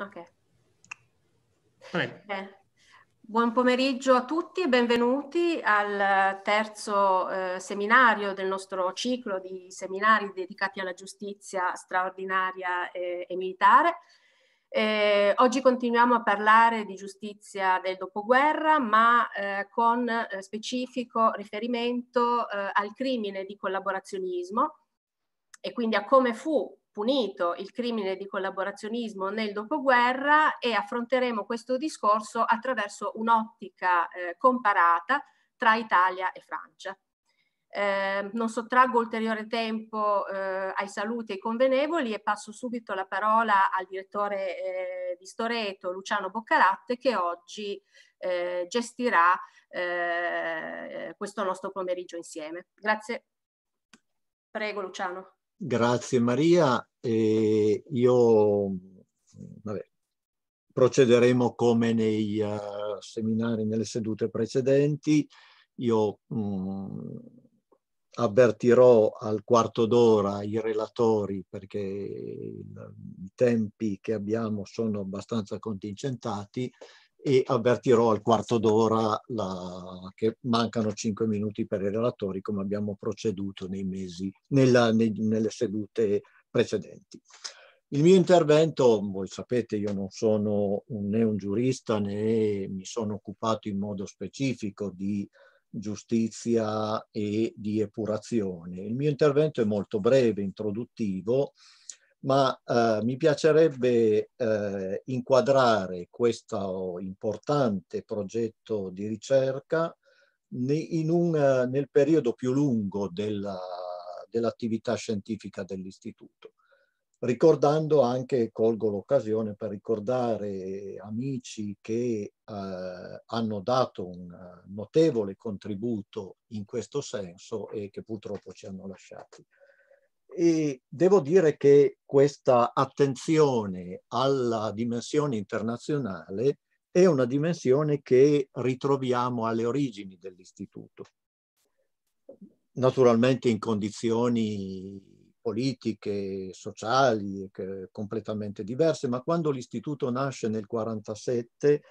Ok. Eh. Buon pomeriggio a tutti e benvenuti al terzo eh, seminario del nostro ciclo di seminari dedicati alla giustizia straordinaria e, e militare. Eh, oggi continuiamo a parlare di giustizia del dopoguerra, ma eh, con eh, specifico riferimento eh, al crimine di collaborazionismo e quindi a come fu punito il crimine di collaborazionismo nel dopoguerra e affronteremo questo discorso attraverso un'ottica eh, comparata tra Italia e Francia. Eh, non sottraggo ulteriore tempo eh, ai saluti e ai convenevoli e passo subito la parola al direttore eh, di Storeto, Luciano Boccalatte, che oggi eh, gestirà eh, questo nostro pomeriggio insieme. Grazie. Prego Luciano. Grazie Maria. E io vabbè, procederemo come nei uh, seminari, nelle sedute precedenti. Io mh, mm, avvertirò al quarto d'ora i relatori perché i tempi che abbiamo sono abbastanza contingentati e avvertirò al quarto d'ora che mancano cinque minuti per i relatori come abbiamo proceduto nei mesi, nella, nei, nelle sedute precedenti. Il mio intervento, voi sapete, io non sono un, né un giurista né mi sono occupato in modo specifico di giustizia e di epurazione. Il mio intervento è molto breve, introduttivo, ma eh, mi piacerebbe eh, inquadrare questo importante progetto di ricerca un, nel periodo più lungo dell'attività dell scientifica dell'Istituto. Ricordando anche, colgo l'occasione per ricordare amici che eh, hanno dato un notevole contributo in questo senso e che purtroppo ci hanno lasciati. E devo dire che questa attenzione alla dimensione internazionale è una dimensione che ritroviamo alle origini dell'istituto. Naturalmente in condizioni politiche, sociali completamente diverse, ma quando l'istituto nasce nel 1947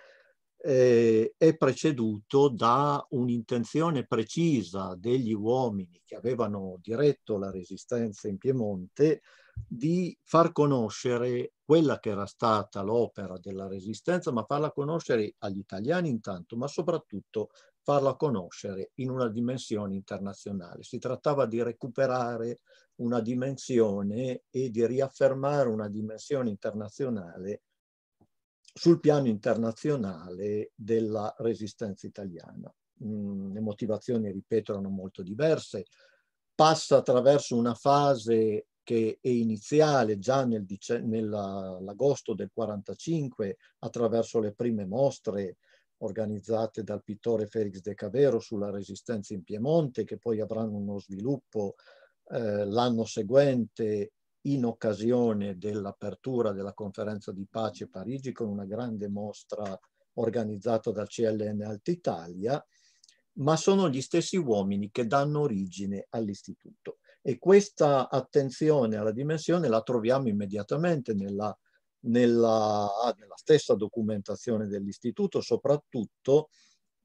eh, è preceduto da un'intenzione precisa degli uomini che avevano diretto la resistenza in Piemonte di far conoscere quella che era stata l'opera della resistenza, ma farla conoscere agli italiani intanto, ma soprattutto farla conoscere in una dimensione internazionale. Si trattava di recuperare una dimensione e di riaffermare una dimensione internazionale sul piano internazionale della resistenza italiana. Mm, le motivazioni, ripeto, erano molto diverse. Passa attraverso una fase che è iniziale già nel, nell'agosto del 45 attraverso le prime mostre organizzate dal pittore Felix De Cavero sulla resistenza in Piemonte che poi avranno uno sviluppo eh, l'anno seguente in occasione dell'apertura della conferenza di pace Parigi con una grande mostra organizzata dal CLN Altitalia, ma sono gli stessi uomini che danno origine all'istituto. E questa attenzione alla dimensione la troviamo immediatamente nella, nella, ah, nella stessa documentazione dell'istituto, soprattutto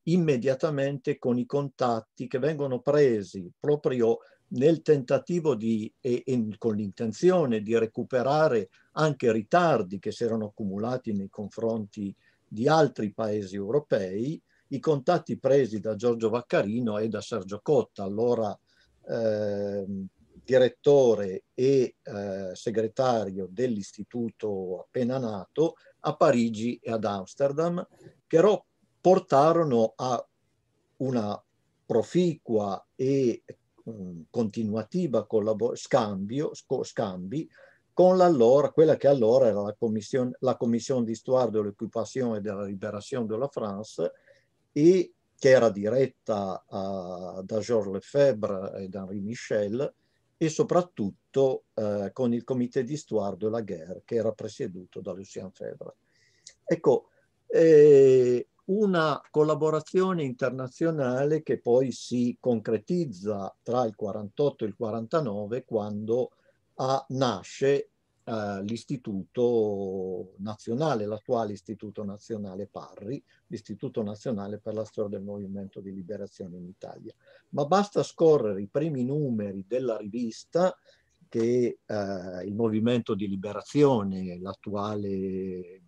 immediatamente con i contatti che vengono presi proprio nel tentativo di, e, e con l'intenzione di recuperare anche ritardi che si erano accumulati nei confronti di altri paesi europei, i contatti presi da Giorgio Vaccarino e da Sergio Cotta, allora eh, direttore e eh, segretario dell'istituto appena nato, a Parigi e ad Amsterdam, però portarono a una proficua e Mm, continuativa scambio, sco, scambi con l'allora, quella che allora era la Commissione, la commissione d'Histoire de l'Occupazione e della Liberazione della France e che era diretta a, da Georges Lefebvre e da Henri Michel e soprattutto eh, con il Comité d'Histoire de la Guerre che era presieduto da Lucien Febvre. Ecco, eh, una collaborazione internazionale che poi si concretizza tra il 48 e il 49 quando a, ah, nasce eh, l'Istituto Nazionale, l'attuale Istituto Nazionale Parri, l'Istituto Nazionale per la Storia del Movimento di Liberazione in Italia. Ma basta scorrere i primi numeri della rivista che eh, il Movimento di Liberazione, l'attuale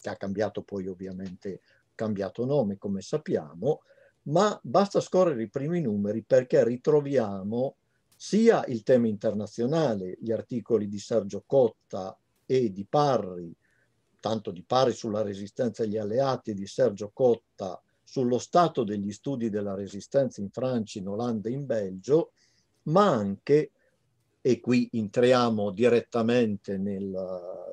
che ha cambiato poi ovviamente cambiato nome, come sappiamo, ma basta scorrere i primi numeri perché ritroviamo sia il tema internazionale, gli articoli di Sergio Cotta e di Parri, tanto di Parri sulla resistenza agli alleati e di Sergio Cotta sullo stato degli studi della resistenza in Francia, in Olanda e in Belgio, ma anche, e qui entriamo direttamente nel,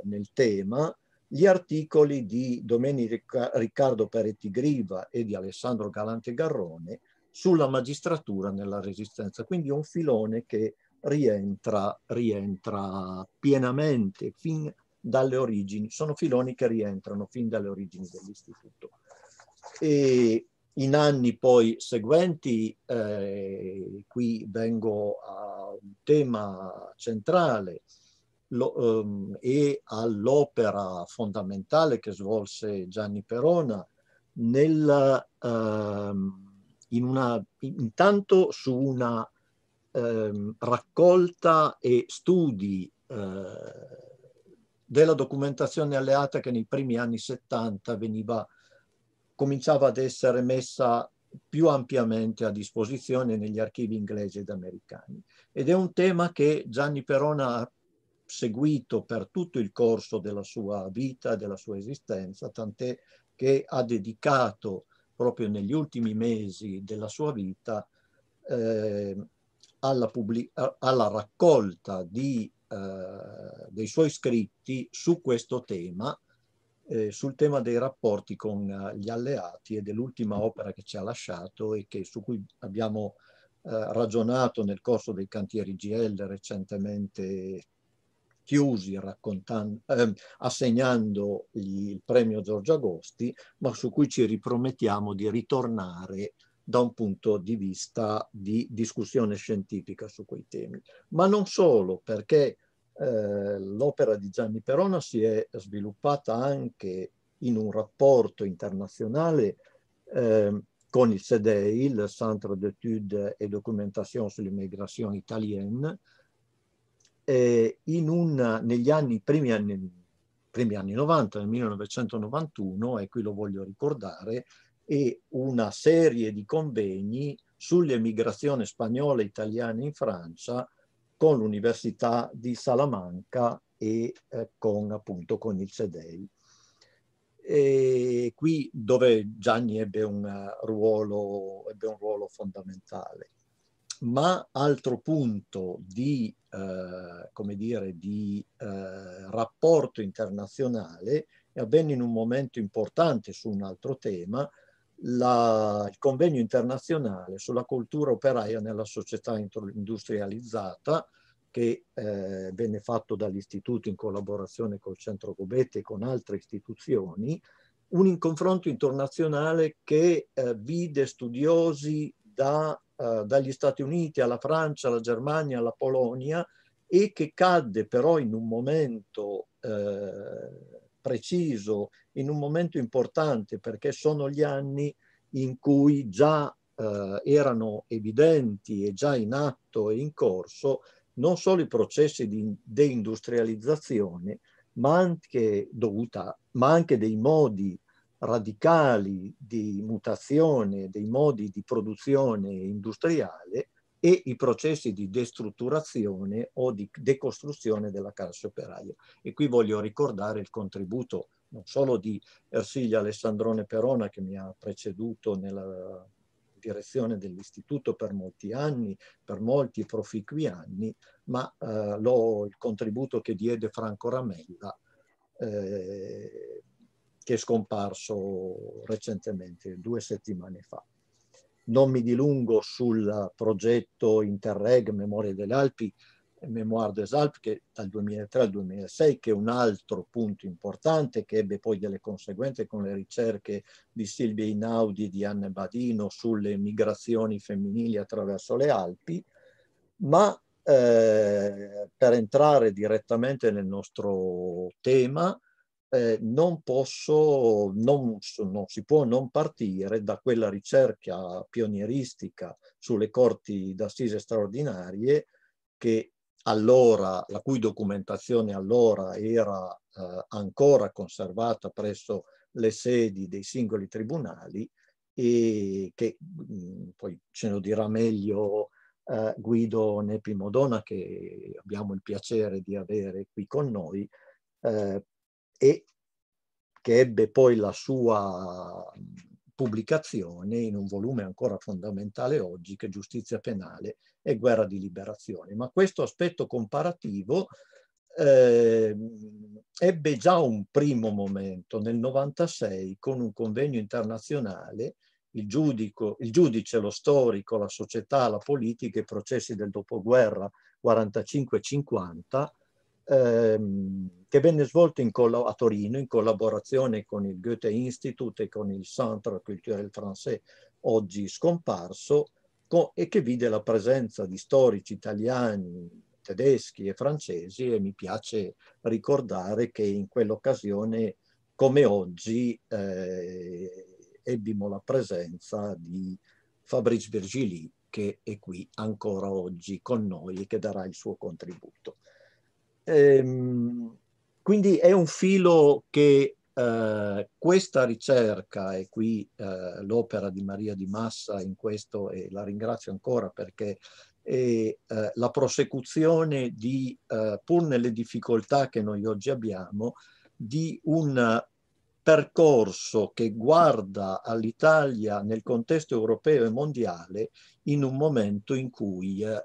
nel tema, gli articoli di Domenico Riccardo Peretti Griva e di Alessandro Galante Garrone sulla magistratura nella resistenza. Quindi un filone che rientra, rientra pienamente fin dalle origini, sono filoni che rientrano fin dalle origini dell'istituto. E in anni poi seguenti, eh, qui vengo a un tema centrale, lo, ehm, e all'opera fondamentale che svolse Gianni Perona nel, ehm, in una, intanto su una ehm, raccolta e studi eh, della documentazione alleata che nei primi anni 70 veniva, cominciava ad essere messa più ampiamente a disposizione negli archivi inglesi ed americani. Ed è un tema che Gianni Perona ha seguito per tutto il corso della sua vita della sua esistenza, tant'è che ha dedicato proprio negli ultimi mesi della sua vita eh, alla, alla, raccolta di, eh, dei suoi scritti su questo tema, eh, sul tema dei rapporti con eh, gli alleati ed è l'ultima opera che ci ha lasciato e che, su cui abbiamo eh, ragionato nel corso dei cantieri GL recentemente chiusi ehm, assegnandogli il premio Giorgio Agosti, ma su cui ci ripromettiamo di ritornare da un punto di vista di discussione scientifica su quei temi. Ma non solo, perché eh, l'opera di Gianni Perona si è sviluppata anche in un rapporto internazionale eh, con il CEDEI, il Centre d'études et documentation sull'immigration italienne, eh, un, negli anni, primi anni, primi anni 90, nel 1991, e qui lo voglio ricordare, e una serie di convegni sull'emigrazione spagnola e italiana in Francia con l'Università di Salamanca e eh, con, appunto, con il CEDEI. E qui dove Gianni ebbe un, eh, ruolo, ebbe un ruolo fondamentale ma altro punto di, eh, come dire, di eh, rapporto internazionale avvenne in un momento importante su un altro tema, la, il convegno internazionale sulla cultura operaia nella società industrializzata che eh, venne fatto dall'Istituto in collaborazione col Centro Gobetti e con altre istituzioni, un confronto internazionale che eh, vide studiosi da, eh, dagli Stati Uniti alla Francia, alla Germania, alla Polonia e che cadde però in un momento eh, preciso, in un momento importante perché sono gli anni in cui già eh, erano evidenti e già in atto e in corso non solo i processi di deindustrializzazione, ma anche, dovuta, ma anche dei modi radicali di mutazione dei modi di produzione industriale e i processi di destrutturazione o di decostruzione della classe operaia. E qui voglio ricordare il contributo non solo di Ersilia Alessandrone Perona che mi ha preceduto nella direzione dell'istituto per molti anni, per molti proficui anni, ma eh, lo, il contributo che diede Franco Ramella eh, che è scomparso recentemente, due settimane fa. Non mi dilungo sul progetto Interreg Memoria delle Alpi, Memoir des Alpes, che dal 2003 al 2006, che è un altro punto importante, che ebbe poi delle conseguenze con le ricerche di Silvia Inaudi e di Anne Badino sulle migrazioni femminili attraverso le Alpi, ma eh, per entrare direttamente nel nostro tema, eh, non, posso, non, non si può non partire da quella ricerca pionieristica sulle corti d'assise straordinarie che allora, la cui documentazione allora era eh, ancora conservata presso le sedi dei singoli tribunali e che mh, mm, poi ce lo dirà meglio eh, Guido Nepi Modona che abbiamo il piacere di avere qui con noi, eh, e che ebbe poi la sua pubblicazione in un volume ancora fondamentale oggi che è Giustizia penale e guerra di liberazione. Ma questo aspetto comparativo eh, ebbe già un primo momento nel 96 con un convegno internazionale il, giudico, il, giudice, lo storico, la società, la politica, i processi del dopoguerra 45-50 ehm, che venne svolto a Torino in collaborazione con il Goethe Institute e con il Centre Culturel Français, oggi scomparso, con, e che vide la presenza di storici italiani, tedeschi e francesi e mi piace ricordare che in quell'occasione, come oggi, eh, ebbimo la presenza di Fabrice Virgili che è qui ancora oggi con noi e che darà il suo contributo. Ehm, quindi è un filo che eh, questa ricerca e qui eh, l'opera di Maria di Massa in questo e la ringrazio ancora perché e eh, la prosecuzione di, eh, pur nelle difficoltà che noi oggi abbiamo, di un percorso che guarda all'Italia nel contesto europeo e mondiale in un momento in cui eh,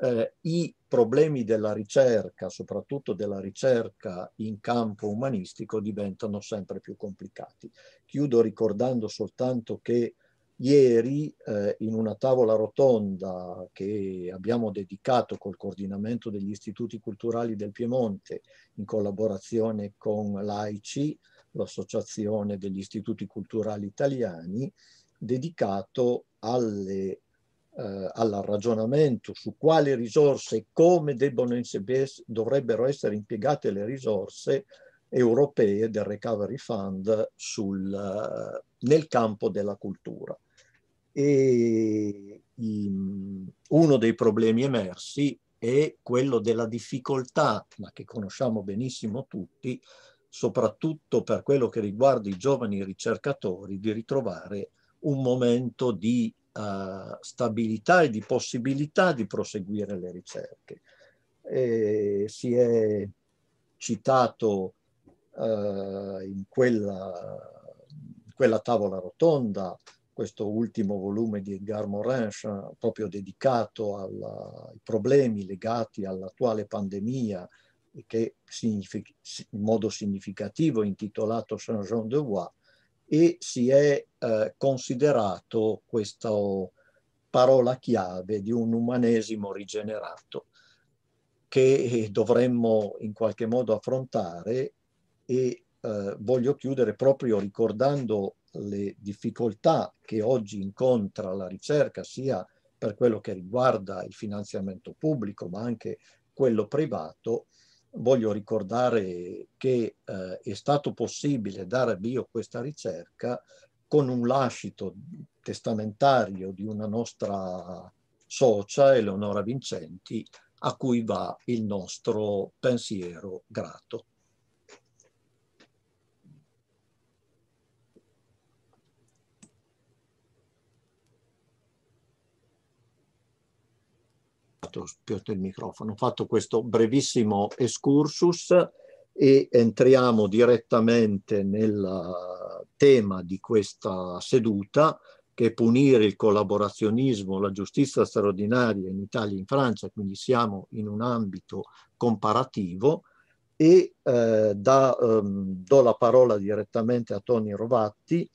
eh, i problemi della ricerca, soprattutto della ricerca in campo umanistico, diventano sempre più complicati. Chiudo ricordando soltanto che ieri eh, in una tavola rotonda che abbiamo dedicato col coordinamento degli istituti culturali del Piemonte in collaborazione con l'AICI, l'Associazione degli Istituti Culturali Italiani, dedicato alle eh, al ragionamento su quali risorse e come essere, dovrebbero essere impiegate le risorse europee del Recovery Fund sul, nel campo della cultura. E, um, uno dei problemi emersi è quello della difficoltà, ma che conosciamo benissimo tutti, soprattutto per quello che riguarda i giovani ricercatori, di ritrovare un momento di eh, stabilità e di possibilità di proseguire le ricerche. E si è citato uh, in, quella, quella, tavola rotonda questo ultimo volume di Edgar Morin, cioè proprio dedicato alla, ai problemi legati all'attuale pandemia, che in modo significativo è intitolato Saint-Jean de Bois, e si è eh, considerato questa parola chiave di un umanesimo rigenerato che eh, dovremmo in qualche modo affrontare e eh, voglio chiudere proprio ricordando le difficoltà che oggi incontra la ricerca sia per quello che riguarda il finanziamento pubblico ma anche quello privato voglio ricordare che eh, è stato possibile dare avvio a questa ricerca con un lascito testamentario di una nostra socia, Eleonora Vincenti, a cui va il nostro pensiero grato. dato esatto, Piotr il microfono, ho fatto questo brevissimo excursus e entriamo direttamente nel tema di questa seduta che è punire il collaborazionismo, la giustizia straordinaria in Italia e in Francia, quindi siamo in un ambito comparativo e eh, da, ehm, do la parola direttamente a Toni Rovatti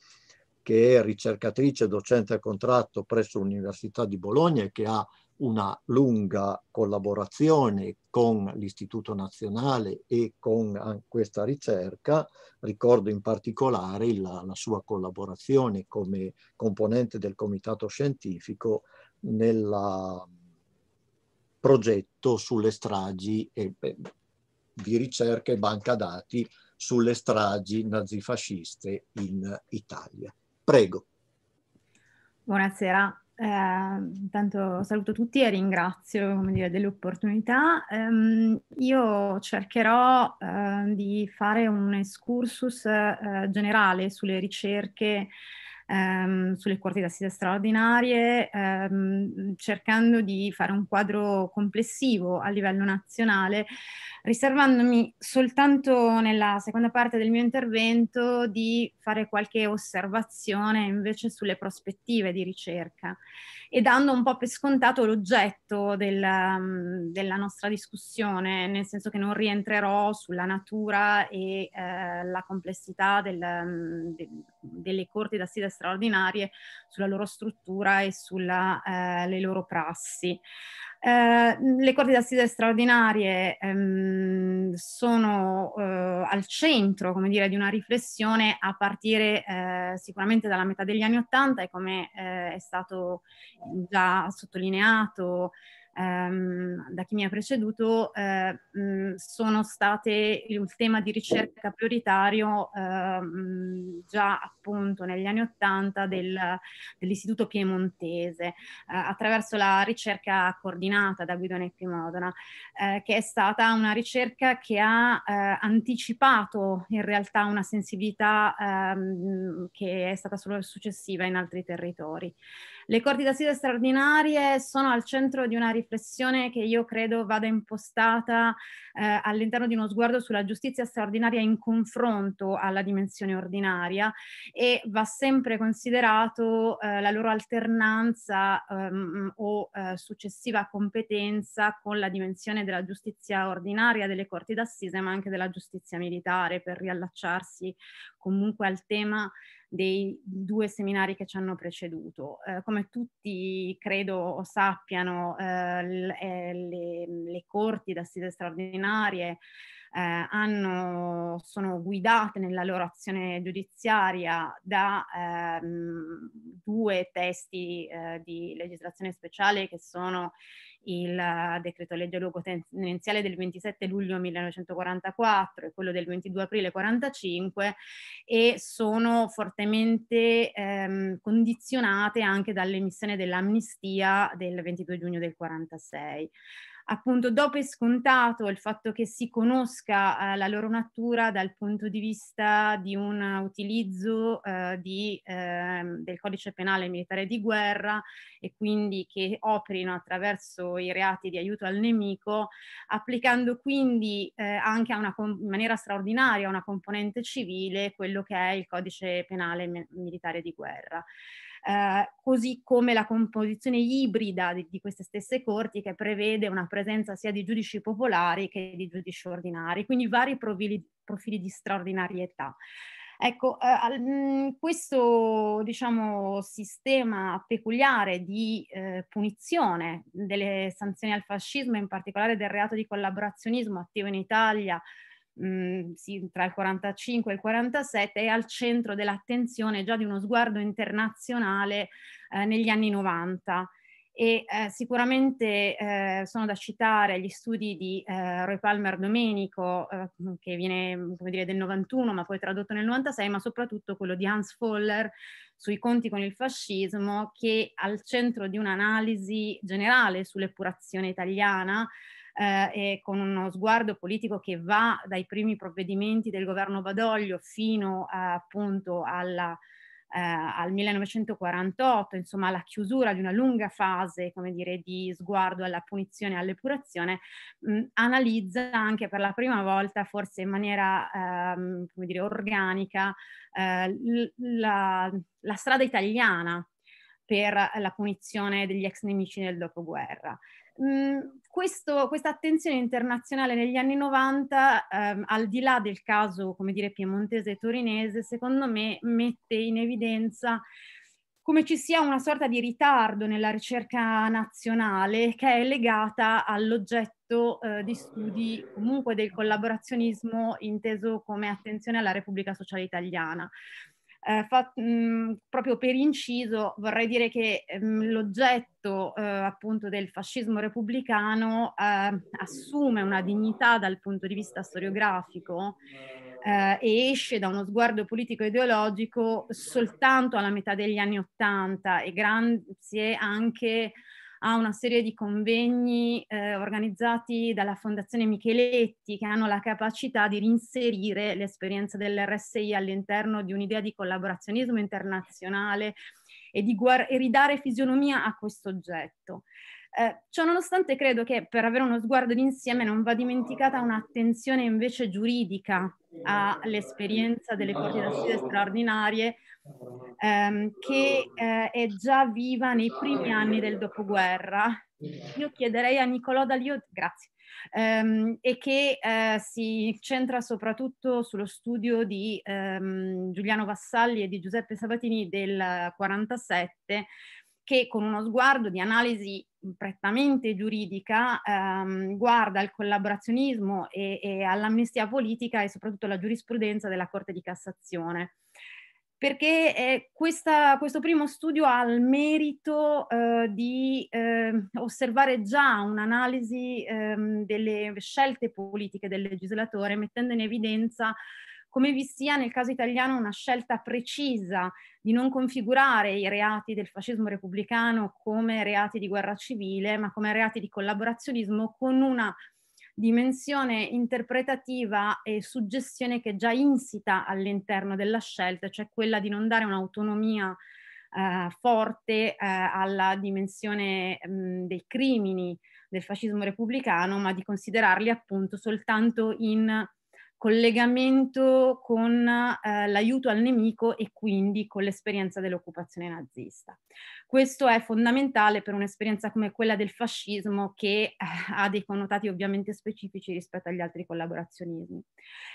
che è ricercatrice e docente a contratto presso l'Università di Bologna e che ha una lunga collaborazione con l'Istituto Nazionale e con ah, questa ricerca. Ricordo in particolare la, la sua collaborazione come componente del comitato scientifico nel progetto sulle stragi e, beh, di ricerca e banca dati sulle stragi nazifasciste in Italia. Prego. Buonasera, eh, intanto saluto tutti e ringrazio dire, dell'opportunità. Eh, io cercherò eh, di fare un excursus eh, generale sulle ricerche ehm, sulle corti d'assise straordinarie, ehm, cercando di fare un quadro complessivo a livello nazionale, riservandomi soltanto nella seconda parte del mio intervento di fare qualche osservazione invece sulle prospettive di ricerca e dando un po' per scontato l'oggetto della, mm, della nostra discussione, nel senso che non rientrerò sulla natura e eh, la complessità del, mm, de, delle corti d'assise straordinarie, sulla loro struttura e sulle eh, loro prassi. Eh, le corti d'assise straordinarie ehm, sono eh, al centro, come dire, di una riflessione a partire eh, sicuramente dalla metà degli anni Ottanta e come eh, è stato già sottolineato ehm, da chi mi ha preceduto, eh, mh, mm, sono state il tema di ricerca prioritario ehm, già appunto negli anni Ottanta del, dell'Istituto Piemontese, eh, attraverso la ricerca coordinata da Guido Neppi Modona, eh, che è stata una ricerca che ha eh, anticipato in realtà una sensibilità ehm, che è stata solo successiva in altri territori. Le corti d'asile straordinarie sono al centro di una riflessione che io credo vada impostata eh, all'interno di uno sguardo sulla giustizia straordinaria in confronto alla dimensione ordinaria e va sempre considerato eh, la loro alternanza ehm, o eh, successiva competenza con la dimensione della giustizia ordinaria delle corti d'assise ma anche della giustizia militare per riallacciarsi comunque al tema dei due seminari che ci hanno preceduto. Eh, come tutti credo sappiano, eh, eh le, le, corti d'assise straordinarie eh, hanno, sono guidate nella loro azione giudiziaria da ehm, due testi eh, di legislazione speciale che sono il decreto legge luogotenenziale del 27 luglio 1944 e quello del 22 aprile 1945 e sono fortemente ehm, condizionate anche dall'emissione dell'amnistia del 22 giugno del 46 appunto do per scontato il fatto che si conosca eh, la loro natura dal punto di vista di un utilizzo eh, di, eh, del codice penale militare di guerra e quindi che operino attraverso i reati di aiuto al nemico, applicando quindi eh, anche una, in maniera straordinaria a una componente civile quello che è il codice penale militare di guerra. Eh, così come la composizione ibrida di, di, queste stesse corti che prevede una presenza sia di giudici popolari che di giudici ordinari, quindi vari profili, profili di straordinarietà. Ecco, eh, mm, questo diciamo, sistema peculiare di eh, punizione delle sanzioni al fascismo, in particolare del reato di collaborazionismo attivo in Italia mh, mhmm, sì, tra il 45 e il 47 è al centro dell'attenzione già di uno sguardo internazionale eh, negli anni 90 e eh, sicuramente eh, sono da citare gli studi di eh, Roy Palmer Domenico, eh, che viene come dire, del 91 ma poi tradotto nel 96, ma soprattutto quello di Hans Foller sui conti con il fascismo, che al centro di un'analisi generale sull'epurazione italiana eh, e con uno sguardo politico che va dai primi provvedimenti del governo Badoglio fino eh, appunto alla, eh, al 1948, insomma alla chiusura di una lunga fase, come dire, di sguardo alla punizione e all'epurazione, mh, mm, analizza anche per la prima volta, forse in maniera, ehm, come dire, organica, eh, la, la strada italiana per la punizione degli ex nemici del dopoguerra. Mh, questo, questa attenzione internazionale negli anni 90, ehm, al di là del caso, come dire, piemontese e torinese, secondo me mette in evidenza come ci sia una sorta di ritardo nella ricerca nazionale che è legata all'oggetto eh, di studi comunque del collaborazionismo inteso come attenzione alla Repubblica Sociale Italiana. Eh, fa, mh, mm, proprio per inciso vorrei dire che mh, ehm, l'oggetto eh, appunto del fascismo repubblicano eh, assume una dignità dal punto di vista storiografico eh, e esce da uno sguardo politico-ideologico soltanto alla metà degli anni Ottanta e grazie anche a una serie di convegni eh, organizzati dalla Fondazione Micheletti che hanno la capacità di rinserire l'esperienza dell'RSI all'interno di un'idea di collaborazionismo internazionale e di e ridare fisionomia a questo oggetto. Eh, ciò nonostante credo che per avere uno sguardo d'insieme non va dimenticata un'attenzione invece giuridica all'esperienza delle corti d'assise straordinarie ehm, che eh, è già viva nei primi anni del dopoguerra. Io chiederei a Nicolò D'Alio, grazie, ehm, e che eh, si centra soprattutto sullo studio di ehm, Giuliano Vassalli e di Giuseppe Sabatini del 47, che con uno sguardo di analisi prettamente giuridica ehm, guarda al collaborazionismo e, e all'amnistia politica e soprattutto alla giurisprudenza della Corte di Cassazione perché eh, questa, questo primo studio ha il merito eh, di eh, osservare già un'analisi ehm, delle scelte politiche del legislatore, mettendo in evidenza come vi sia nel caso italiano una scelta precisa di non configurare i reati del fascismo repubblicano come reati di guerra civile, ma come reati di collaborazionismo con una dimensione interpretativa e suggestione che già insita all'interno della scelta, cioè quella di non dare un'autonomia eh, forte eh, alla dimensione mh, mm, dei crimini del fascismo repubblicano, ma di considerarli appunto soltanto in collegamento con eh, l'aiuto al nemico e quindi con l'esperienza dell'occupazione nazista. Questo è fondamentale per un'esperienza come quella del fascismo che eh, ha dei connotati ovviamente specifici rispetto agli altri collaborazionismi.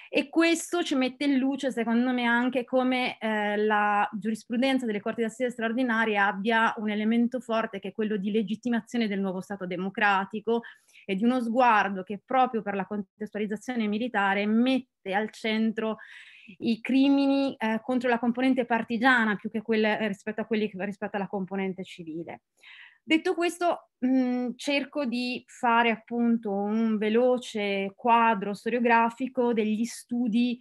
E questo ci mette in luce, secondo me, anche come eh, la giurisprudenza delle corti d'assise straordinarie abbia un elemento forte che è quello di legittimazione del nuovo Stato democratico e di uno sguardo che proprio per la contestualizzazione militare mette al centro i crimini eh, contro la componente partigiana più che quelle, eh, rispetto a quelli rispetto alla componente civile. Detto questo, mh, mm, cerco di fare appunto un veloce quadro storiografico degli studi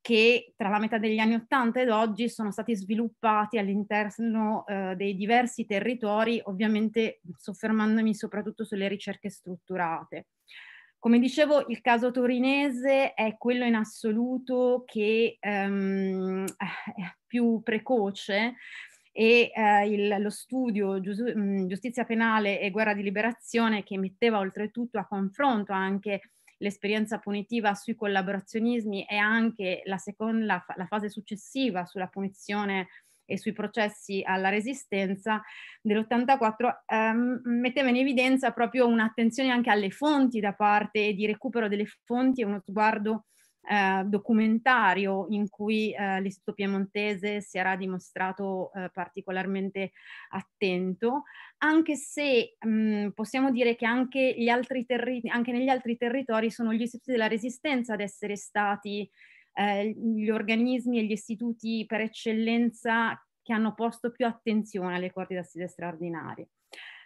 che tra la metà degli anni 80 ed oggi sono stati sviluppati all'interno eh, dei diversi territori, ovviamente soffermandomi soprattutto sulle ricerche strutturate. Come dicevo, il caso torinese è quello in assoluto che ehm, è più precoce e eh, il, lo studio giustizia penale e guerra di liberazione che metteva oltretutto a confronto anche l'esperienza punitiva sui collaborazionismi e anche la, seconda, la fase successiva sulla punizione e sui processi alla resistenza dell'84 ehm, metteva in evidenza proprio un'attenzione anche alle fonti da parte e di recupero delle fonti e uno sguardo eh, documentario in cui eh, l'Istituto Piemontese si era dimostrato eh, particolarmente attento, anche se mh, mm, possiamo dire che anche, terri- anche, negli altri territori sono gli istituti della resistenza ad essere stati eh, gli organismi e gli istituti per eccellenza che hanno posto più attenzione alle corti d'assise straordinarie.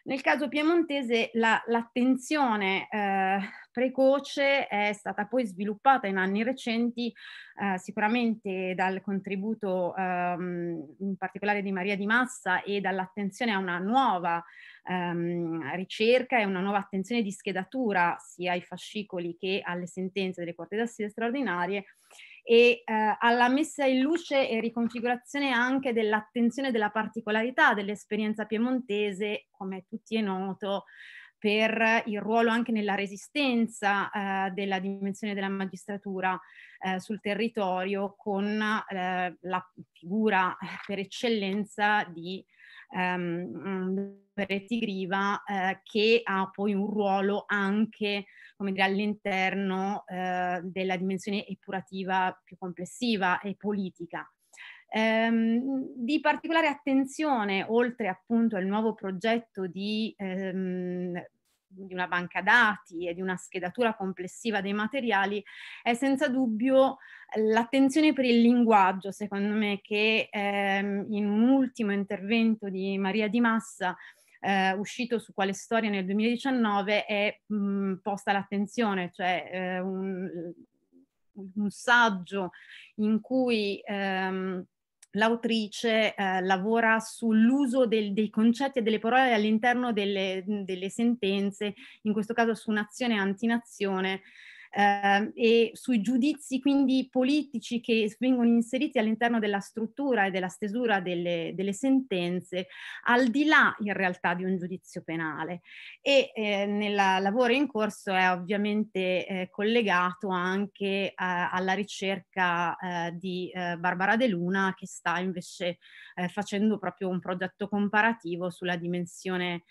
Nel caso piemontese la, l'attenzione eh, precoce è stata poi sviluppata in anni recenti eh, sicuramente dal contributo ehm, in particolare di Maria Di Massa e dall'attenzione a una nuova ehm, ricerca e una nuova attenzione di schedatura sia ai fascicoli che alle sentenze delle corte d'assise straordinarie e eh, alla messa in luce e riconfigurazione anche dell'attenzione della particolarità dell'esperienza piemontese, come tutti è noto, per il ruolo anche nella resistenza eh, della dimensione della magistratura eh, sul territorio con eh, la figura eh, per eccellenza di ehm, Peretti mm, Griva eh, che ha poi un ruolo anche dire, all'interno eh, della dimensione epurativa più complessiva e politica. Ehm, di particolare attenzione, oltre appunto al nuovo progetto di ehm, di una banca dati e di una schedatura complessiva dei materiali, è senza dubbio l'attenzione per il linguaggio, secondo me, che ehm, in un ultimo intervento di Maria Di Massa eh, uscito su Quale Storia nel 2019 è mh, mm, posta l'attenzione, cioè eh, un, un, saggio in cui ehm, l'autrice eh, lavora sull'uso del, dei concetti e delle parole all'interno delle, delle sentenze, in questo caso su un'azione e antinazione, eh, e sui giudizi quindi politici che vengono inseriti all'interno della struttura e della stesura delle, delle sentenze, al di là in realtà di un giudizio penale. E eh, nel lavoro in corso è ovviamente eh, collegato anche eh, alla ricerca eh, di eh, Barbara De Luna che sta invece facendo proprio un progetto comparativo sulla dimensione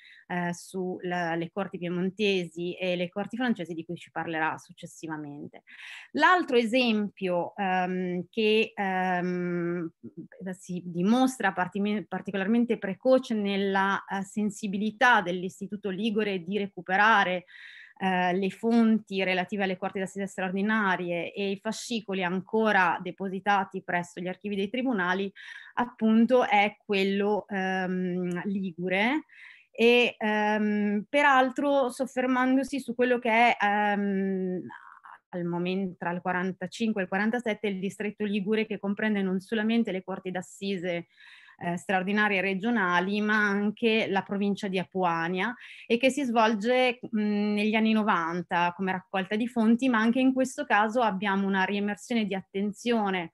sulle corti piemontesi e le corti francesi di cui ci parlerà successivamente successivamente. L'altro esempio ehm, che ehm, si dimostra particolarmente precoce nella eh, sensibilità dell'Istituto Ligure di recuperare eh, le fonti relative alle corti d'assise straordinarie e i fascicoli ancora depositati presso gli archivi dei tribunali, appunto è quello ehm, ligure e ehm, peraltro soffermandosi su quello che è ehm, al momento tra il 45 e il 47 il distretto Ligure che comprende non solamente le corti d'assise eh, straordinarie regionali, ma anche la provincia di Apuania e che si svolge mh, mhmm, negli anni 90 come raccolta di fonti, ma anche in questo caso abbiamo una riemersione di attenzione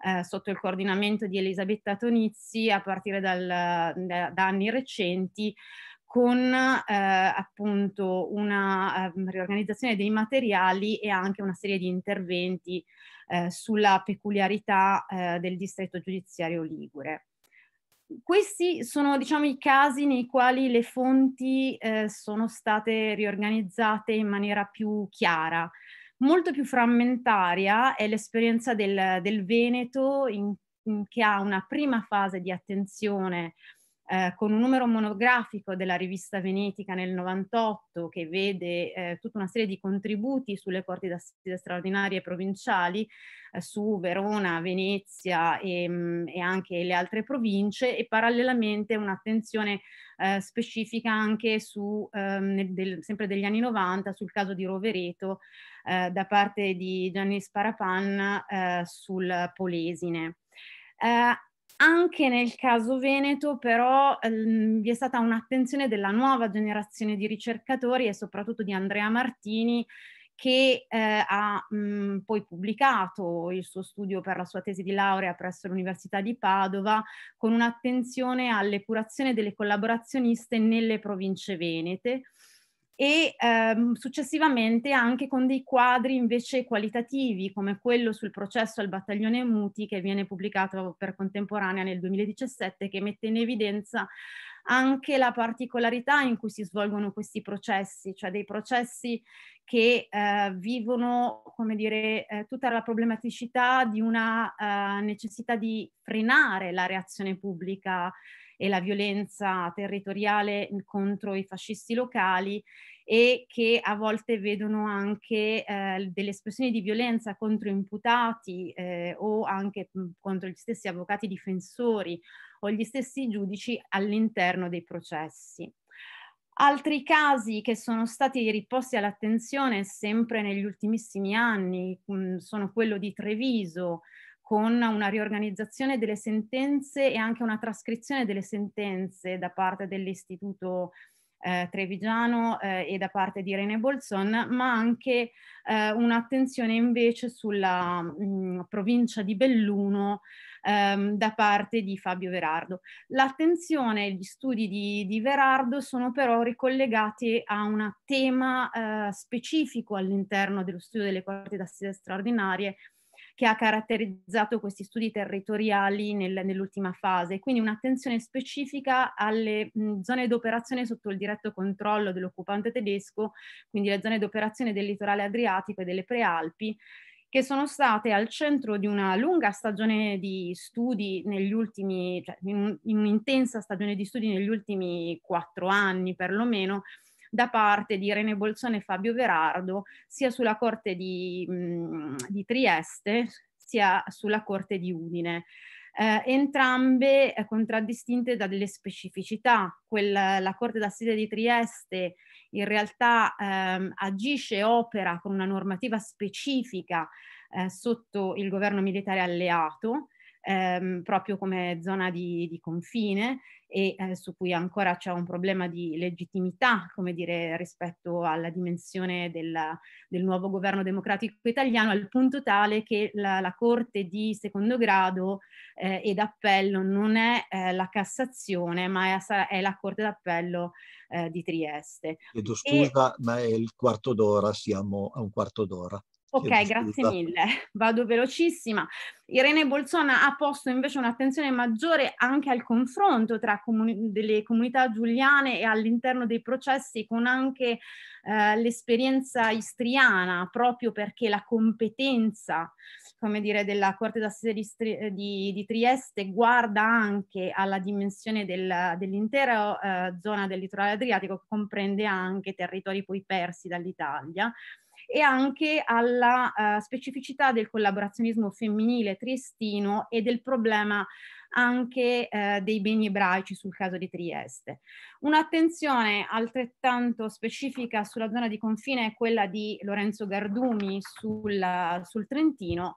eh, sotto il coordinamento di Elisabetta Tonizzi a partire dal, da, da anni recenti con eh, appunto una eh, riorganizzazione dei materiali e anche una serie di interventi eh, sulla peculiarità eh, del distretto giudiziario Ligure. Questi sono diciamo, i casi nei quali le fonti eh, sono state riorganizzate in maniera più chiara. Molto più frammentaria è l'esperienza del, del Veneto in, in, che ha una prima fase di attenzione eh, con un numero monografico della rivista Venetica nel 98 che vede eh, tutta una serie di contributi sulle corti d'assise straordinarie provinciali eh, su Verona, Venezia e, mh, mm, e, anche le altre province e parallelamente un'attenzione eh, specifica anche su, ehm, del, sempre degli anni 90 sul caso di Rovereto eh, da parte di Gianni Sparapan sul Polesine. Uh, anche nel caso Veneto però ehm, vi è stata un'attenzione della nuova generazione di ricercatori e soprattutto di Andrea Martini che eh, ha mh, mm, poi pubblicato il suo studio per la sua tesi di laurea presso l'Università di Padova con un'attenzione all'epurazione delle collaborazioniste nelle province venete e ehm, successivamente anche con dei quadri invece qualitativi come quello sul processo al battaglione Muti che viene pubblicato per Contemporanea nel 2017 che mette in evidenza anche la particolarità in cui si svolgono questi processi, cioè dei processi che eh, vivono, come dire, eh, tutta la problematicità di una eh, necessità di frenare la reazione pubblica e la violenza territoriale contro i fascisti locali e che a volte vedono anche eh, delle espressioni di violenza contro imputati eh, o anche contro gli stessi avvocati difensori o gli stessi giudici all'interno dei processi. Altri casi che sono stati riposti all'attenzione sempre negli ultimissimi anni mh, sono quello di Treviso, con una riorganizzazione delle sentenze e anche una trascrizione delle sentenze da parte dell'Istituto eh, Trevigiano eh, e da parte di Irene Bolzon, ma anche eh, un'attenzione invece sulla mh, mm, provincia di Belluno ehm, da parte di Fabio Verardo. L'attenzione e gli studi di, di, Verardo sono però ricollegati a un tema eh, specifico all'interno dello studio delle corti d'assise straordinarie, che ha caratterizzato questi studi territoriali nel, nell'ultima fase, quindi un'attenzione specifica alle mh, zone d'operazione sotto il diretto controllo dell'occupante tedesco, quindi le zone d'operazione del litorale adriatico e delle prealpi, che sono state al centro di una lunga stagione di studi negli ultimi, cioè in un'intensa stagione di studi negli ultimi quattro anni perlomeno, da parte di Irene Bolzone e Fabio Verardo, sia sulla corte di, di Trieste sia sulla corte di Udine. Eh, entrambe eh, contraddistinte da delle specificità. Quel, la Corte d'Assise di Trieste in realtà ehm, agisce e opera con una normativa specifica eh, sotto il governo militare alleato, ehm, proprio come zona di, di confine, e eh, su cui ancora c'è un problema di legittimità, come dire, rispetto alla dimensione della, del nuovo governo democratico italiano, al punto tale che la, la Corte di secondo grado eh, ed appello non è eh, la Cassazione, ma è, è la Corte d'appello eh, di Trieste. Chiedo scusa, e... ma è il quarto d'ora, siamo a un quarto d'ora. Ok, grazie esatto. mille. Vado velocissima. Irene Bolzona ha posto invece un'attenzione maggiore anche al confronto tra comuni- delle comunità giuliane e all'interno dei processi con anche eh, l'esperienza istriana, proprio perché la competenza, come dire, della Corte d'Assise di, eh, di, di Trieste guarda anche alla dimensione del, dell'intera eh, zona del litorale adriatico, che comprende anche territori poi persi dall'Italia e anche alla uh, specificità del collaborazionismo femminile triestino e del problema anche eh, dei beni ebraici sul caso di Trieste. Un'attenzione altrettanto specifica sulla zona di confine è quella di Lorenzo Gardumi sul, sul Trentino,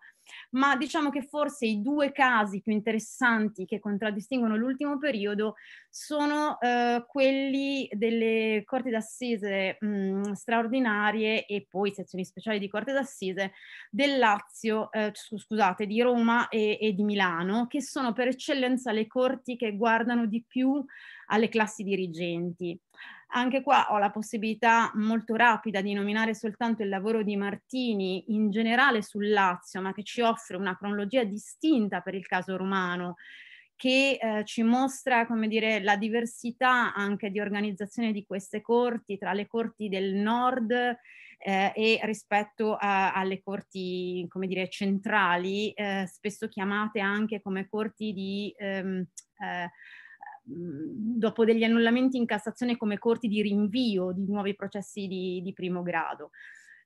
ma diciamo che forse i due casi più interessanti che contraddistinguono l'ultimo periodo sono eh, quelli delle corti d'assise mh, mm, straordinarie e poi sezioni speciali di corte d'assise del Lazio, eh, scusate, di Roma e, e di Milano, che sono per eccellenza le corti che guardano di più alle classi dirigenti. Anche qua ho la possibilità molto rapida di nominare soltanto il lavoro di Martini in generale sul Lazio, ma che ci offre una cronologia distinta per il caso romano che eh, ci mostra come dire, la diversità anche di organizzazione di queste corti tra le corti del nord eh, e rispetto a, alle corti come dire, centrali, eh, spesso chiamate anche come corti di ehm, eh, Mhmm, dopo degli annullamenti in Cassazione come corti di rinvio di nuovi processi di, di primo grado.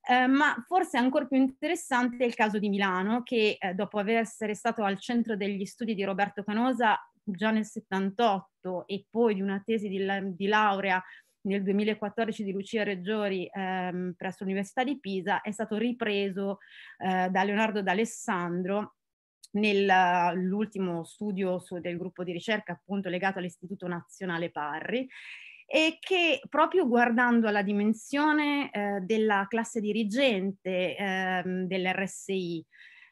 Eh, ma forse ancora più interessante è il caso di Milano, che eh, dopo essere stato al centro degli studi di Roberto Canosa già nel 78 e poi di una tesi di, di laurea nel 2014 di Lucia Reggiori ehm, presso l'Università di Pisa, è stato ripreso eh, da Leonardo D'Alessandro nell'ultimo studio su, del gruppo di ricerca appunto legato all'Istituto Nazionale Parri e che proprio guardando alla dimensione eh, della classe dirigente eh, dell'RSI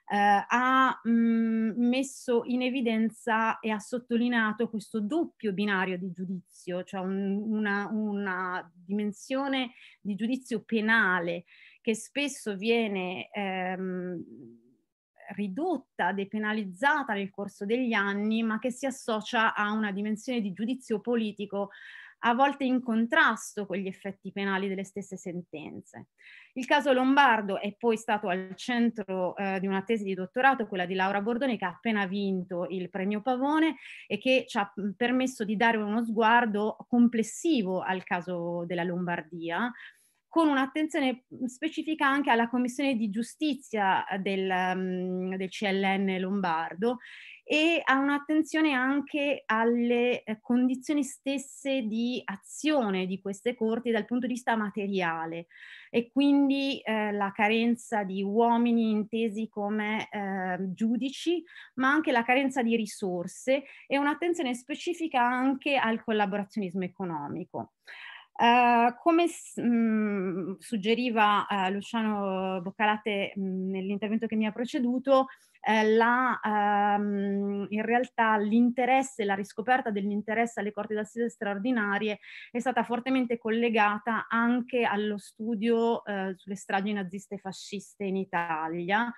eh, ha mh, mm, messo in evidenza e ha sottolineato questo doppio binario di giudizio, cioè un, una, una, dimensione di giudizio penale che spesso viene ehm, ridotta, depenalizzata nel corso degli anni, ma che si associa a una dimensione di giudizio politico a volte in contrasto con gli effetti penali delle stesse sentenze. Il caso Lombardo è poi stato al centro eh, di una tesi di dottorato, quella di Laura Bordone, che ha appena vinto il premio Pavone e che ci ha permesso di dare uno sguardo complessivo al caso della Lombardia, con un'attenzione specifica anche alla Commissione di Giustizia eh, del, del CLN Lombardo e a un'attenzione anche alle eh, condizioni stesse di azione di queste corti dal punto di vista materiale e quindi eh, la carenza di uomini intesi come eh, giudici, ma anche la carenza di risorse e un'attenzione specifica anche al collaborazionismo economico. Uh, come mh, mm, suggeriva uh, Luciano Boccalate mh, mm, nell'intervento che mi ha preceduto, eh, la, um, in realtà l'interesse, la riscoperta dell'interesse alle corti d'assise straordinarie è stata fortemente collegata anche allo studio eh, sulle stragi naziste e fasciste in Italia.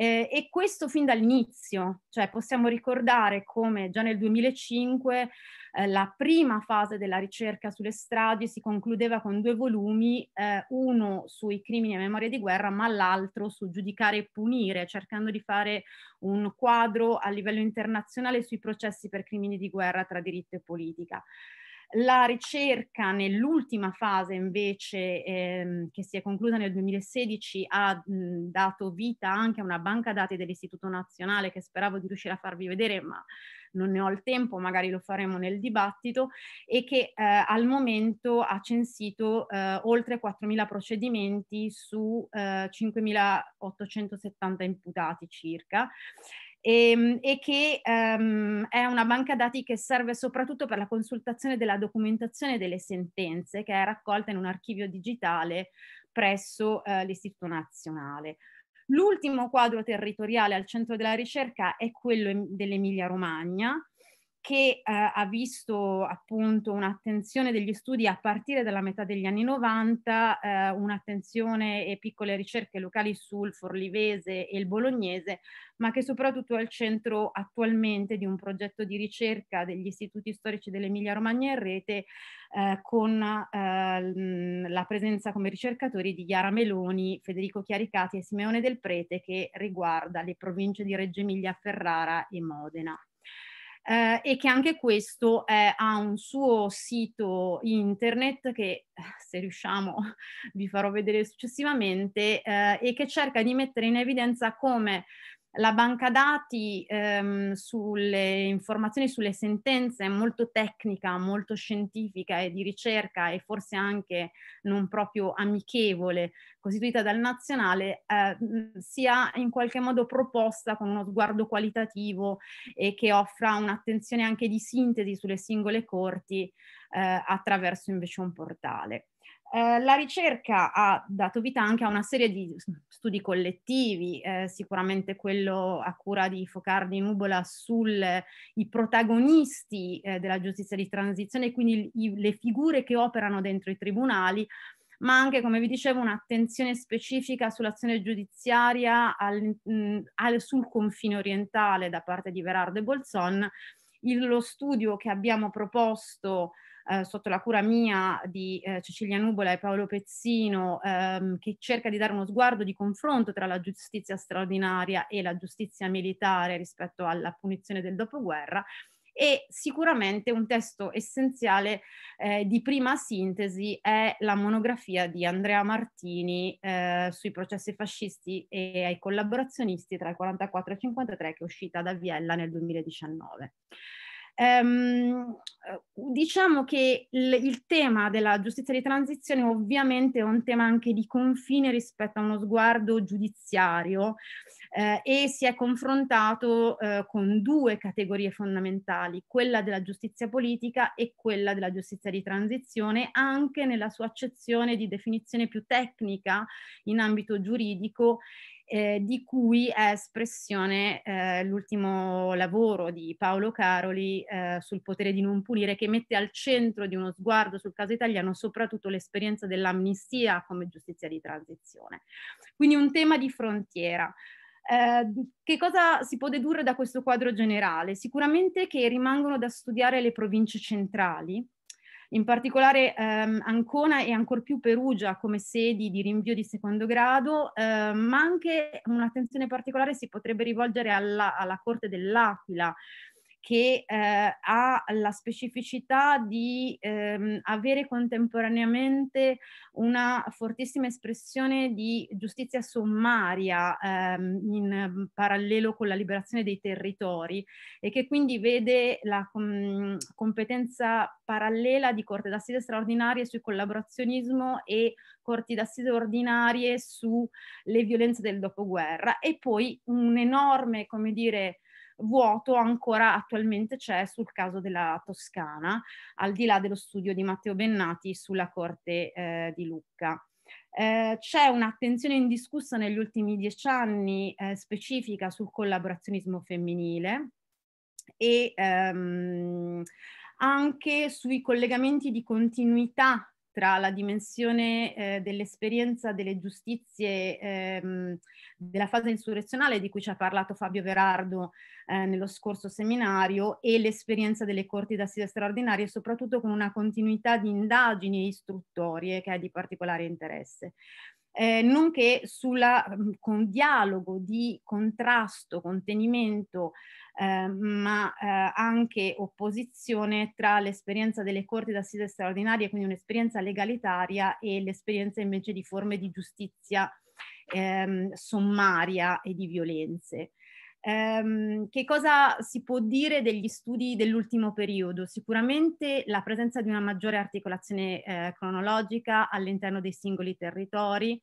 Eh, e questo fin dall'inizio, cioè possiamo ricordare come già nel 2005 eh, la prima fase della ricerca sulle stragi si concludeva con due volumi, eh, uno sui crimini a memoria di guerra, ma l'altro su giudicare e punire, cercando di fare un quadro a livello internazionale sui processi per crimini di guerra tra diritto e politica. La ricerca nell'ultima fase invece ehm, che si è conclusa nel 2016 ha mh, dato vita anche a una banca dati dell'Istituto Nazionale che speravo di riuscire a farvi vedere ma non ne ho il tempo, magari lo faremo nel dibattito e che eh, al momento ha censito eh, oltre 4.000 procedimenti su eh, 5.870 imputati circa e, ehm, e che um, è una banca dati che serve soprattutto per la consultazione della documentazione delle sentenze che è raccolta in un archivio digitale presso uh, l'Istituto Nazionale. L'ultimo quadro territoriale al centro della ricerca è quello dell'Emilia Romagna, che eh, ha visto appunto un'attenzione degli studi a partire dalla metà degli anni 90, eh, un'attenzione e piccole ricerche locali sul forlivese e il bolognese, ma che soprattutto è al centro attualmente di un progetto di ricerca degli istituti storici dell'Emilia Romagna in rete eh, con eh, la presenza come ricercatori di Chiara Meloni, Federico Chiaricati e Simeone Del Prete che riguarda le province di Reggio Emilia, Ferrara e Modena eh, e che anche questo è, ha un suo sito internet che se riusciamo vi farò vedere successivamente eh, e che cerca di mettere in evidenza come la banca dati ehm, sulle informazioni sulle sentenze è molto tecnica, molto scientifica e di ricerca e forse anche non proprio amichevole, costituita dal nazionale, eh, sia in qualche modo proposta con uno sguardo qualitativo e che offra un'attenzione anche di sintesi sulle singole corti eh, attraverso invece un portale. Eh, la ricerca ha dato vita anche a una serie di studi collettivi, eh, sicuramente quello a cura di Focardi Nubola sui eh, protagonisti eh, della giustizia di transizione, quindi i, le figure che operano dentro i tribunali, ma anche, come vi dicevo, un'attenzione specifica sull'azione giudiziaria al, mh, al, sul confine orientale da parte di Verardo e Bolzon. Il, lo studio che abbiamo proposto eh, sotto la cura mia di eh, Cecilia Nubola e Paolo Pezzino, ehm, che cerca di dare uno sguardo di confronto tra la giustizia straordinaria e la giustizia militare rispetto alla punizione del dopoguerra e sicuramente un testo essenziale eh, di prima sintesi è la monografia di Andrea Martini eh, sui processi fascisti e ai collaborazionisti tra il 44 e il 53 che è uscita da Viella nel 2019. Ehm, diciamo che il, il tema della giustizia di transizione ovviamente è un tema anche di confine rispetto a uno sguardo giudiziario eh, e si è confrontato eh, con due categorie fondamentali, quella della giustizia politica e quella della giustizia di transizione, anche nella sua accezione di definizione più tecnica in ambito giuridico eh, di cui è espressione eh, l'ultimo lavoro di Paolo Caroli eh, sul potere di non punire, che mette al centro di uno sguardo sul caso italiano soprattutto l'esperienza dell'amnistia come giustizia di transizione. Quindi un tema di frontiera. Eh, che cosa si può dedurre da questo quadro generale? Sicuramente che rimangono da studiare le province centrali, in particolare ehm, Ancona e ancor più Perugia come sedi di rinvio di secondo grado, eh, ma anche un'attenzione particolare si potrebbe rivolgere alla, alla corte dell'Aquila, che eh, ha la specificità di ehm, avere contemporaneamente una fortissima espressione di giustizia sommaria ehm, in parallelo con la liberazione dei territori e che quindi vede la com- competenza parallela di corte d'assise straordinarie sui collaborazionismo e corti d'assise ordinarie sulle violenze del dopoguerra e poi un enorme, come dire, vuoto ancora attualmente c'è sul caso della Toscana, al di là dello studio di Matteo Bennati sulla Corte eh, di Lucca. Eh, c'è un'attenzione indiscussa negli ultimi dieci anni eh, specifica sul collaborazionismo femminile e ehm, anche sui collegamenti di continuità tra la dimensione eh, dell'esperienza delle giustizie ehm, della fase insurrezionale di cui ci ha parlato Fabio Verardo eh, nello scorso seminario e l'esperienza delle corti d'assise straordinarie, soprattutto con una continuità di indagini e istruttorie che è di particolare interesse. Eh, nonché sulla, mm, con dialogo di contrasto, contenimento, eh, ma eh, anche opposizione tra l'esperienza delle corti d'assise straordinarie, quindi un'esperienza legalitaria, e l'esperienza invece di forme di giustizia ehm, sommaria e di violenze. Ehm, che cosa si può dire degli studi dell'ultimo periodo? Sicuramente la presenza di una maggiore articolazione eh, cronologica all'interno dei singoli territori,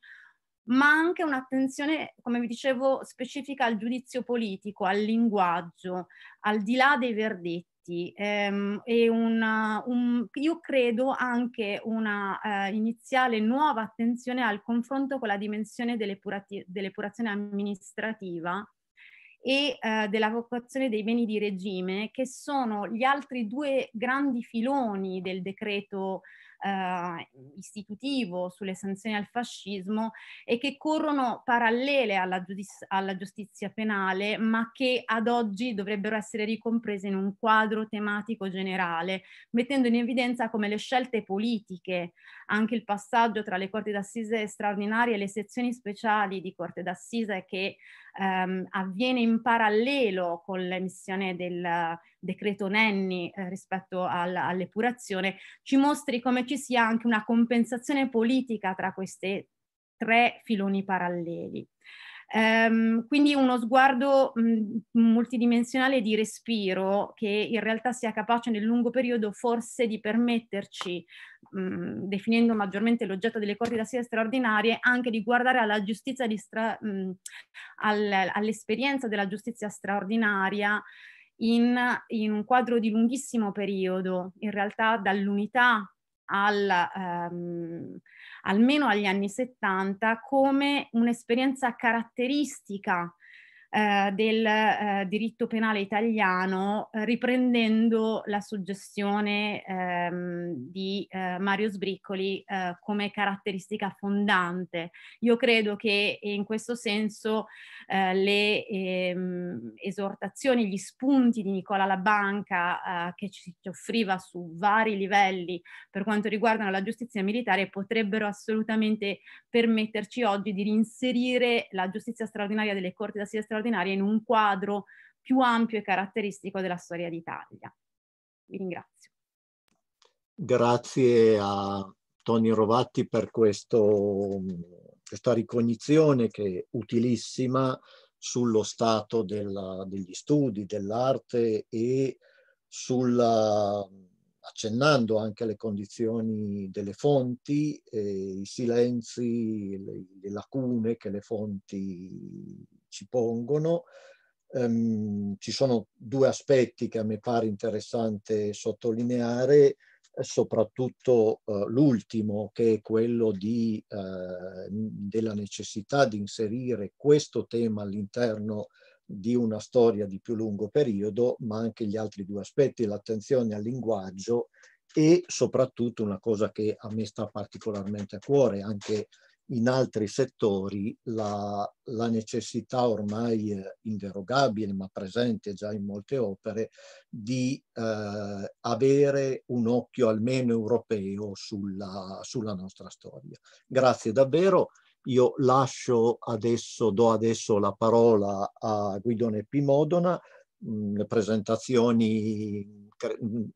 ma anche un'attenzione, come vi dicevo, specifica al giudizio politico, al linguaggio, al di là dei verdetti aspetti ehm, e una, un, io credo anche una eh, iniziale nuova attenzione al confronto con la dimensione dell'epurazione amministrativa e eh, della vocazione dei beni di regime, che sono gli altri due grandi filoni del decreto eh, istitutivo, sulle sanzioni al fascismo e che corrono parallele alla, giudiz- alla giustizia penale, ma che ad oggi dovrebbero essere ricomprese in un quadro tematico generale, mettendo in evidenza come le scelte politiche, anche il passaggio tra le corti d'assise straordinarie e le sezioni speciali di corte d'assise che ehm, avviene in parallelo con l'emissione del decreto Nenni eh, rispetto al, all'epurazione, ci mostri come ci sia anche una compensazione politica tra questi tre filoni paralleli. Um, quindi uno sguardo mh, mm, multidimensionale di respiro che in realtà sia capace nel lungo periodo forse di permetterci, mh, mm, definendo maggiormente l'oggetto delle corti d'assise straordinarie, anche di guardare alla giustizia di stra- mh, mm, all- all'esperienza della giustizia straordinaria in, in un quadro di lunghissimo periodo, in realtà dall'unità al, ehm, almeno agli anni 70 come un'esperienza caratteristica eh, del eh, diritto penale italiano eh, riprendendo la suggestione ehm, di eh, Mario Sbriccoli come caratteristica fondante. Io credo che in questo senso le ehm, esortazioni, gli spunti di Nicola Labanca che ci, offriva su vari livelli per quanto riguarda la giustizia militare potrebbero assolutamente permetterci oggi di rinserire la giustizia straordinaria delle corti d'assise straordinarie straordinaria in un quadro più ampio e caratteristico della storia d'Italia. Vi ringrazio. Grazie a Toni Rovatti per questo, questa ricognizione che è utilissima sullo stato della, degli studi, dell'arte e sulla, accennando anche le condizioni delle fonti, eh, i silenzi, le, le lacune che le fonti ci pongono. Um, ci sono due aspetti che a me pare interessante sottolineare, eh, soprattutto uh, l'ultimo che è quello di, uh, della necessità di inserire questo tema all'interno di una storia di più lungo periodo, ma anche gli altri due aspetti, l'attenzione al linguaggio e soprattutto una cosa che a me sta particolarmente a cuore, anche in altri settori la, la, necessità ormai eh, inderogabile, ma presente già in molte opere, di eh, avere un occhio almeno europeo sulla, sulla, nostra storia. Grazie davvero. Io lascio adesso, do adesso la parola a Guidone Pimodona. Mh, mm, le presentazioni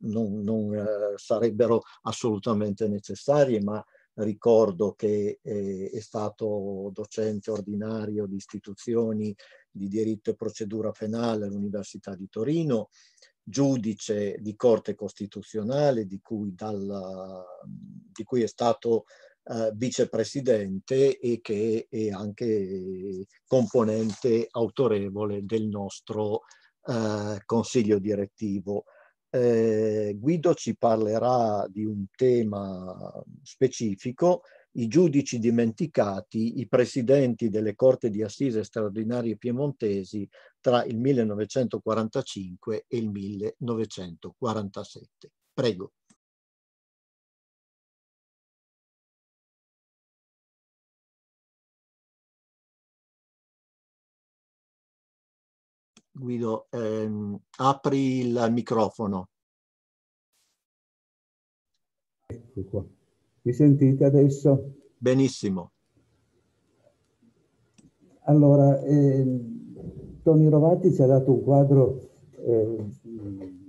non, non eh, sarebbero assolutamente necessarie, ma ricordo che eh, è stato docente ordinario di istituzioni di diritto e procedura penale all'Università di Torino, giudice di Corte Costituzionale di cui, dalla, di cui è stato eh, vicepresidente e che è anche componente autorevole del nostro eh, consiglio direttivo. Eh, Guido ci parlerà di un tema specifico, i giudici dimenticati, i presidenti delle corte di assise straordinarie piemontesi tra il 1945 e il 1947. Prego. Guido, ehm, apri il microfono. Ecco qua. Mi sentite adesso? Benissimo. Allora, eh, Toni Rovati ci ha dato un quadro ehm,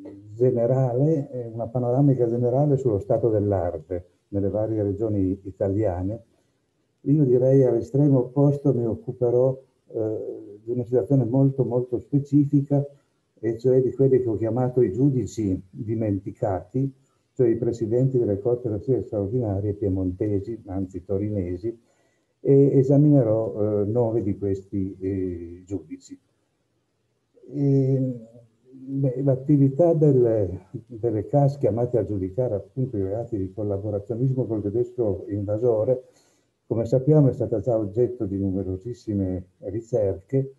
eh, generale, una panoramica generale sullo stato dell'arte nelle varie regioni italiane. Io direi all'estremo opposto mi occuperò eh, di una situazione molto molto specifica, e cioè di quelli che ho chiamato i giudici dimenticati, cioè i presidenti delle corti razziali straordinarie piemontesi, anzi torinesi, e esaminerò eh, nove di questi eh, giudici. Ehm, l'attività delle, delle CAS chiamate a giudicare appunto i reati di collaborazionismo col tedesco invasore come sappiamo è stata già oggetto di numerosissime ricerche,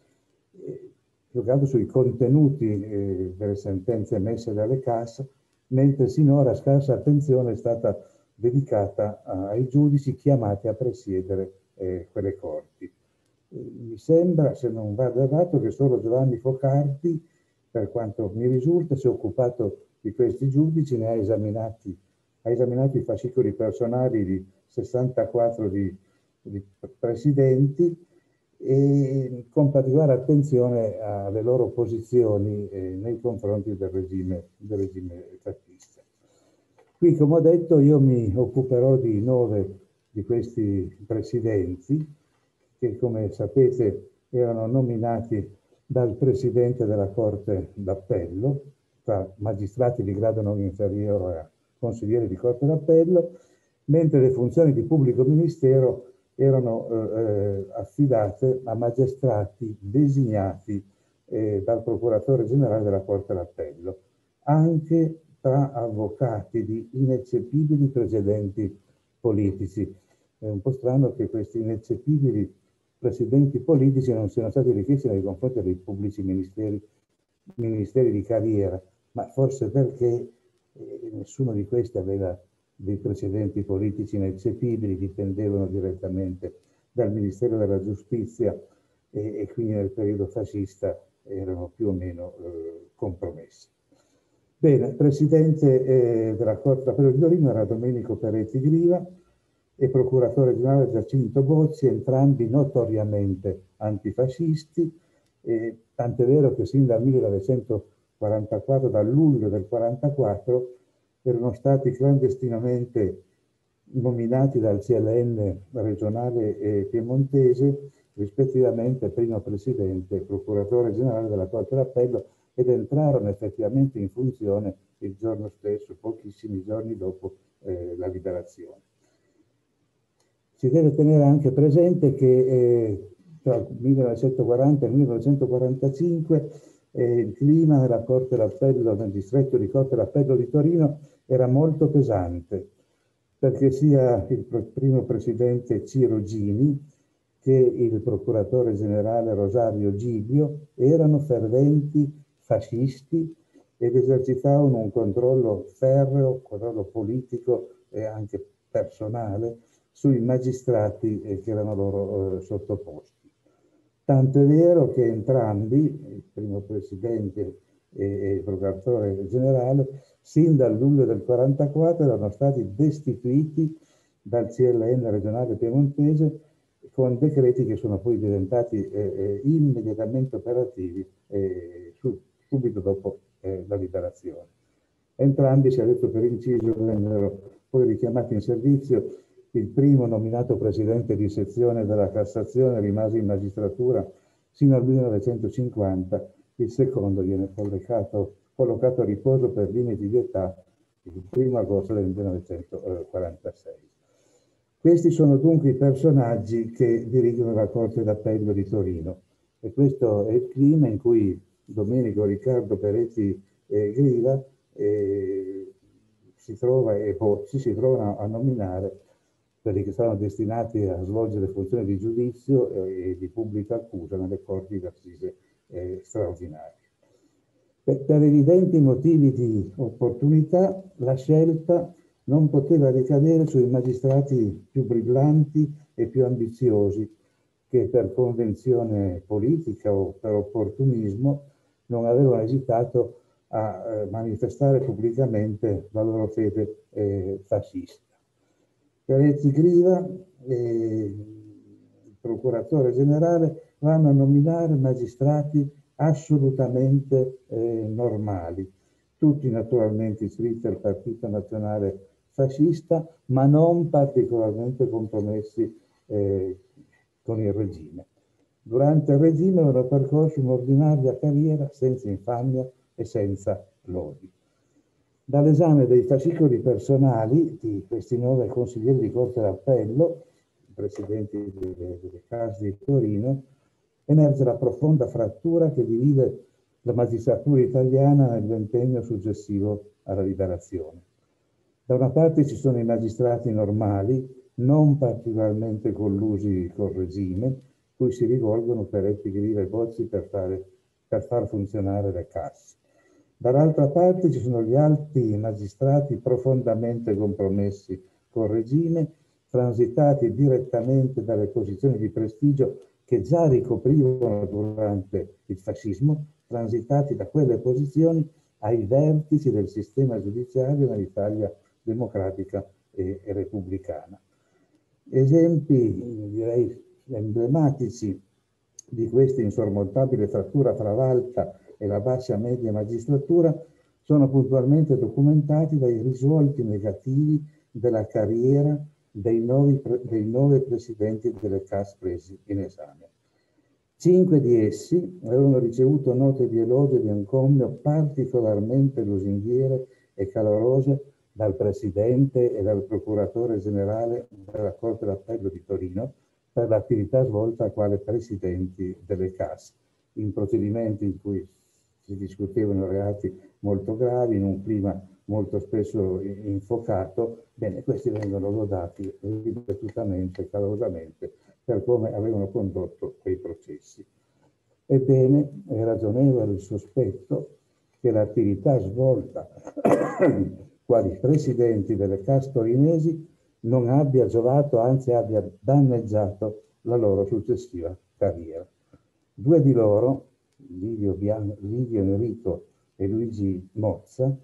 eh, più che altro sui contenuti eh, delle sentenze emesse dalle CAS, mentre sinora scarsa attenzione è stata dedicata ai giudici chiamati a presiedere eh, quelle corti. Mi sembra, se non vado errato, che solo Giovanni Focardi, per quanto mi risulta, si è occupato di questi giudici, ne ha esaminati, ha esaminato i fascicoli personali di 64 di presidenti e con particolare attenzione alle loro posizioni eh, nei confronti del regime, del regime fascista. Qui, come ho detto, io mi occuperò di nove di questi presidenti, che come sapete erano nominati dal presidente della Corte d'Appello, tra magistrati di grado non inferiore a consiglieri di Corte d'Appello, mentre le funzioni di pubblico ministero erano eh, eh, affidate a magistrati designati eh, dal procuratore generale della Corte d'Appello, anche tra avvocati di ineccepibili precedenti politici. È un po' strano che questi ineccepibili precedenti politici non siano stati richiesti nei confronti dei pubblici ministeri, ministeri di carriera, ma forse perché eh, nessuno di questi aveva dei precedenti politici ineccepibili dipendevano direttamente dal Ministero della Giustizia e, e quindi nel periodo fascista erano più o meno eh, compromessi. Bene, presidente eh, della Corte d'Appello di Torino era Domenico Peretti Griva e procuratore generale Giacinto Bozzi, entrambi notoriamente antifascisti, eh, tant'è vero che sin dal 1944, dal luglio del 1944, erano stati clandestinamente nominati dal CLN regionale e piemontese, rispettivamente primo presidente e procuratore generale della Corte d'Appello, ed entrarono effettivamente in funzione il giorno stesso, pochissimi giorni dopo eh, la liberazione. Si deve tenere anche presente che eh, tra il 1940 e il 1945 eh, il clima della Corte d'Appello, nel distretto di Corte d'Appello di Torino, era molto pesante, perché sia il primo presidente Ciro Gini che il procuratore generale Rosario Giglio erano ferventi fascisti ed esercitavano un controllo ferreo, un controllo politico e anche personale sui magistrati eh, che erano loro eh, sottoposti. Tanto è vero che entrambi, il primo presidente e il procuratore generale, sin dal luglio del 1944 erano stati destituiti dal CLN regionale piemontese con decreti che sono poi diventati eh, eh immediatamente operativi eh, subito dopo eh, la liberazione. Entrambi, si è detto per inciso, vennero poi richiamati in servizio. Il primo nominato presidente di sezione della Cassazione rimase in magistratura sino al 1950 il secondo viene collocato, collocato a riposo per limiti di età il 1 agosto del 1946. Questi sono dunque i personaggi che dirigono la Corte d'Appello di Torino e questo è il clima in cui Domenico Riccardo Peretti eh, Griva eh, si trova e Bocci si trovano a nominare quelli che saranno destinati a svolgere funzioni di giudizio e, eh, e di pubblica accusa nelle corti d'assise eh, straordinario. Per, per evidenti motivi di opportunità, la scelta non poteva ricadere sui magistrati più brillanti e più ambiziosi, che per convenzione politica o per opportunismo non avevano esitato a eh, manifestare pubblicamente la loro fede eh, fascista. Perezzi Griva, eh, procuratore generale, vanno a nominare magistrati assolutamente eh, normali, tutti naturalmente iscritti al Partito Nazionale Fascista, ma non particolarmente compromessi eh, con il regime. Durante il regime avevano percorso un'ordinaria carriera senza infamia e senza lodi. Dall'esame dei fascicoli personali di questi nove consiglieri di Corte d'Appello, presidenti delle, delle case di Torino, emerge la profonda frattura che divide la magistratura italiana nel ventennio successivo alla liberazione. Da una parte ci sono i magistrati normali, non particolarmente collusi col regime, cui si rivolgono per epigrire bozzi per, fare, per far funzionare le casse. Dall'altra parte ci sono gli alti magistrati profondamente compromessi col regime, transitati direttamente dalle posizioni di prestigio che già ricoprivano durante il fascismo, transitati da quelle posizioni ai vertici del sistema giudiziario nell'Italia democratica e, repubblicana. Esempi, direi, emblematici di questa insormontabile frattura tra l'alta e la bassa media magistratura sono puntualmente documentati dai risvolti negativi della carriera dei, nuovi, dei nove presidenti delle CAS presi in esame. Cinque di essi avevano ricevuto note di elogio e di encomio particolarmente lusinghiere e calorose dal Presidente e dal Procuratore Generale della Corte d'Appello di Torino per l'attività svolta quale Presidenti delle CAS, in procedimenti in cui si discutevano reati molto gravi, in un clima molto spesso infocato, bene, questi vengono lodati ripetutamente, calorosamente, per come avevano condotto quei processi. Ebbene, è ragionevole il sospetto che l'attività svolta quali presidenti delle castorinesi non abbia giovato, anzi abbia danneggiato la loro successiva carriera. Due di loro, Livio, Bian- Livio Enrico e Luigi Mozza,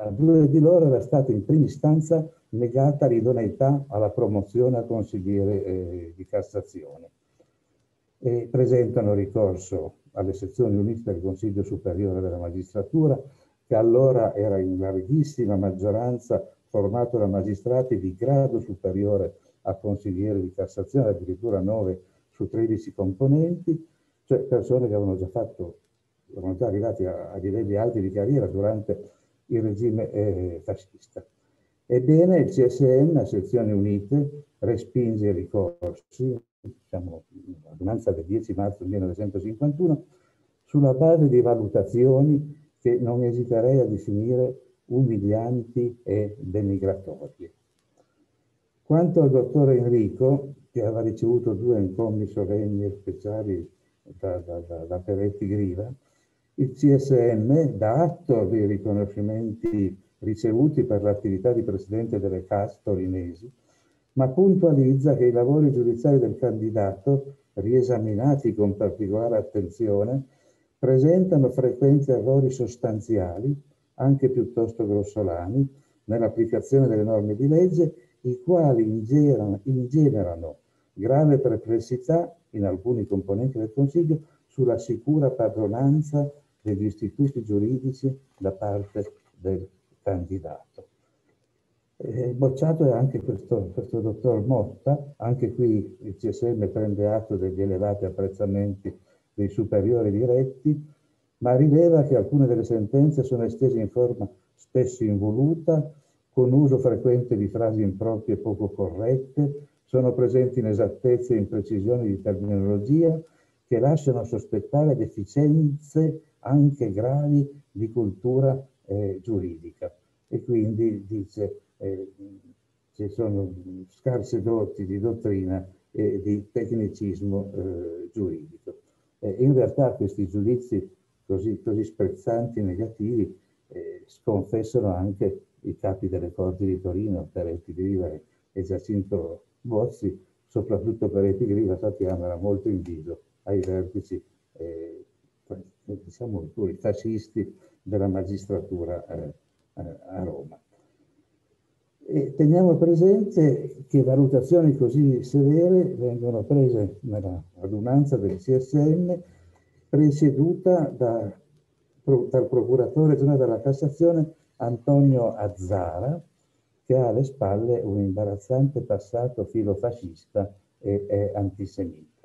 a eh, due di loro era stata in prima istanza negata l'idoneità alla promozione a consigliere eh, di Cassazione e presentano ricorso alle sezioni unite del Consiglio Superiore della Magistratura che allora era in larghissima maggioranza formato da magistrati di grado superiore a consigliere di Cassazione, addirittura 9 su 13 componenti, cioè persone che avevano già fatto, erano già arrivati a, a livelli alti di carriera durante il regime eh, fascista. Ebbene, il CSM a sezioni unite respinge i ricorsi, diciamo, l'ordinanza del 10 marzo 1951, sulla base di valutazioni che non esiterei a definire umilianti e denigratorie. Quanto al dottore Enrico, che aveva ricevuto due incombi solenni e speciali da, da, da, da Peretti Griva, il CSM dà atto dei riconoscimenti ricevuti per l'attività di presidente delle CAS torinesi, ma puntualizza che i lavori giudiziari del candidato, riesaminati con particolare attenzione, presentano frequenti errori sostanziali, anche piuttosto grossolani, nell'applicazione delle norme di legge, i quali ingerano, ingenerano grave perplessità in alcuni componenti del Consiglio sulla sicura padronanza degli istituti giuridici da parte del candidato. Eh, bocciato è anche questo, questo, dottor Motta, anche qui il CSM prende atto degli elevati apprezzamenti dei superiori diretti, ma rileva che alcune delle sentenze sono estese in forma spesso involuta, con uso frequente di frasi improprie e poco corrette, sono presenti inesattezze e imprecisioni di terminologia che lasciano sospettare deficienze anche gravi di cultura eh, giuridica. E quindi dice eh, ci sono scarse doti di dottrina e di tecnicismo eh, giuridico. Eh, in realtà questi giudizi così, così sprezzanti e negativi eh, sconfessano anche i capi delle corti di Torino, Peretti Griva e Giacinto Bozzi, soprattutto Peretti Griva, sappiamo, era molto inviso ai vertici eh, diciamo pure i fascisti della magistratura eh, eh, a Roma. E teniamo presente che valutazioni così severe vengono prese nella radunanza del CSM presieduta da, dal procuratore generale della Cassazione Antonio Azzara, che ha alle spalle un imbarazzante passato filofascista e antisemita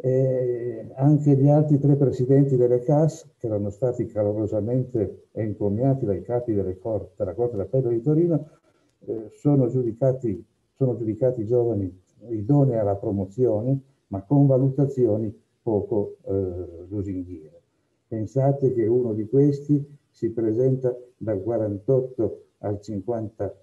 e anche gli altri tre presidenti delle CAS, che erano stati calorosamente encomiati dai capi cor- della Corte d'Appello di Torino, eh, sono, giudicati, sono giudicati giovani idonei alla promozione, ma con valutazioni poco eh, lusinghiere. Pensate che uno di questi si presenta dal 48 al 50,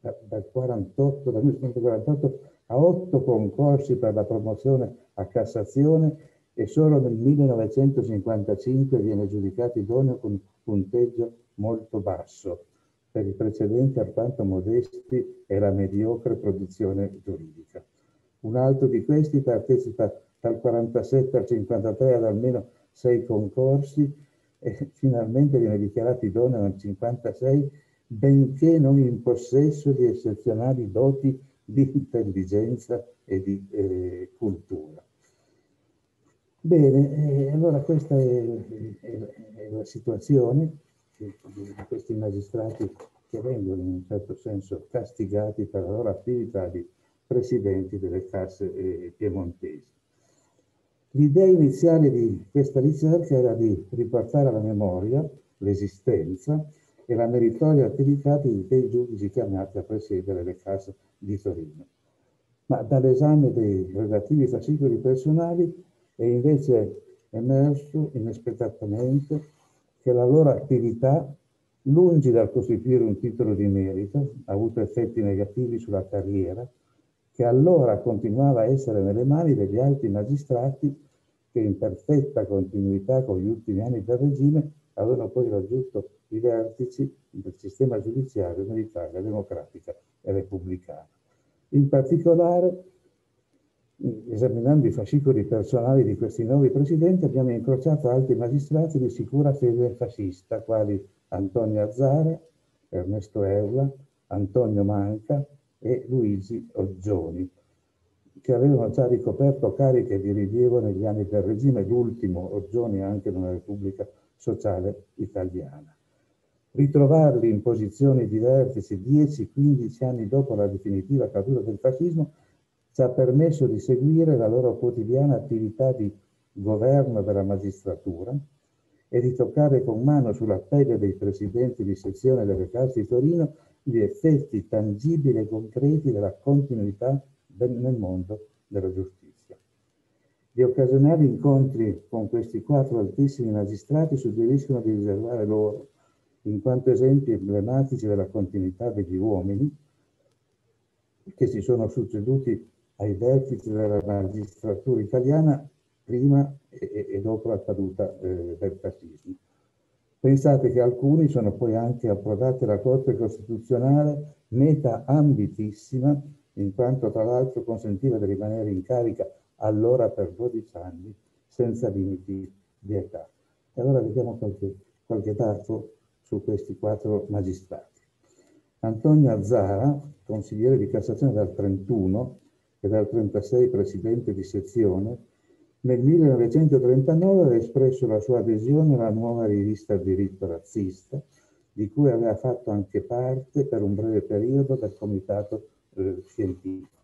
da, dal 48, dal 1948 a otto concorsi per la promozione a Cassazione e solo nel 1955 viene giudicato idoneo con un punteggio molto basso. Per i precedenti, alquanto Modesti e la mediocre produzione giuridica. Un altro di questi partecipa dal 47 al 53 ad almeno sei concorsi e finalmente viene dichiarato idoneo nel 56 benché non in possesso di eccezionali doti di intelligenza e di eh, cultura. Bene, eh, allora questa è, è, è la situazione di, questi magistrati che vengono in un certo senso castigati per la loro attività di presidenti delle casse eh, piemontesi. L'idea iniziale di questa ricerca era di riportare alla memoria l'esistenza e la meritoria attività dei giudici chiamati a presiedere le casse di Torino. Ma dall'esame dei relativi fascicoli personali e invece è emerso inaspettatamente che la loro attività, lungi dal costituire un titolo di merito, ha avuto effetti negativi sulla carriera, che allora continuava a essere nelle mani degli alti magistrati che in perfetta continuità con gli ultimi anni del regime avevano poi raggiunto i vertici del sistema giudiziario nell'Italia democratica e repubblicana. In particolare esaminando i fascicoli personali di questi nuovi presidenti, abbiamo incrociato altri magistrati di sicura fede fascista, quali Antonio Azzara, Ernesto Eula, Antonio Manca e Luigi Oggioni, che avevano già ricoperto cariche di rilievo negli anni del regime, l'ultimo Oggioni anche nella Repubblica Sociale Italiana. Ritrovarli in posizioni di vertice 10-15 anni dopo la definitiva caduta del fascismo ci ha permesso di seguire la loro quotidiana attività di governo della magistratura e di toccare con mano sulla pelle dei presidenti di sezione delle case di Torino gli effetti tangibili e concreti della continuità nel mondo della giustizia. Gli occasionali incontri con questi quattro altissimi magistrati suggeriscono di riservare loro, in quanto esempi emblematici della continuità degli uomini, che si sono succeduti ai vertici della magistratura italiana prima e, e dopo la caduta eh, del fascismo. Pensate che alcuni sono poi anche approdati alla Corte Costituzionale, meta ambitissima, in quanto tra l'altro consentiva di rimanere in carica allora per 12 anni senza limiti di età. E allora vediamo qualche, qualche dato su questi quattro magistrati. Antonio Azzara, consigliere di Cassazione dal 31, e dal 36 presidente di sezione, nel 1939 aveva espresso la sua adesione alla nuova rivista Diritto Razzista, di cui aveva fatto anche parte per un breve periodo del comitato eh, scientifico.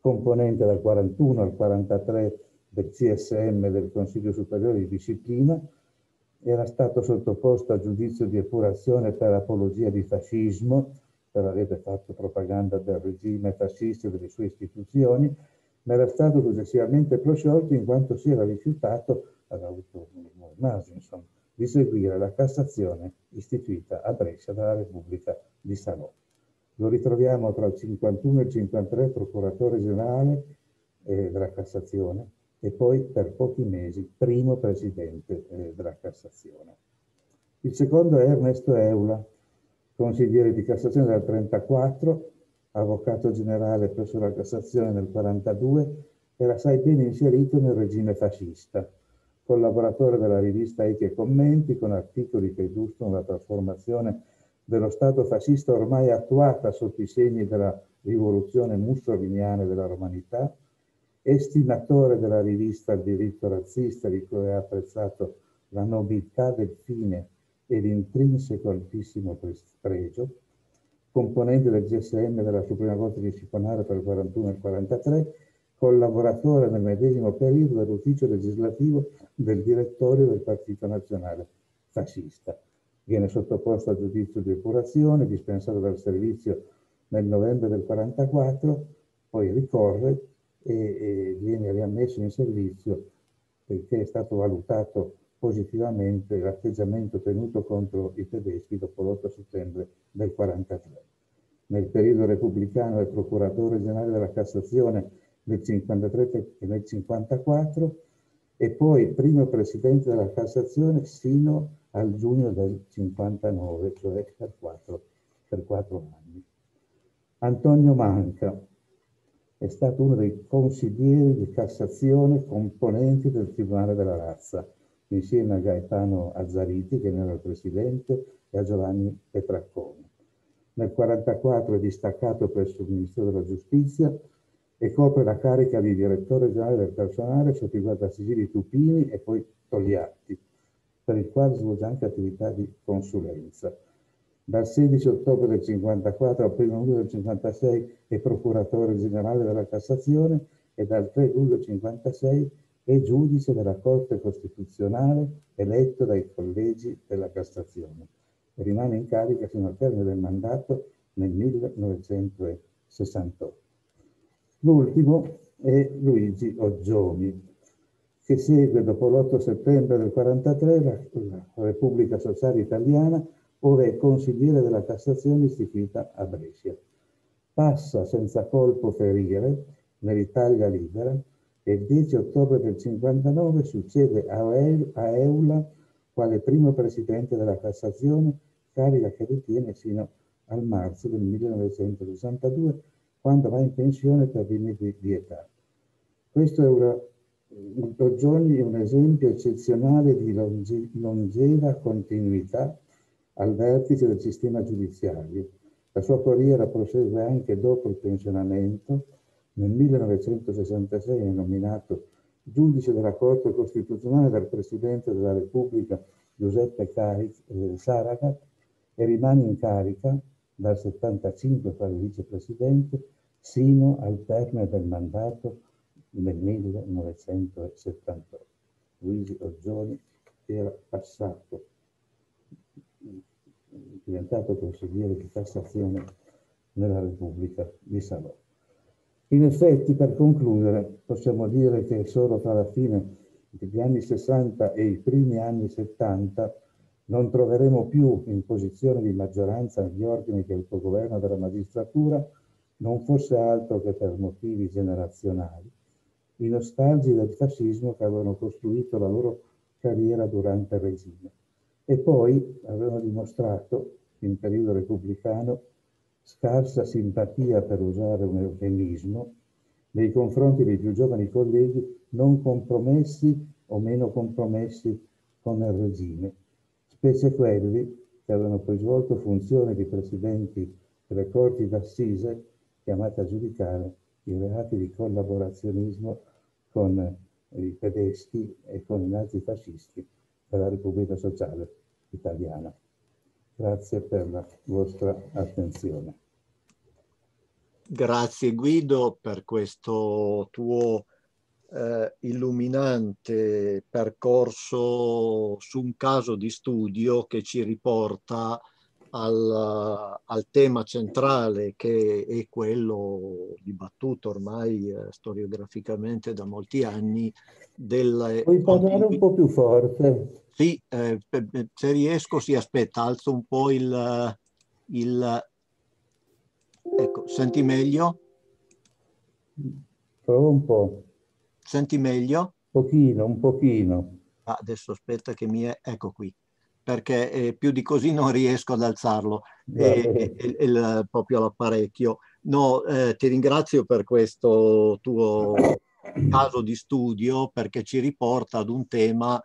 Componente dal 1941 al 1943 del CSM del Consiglio Superiore di Disciplina, era stato sottoposto a giudizio di epurazione per apologia di fascismo per avere fatto propaganda del regime fascista e delle sue istituzioni, ma era stato successivamente prosciolto in quanto si era rifiutato, ad avuto un naso, insomma, di seguire la Cassazione istituita a Brescia dalla Repubblica di Salò. Lo ritroviamo tra il 51 e il 53 procuratore generale eh, della Cassazione e poi per pochi mesi primo presidente eh, della Cassazione. Il secondo è Ernesto Eula, consigliere di Cassazione dal 1934, avvocato generale presso la Cassazione nel 1942, era assai bene inserito nel regime fascista, collaboratore della rivista Eche Commenti con articoli che illustrano la trasformazione dello Stato fascista ormai attuata sotto i segni della rivoluzione mussoliniana della romanità, estimatore della rivista Il diritto razzista di cui è apprezzato la nobiltà del fine ed intrinseco altissimo pregio, componente del GSM della Suprema Corte disciplinare per il 41 e il 43, collaboratore nel medesimo periodo dell'ufficio legislativo del direttorio del Partito Nazionale Fascista. Viene sottoposto a giudizio di depurazione, dispensato dal servizio nel novembre del 44, poi ricorre e, e viene riammesso in servizio perché è stato valutato positivamente l'atteggiamento tenuto contro i tedeschi dopo l'8 settembre del 1943. Nel periodo repubblicano è procuratore generale della Cassazione nel 1953 e nel 1954 e poi primo presidente della Cassazione sino al giugno del 59, cioè per quattro, per quattro anni. Antonio Manca è stato uno dei consiglieri di Cassazione componenti del Tribunale della Razza insieme a Gaetano Azzariti, che ne era il presidente, e a Giovanni Petracconi. Nel 1944 è distaccato presso il Ministero della Giustizia e copre la carica di direttore generale del personale sotto i guardasigilli Tupini e poi Togliatti, per il quale svolge anche attività di consulenza. Dal 16 ottobre del 1954 al 1 luglio del 1956 è procuratore generale della Cassazione e dal 3 luglio 1956 e giudice della Corte Costituzionale eletto dai collegi della Cassazione. Rimane in carica fino al termine del mandato nel 1968. L'ultimo è Luigi Oggioni, che segue dopo l'8 settembre del 1943 la Repubblica Sociale Italiana, ove è consigliere della Cassazione istituita a Brescia. Passa senza colpo ferire nell'Italia libera e il 10 ottobre del 59 succede a Eula quale primo presidente della Cassazione, carica che ritiene fino al marzo del 1962, quando va in pensione per limiti di età. Questo è una, Giorni un esempio eccezionale di longeva continuità al vertice del sistema giudiziario. La sua carriera prosegue anche dopo il pensionamento, nel 1966 è nominato giudice della Corte Costituzionale dal Presidente della Repubblica Giuseppe Caric, eh, Saragat e rimane in carica dal 75 quale vicepresidente sino al termine del mandato nel 1978. Luigi Orgioni era passato, diventato consigliere di Cassazione nella Repubblica di Salò. In effetti, per concludere, possiamo dire che solo tra la fine degli anni 60 e i primi anni 70 non troveremo più in posizione di maggioranza gli ordini che il governo della magistratura non fosse altro che per motivi generazionali, i nostalgi del fascismo che avevano costruito la loro carriera durante il regime e poi avevano dimostrato, in periodo repubblicano, scarsa simpatia, per usare un eufemismo, nei confronti dei più giovani colleghi non compromessi o meno compromessi con il regime, specie quelli che avevano poi svolto funzioni di presidenti delle corti d'assise chiamate a giudicare i reati di collaborazionismo con i tedeschi e con i nazifascisti della Repubblica Sociale Italiana. Grazie per la vostra attenzione. Grazie Guido per questo tuo eh, illuminante percorso su un caso di studio che ci riporta al, al, tema centrale che è quello dibattuto ormai eh, storiograficamente da molti anni del... Puoi parlare un po' più forte? Sì, eh, se riesco si aspetta, alzo un po' il, il... Ecco, senti meglio? Provo un po'. Senti meglio? Un pochino, un pochino. Ah, adesso aspetta che mi è... Ecco qui perché eh, più di così non riesco ad alzarlo e, e, il, proprio l'apparecchio. No, eh, ti ringrazio per questo tuo caso di studio perché ci riporta ad un tema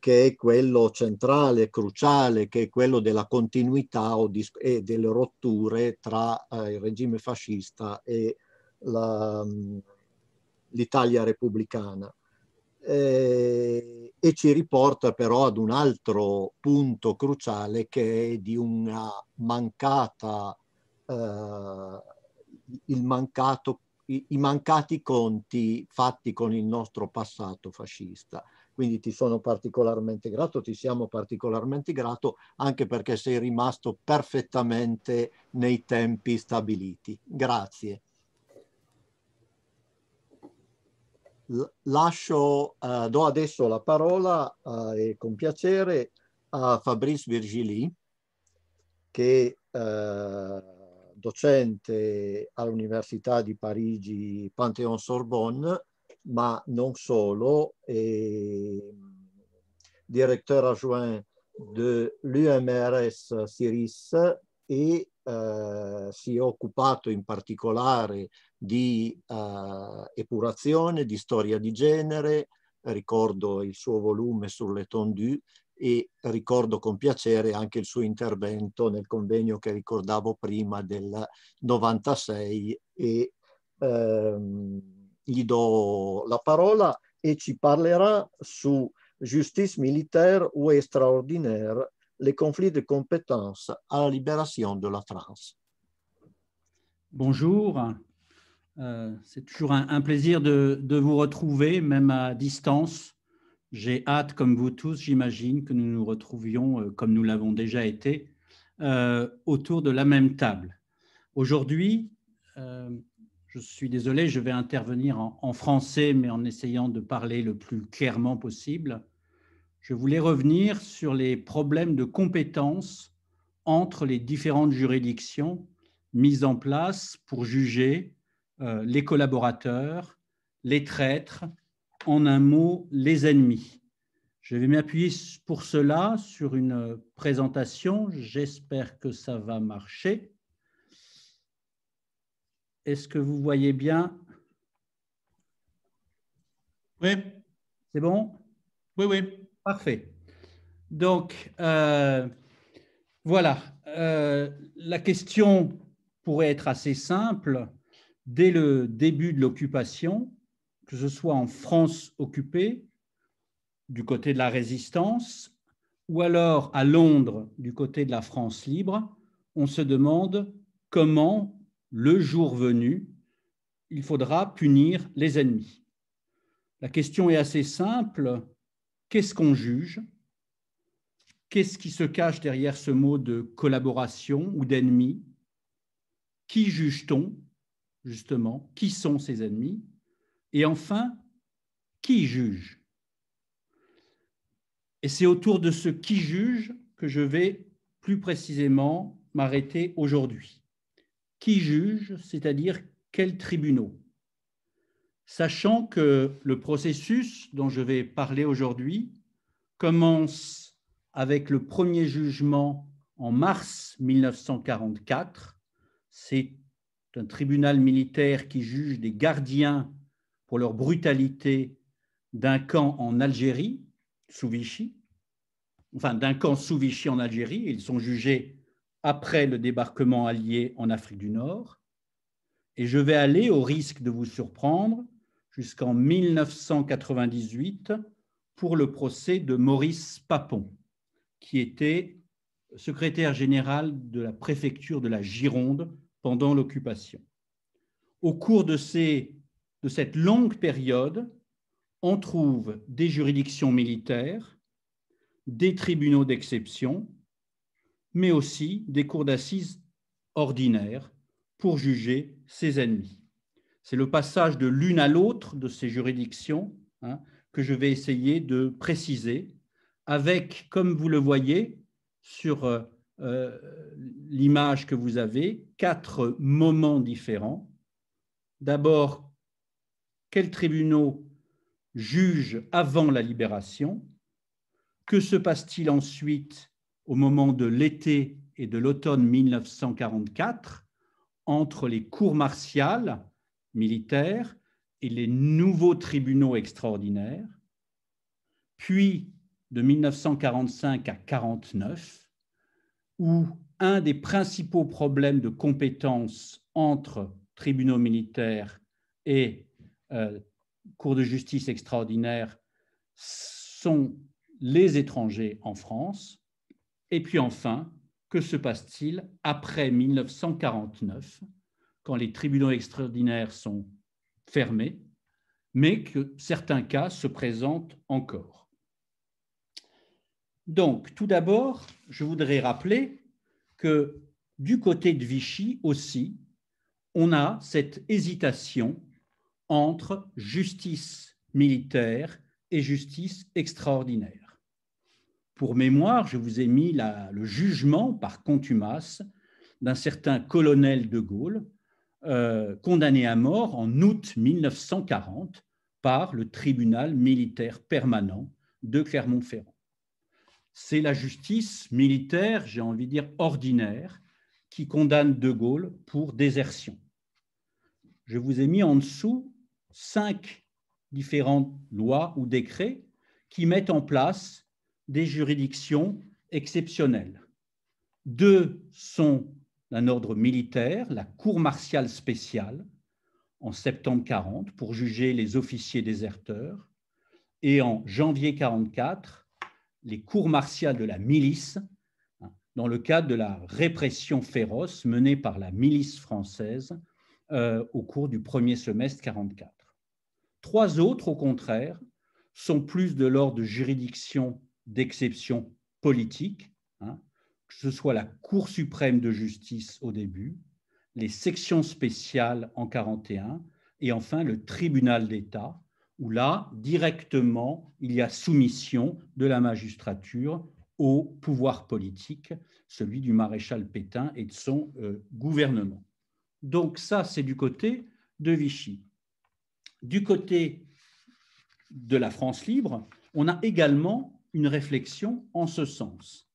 che è quello centrale, cruciale, che è quello della continuità di, e delle rotture tra eh, il regime fascista e la, mm, l'Italia repubblicana eh, e ci riporta però ad un altro punto cruciale che è di una mancata, eh, il mancato, i, i mancati conti fatti con il nostro passato fascista quindi ti sono particolarmente grato, ti siamo particolarmente grato anche perché sei rimasto perfettamente nei tempi stabiliti. Grazie. lascio, uh, do adesso la parola uh, e con piacere a Fabrice Virgili, che è eh, docente all'Università di Parigi Panthéon-Sorbonne, ma non solo, e direttore adjoint de l'UMRS Siris et eh, si è occupato in particolare di eh, epurazione, di storia di genere, ricordo il suo volume sulle tondue e ricordo con piacere anche il suo intervento nel convegno che ricordavo prima del 96 e ehm, gli do la parola e ci parlerà su Justice Militaire ou Extraordinaire les conflits de compétences à la libération de la France. Bonjour, euh, c'est toujours un, plaisir de, vous retrouver, même à distance. J'ai hâte, comme vous tous, j'imagine, que nous nous retrouvions, euh, comme nous l'avons déjà été, euh, autour de la même table. Aujourd'hui, je suis désolé, je vais intervenir en, en, français, mais en essayant de parler le plus clairement possible je voulais revenir sur les problèmes de compétences entre les différentes juridictions mises en place pour juger euh, les collaborateurs, les traîtres, en un mot, les ennemis. Je vais m'appuyer pour cela sur une présentation. J'espère que ça va marcher. Est-ce que vous voyez bien Oui. C'est bon Oui, oui. Parfait. Donc, euh, voilà. Euh, la question pourrait être assez simple. Dès le début de l'occupation, que ce soit en France occupée, du côté de la résistance, ou alors à Londres, du côté de la France libre, on se demande comment, le jour venu, il faudra punir les ennemis. La question est assez simple. Qu'est-ce qu'on juge Qu'est-ce qui se cache derrière ce mot de collaboration ou d'ennemi Qui juge-t-on, justement Qui sont ces ennemis Et enfin, qui juge Et c'est autour de ce qui juge que je vais plus précisément m'arrêter aujourd'hui. Qui juge, c'est-à-dire quels tribunaux sachant que le processus dont je vais parler aujourd'hui commence avec le premier jugement en mars 1944. C'est un tribunal militaire qui juge des gardiens pour leur brutalité d'un camp en Algérie, sous Vichy, enfin d'un camp sous Vichy en Algérie. Ils sont jugés après le débarquement allié en Afrique du Nord. Et je vais aller, au risque de vous surprendre, jusqu'en 1998 pour le procès de Maurice Papon, qui était secrétaire général de la préfecture de la Gironde pendant l'occupation. Au cours de, de cette longue période, on trouve des juridictions militaires, des tribunaux d'exception, mais aussi des cours d'assises ordinaires pour juger ses ennemis. C'est le passage de l'une à l'autre de ces juridictions hein, que je vais essayer de préciser avec, comme vous le voyez, sur euh, euh, l'image que vous avez, quatre moments différents. D'abord, quels tribunaux jugent avant la libération Que se passe-t-il ensuite au moment de l'été et de l'automne 1944 entre les cours martiales militaires et les nouveaux tribunaux extraordinaires, puis de 1945 à 1949, où un des principaux problèmes de compétence entre tribunaux militaires et euh, cours de justice extraordinaire sont les étrangers en France. Et puis enfin, que se passe-t-il après 1949 quand les tribunaux extraordinaires sont fermés, mais que certains cas se présentent encore. Donc, tout d'abord, je voudrais rappeler que du côté de Vichy aussi, on a cette hésitation entre justice militaire et justice extraordinaire. Pour mémoire, je vous ai mis le jugement par contumace d'un certain colonel de Gaulle euh, condamné à mort en août 1940 par le tribunal militaire permanent de Clermont-Ferrand. C'est la justice militaire, j'ai envie de dire ordinaire, qui condamne De Gaulle pour désertion. Je vous ai mis en dessous cinq différentes lois ou décrets qui mettent en place des juridictions exceptionnelles. Deux sont d'un ordre militaire, la cour martiale spéciale, en septembre 40, pour juger les officiers déserteurs, et en janvier 44, les cours martiales de la milice, hein, dans le cadre de la répression féroce menée par la milice française euh, au cours du premier semestre 44. Trois autres, au contraire, sont plus de l'ordre de juridiction d'exception politique, hein, que ce soit la Cour suprême de justice au début, les sections spéciales en 1941 et enfin le tribunal d'État où là, directement, il y a soumission de la magistrature au pouvoir politique, celui du maréchal Pétain et de son euh, gouvernement. Donc ça, c'est du côté de Vichy. Du côté de la France libre, on a également une réflexion en ce sens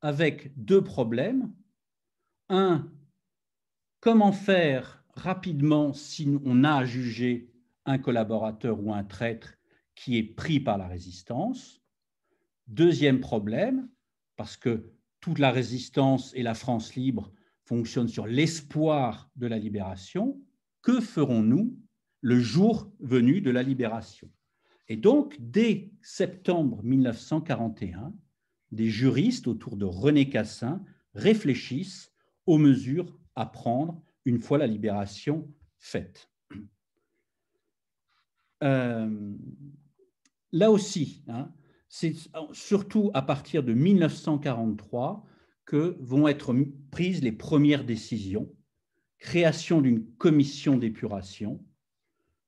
avec deux problèmes. Un, comment faire rapidement si on a à juger un collaborateur ou un traître qui est pris par la résistance Deuxième problème, parce que toute la résistance et la France libre fonctionnent sur l'espoir de la libération, que ferons-nous le jour venu de la libération Et donc, dès septembre 1941, des juristes autour de René Cassin réfléchissent aux mesures à prendre une fois la libération faite. Euh, là aussi, hein, c'est surtout à partir de 1943 que vont être prises les premières décisions. Création d'une commission d'épuration,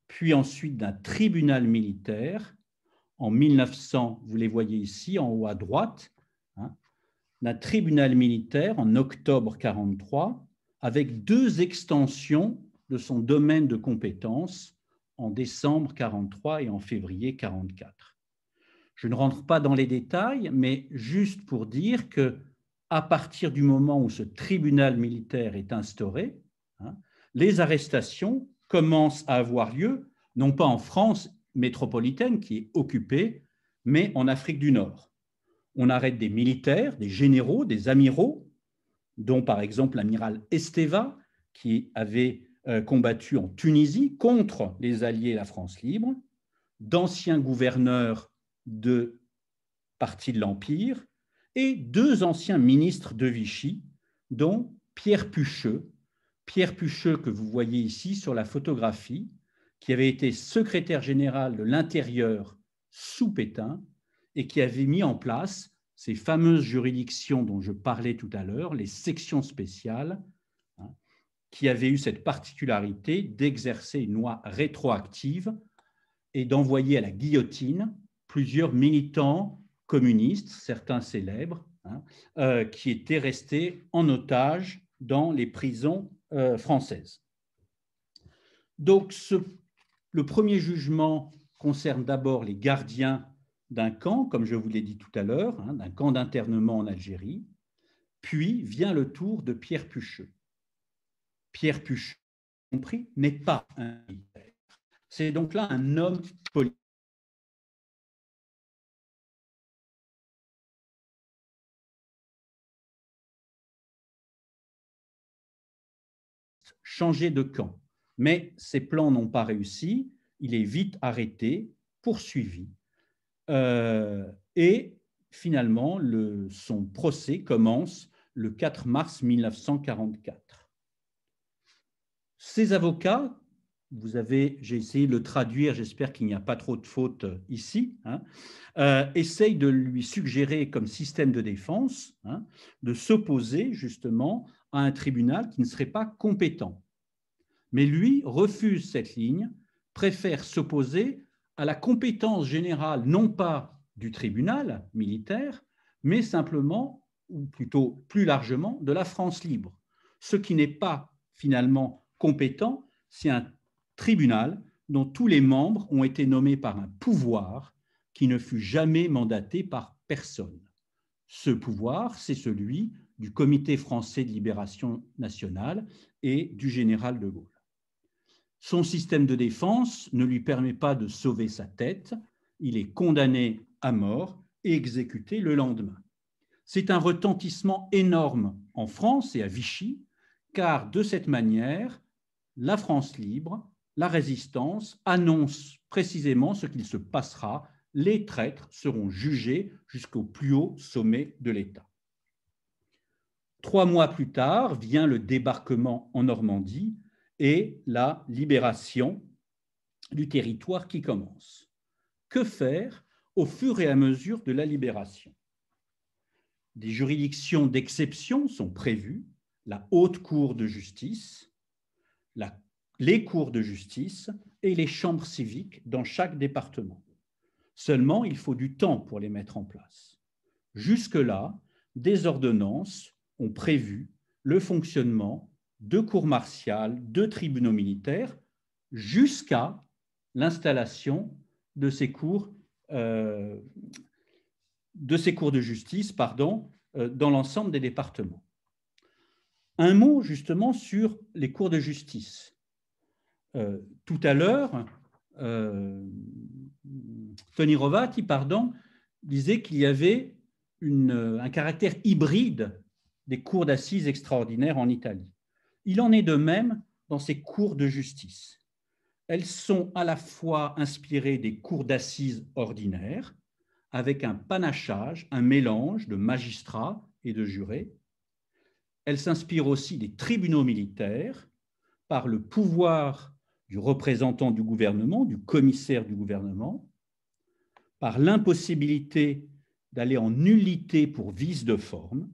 puis ensuite d'un tribunal militaire en 1900, vous les voyez ici en haut à droite, hein, tribunal militaire en octobre 1943, avec deux extensions de son domaine de compétences en décembre 1943 et en février 1944. Je ne rentre pas dans les détails, mais juste pour dire que à partir du moment où ce tribunal militaire est instauré, hein, les arrestations commencent à avoir lieu, non pas en France métropolitaine qui est occupée, mais en Afrique du Nord. On arrête des militaires, des généraux, des amiraux, dont par exemple l'amiral Esteva, qui avait euh, combattu en Tunisie contre les Alliés et la France libre, d'anciens gouverneurs de partie de l'Empire, et deux anciens ministres de Vichy, dont Pierre Pucheux, Pierre Pucheux que vous voyez ici sur la photographie, qui avait été secrétaire général de l'intérieur sous Pétain et qui avait mis en place ces fameuses juridictions dont je parlais tout à l'heure, les sections spéciales, hein, qui avaient eu cette particularité d'exercer une loi rétroactive et d'envoyer à la guillotine plusieurs militants communistes, certains célèbres, hein, euh, qui étaient restés en otage dans les prisons euh, françaises. Donc ce le premier jugement concerne d'abord les gardiens d'un camp, comme je vous l'ai dit tout à l'heure, hein, d'un camp d'internement en Algérie. Puis vient le tour de Pierre Pucheux. Pierre Pucheux, compris, n'est pas un militaire. C'est donc là un homme politique. Changer de camp. Mais ses plans n'ont pas réussi, il est vite arrêté, poursuivi, euh, et finalement, son procès commence le 4 mars 1944. Ses avocats, vous avez, j'ai essayé de le traduire, j'espère qu'il n'y a pas trop de fautes euh, ici, hein, euh, essayent de lui suggérer comme système de défense hein, de s'opposer justement à un tribunal qui ne serait pas compétent. Mais lui refuse cette ligne, préfère s'opposer à la compétence générale, non pas du tribunal militaire, mais simplement, ou plutôt plus largement, de la France libre. Ce qui n'est pas finalement compétent, c'est un tribunal dont tous les membres ont été nommés par un pouvoir qui ne fut jamais mandaté par personne. Ce pouvoir, c'est celui du Comité français de libération nationale et du général de Gaulle. Son système de défense ne lui permet pas de sauver sa tête. Il est condamné à mort et exécuté le lendemain. C'est un retentissement énorme en France et à Vichy, car de cette manière, la France libre, la résistance, annonce précisément ce qu'il se passera. Les traîtres seront jugés jusqu'au plus haut sommet de l'État. Trois mois plus tard vient le débarquement en Normandie, et la libération du territoire qui commence. Que faire au fur et à mesure de la libération Des juridictions d'exception sont prévues, la haute cour de justice, les cours de justice et les chambres civiques dans chaque département. Seulement, il faut du temps pour les mettre en place. Jusque-là, des ordonnances ont prévu le fonctionnement deux cours martiales, deux tribunaux militaires, jusqu'à l'installation de ces cours, euh, de, justice pardon, euh, dans l'ensemble des départements. Un mot justement sur les cours de justice. Euh, tout à l'heure, Tony Rovati pardon, disait qu'il y avait un caractère hybride des cours d'assises extraordinaires en Italie. Il en est de même dans ces cours de justice. Elles sont à la fois inspirées des cours d'assises ordinaires, avec un panachage, un mélange de magistrats et de jurés. Elles s'inspirent aussi des tribunaux militaires par le pouvoir du représentant du gouvernement, du commissaire du gouvernement, par l'impossibilité d'aller en nullité pour vice de forme,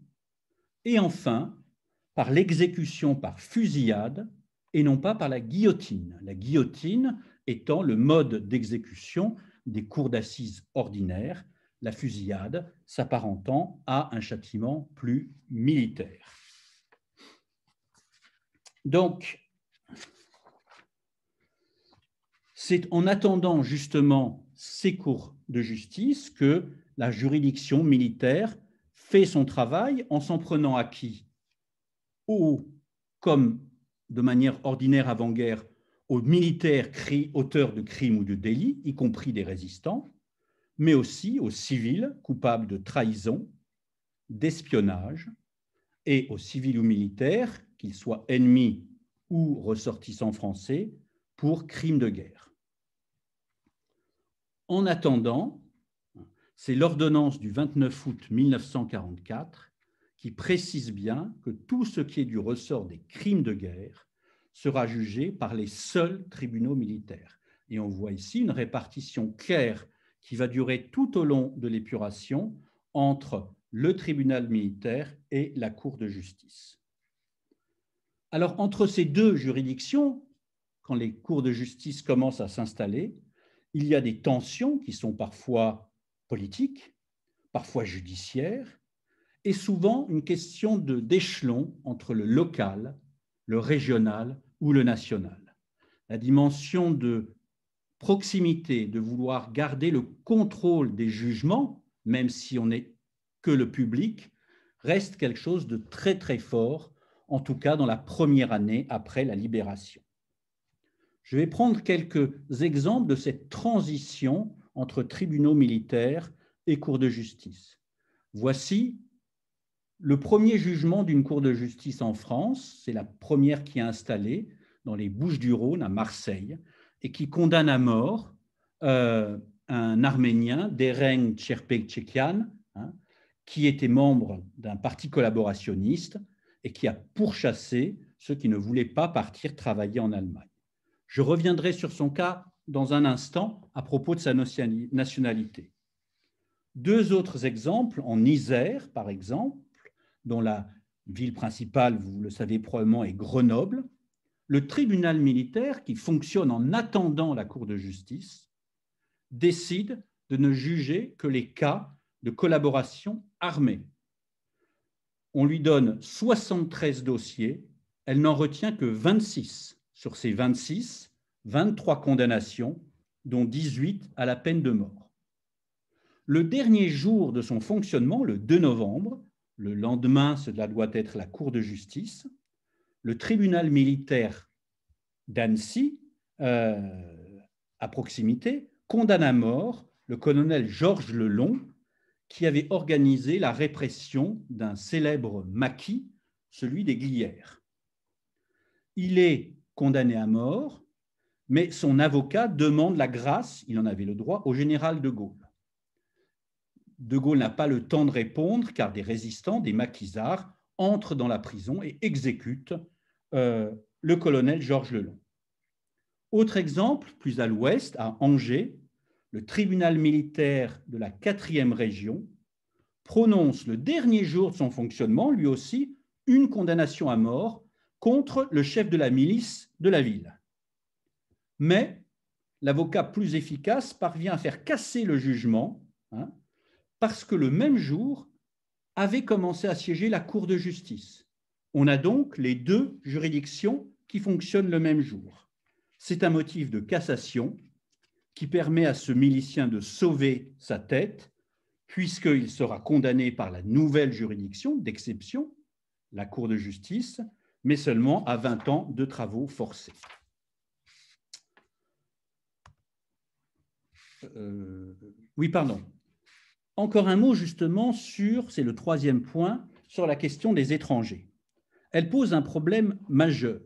et enfin par l'exécution par fusillade et non pas par la guillotine. La guillotine étant le mode d'exécution des cours d'assises ordinaires, la fusillade s'apparentant à un châtiment plus militaire. Donc, c'est en attendant justement ces cours de justice que la juridiction militaire fait son travail en s'en prenant à qui ou, comme de manière ordinaire avant-guerre, aux militaires auteurs de crimes ou de délits, y compris des résistants, mais aussi aux civils coupables de trahison, d'espionnage, et aux civils ou militaires, qu'ils soient ennemis ou ressortissants français, pour crimes de guerre. En attendant, c'est l'ordonnance du 29 août 1944 qui précise bien que tout ce qui est du ressort des crimes de guerre sera jugé par les seuls tribunaux militaires. Et on voit ici une répartition claire qui va durer tout au long de l'épuration entre le tribunal militaire et la Cour de justice. Alors entre ces deux juridictions, quand les cours de justice commencent à s'installer, il y a des tensions qui sont parfois politiques, parfois judiciaires, est souvent une question de d'échelon entre le local, le régional ou le national. La dimension de proximité, de vouloir garder le contrôle des jugements, même si on n'est que le public, reste quelque chose de très très fort, en tout cas dans la première année après la libération. Je vais prendre quelques exemples de cette transition entre tribunaux militaires et cours de justice. Voici le premier jugement d'une cour de justice en France, c'est la première qui est installée dans les Bouches-du-Rhône à Marseille et qui condamne à mort euh, un Arménien, Dereng Tcherpek Tchekian, hein, qui était membre d'un parti collaborationniste et qui a pourchassé ceux qui ne voulaient pas partir travailler en Allemagne. Je reviendrai sur son cas dans un instant à propos de sa nationalité. Deux autres exemples, en Isère par exemple, dont la ville principale, vous le savez probablement, est Grenoble, le tribunal militaire, qui fonctionne en attendant la Cour de justice, décide de ne juger que les cas de collaboration armée. On lui donne 73 dossiers, elle n'en retient que 26. Sur ces 26, 23 condamnations, dont 18 à la peine de mort. Le dernier jour de son fonctionnement, le 2 novembre, le lendemain, cela doit être la Cour de justice. Le tribunal militaire d'Annecy, euh, à proximité, condamne à mort le colonel Georges Lelon, qui avait organisé la répression d'un célèbre maquis, celui des Glières. Il est condamné à mort, mais son avocat demande la grâce, il en avait le droit, au général de Gaulle. De Gaulle n'a pas le temps de répondre car des résistants, des maquisards, entrent dans la prison et exécutent euh, le colonel Georges Lelon. Autre exemple, plus à l'ouest, à Angers, le tribunal militaire de la quatrième région prononce le dernier jour de son fonctionnement, lui aussi, une condamnation à mort contre le chef de la milice de la ville. Mais l'avocat plus efficace parvient à faire casser le jugement hein, parce que le même jour avait commencé à siéger la Cour de justice. On a donc les deux juridictions qui fonctionnent le même jour. C'est un motif de cassation qui permet à ce milicien de sauver sa tête, puisqu'il sera condamné par la nouvelle juridiction d'exception, la Cour de justice, mais seulement à 20 ans de travaux forcés. Euh, oui, pardon encore un mot justement sur, c'est le troisième point, sur la question des étrangers. Elle pose un problème majeur,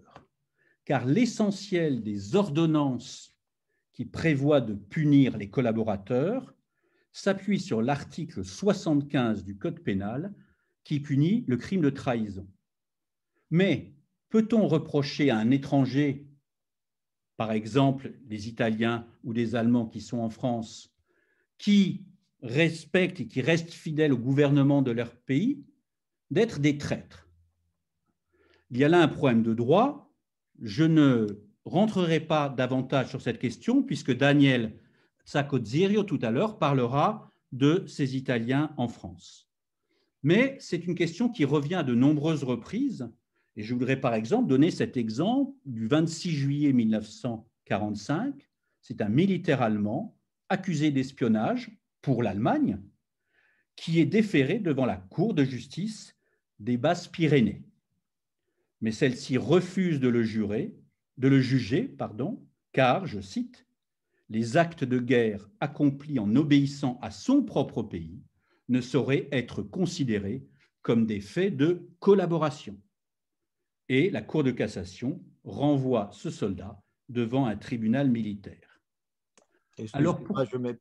car l'essentiel des ordonnances qui prévoient de punir les collaborateurs s'appuie sur l'article 75 du Code pénal qui punit le crime de trahison. Mais peut-on reprocher à un étranger, par exemple les Italiens ou les Allemands qui sont en France, qui respectent et qui restent fidèles au gouvernement de leur pays d'être des traîtres. Il y a là un problème de droit. Je ne rentrerai pas davantage sur cette question puisque Daniel Zaccozzirio tout à l'heure parlera de ces Italiens en France. Mais c'est une question qui revient à de nombreuses reprises et je voudrais par exemple donner cet exemple du 26 juillet 1945. C'est un militaire allemand accusé d'espionnage pour l'Allemagne, qui est déférée devant la Cour de justice des Basses-Pyrénées. Mais celle-ci refuse de le, jurer, de le juger, pardon, car, je cite, les actes de guerre accomplis en obéissant à son propre pays ne sauraient être considérés comme des faits de collaboration. Et la Cour de cassation renvoie ce soldat devant un tribunal militaire. Alors,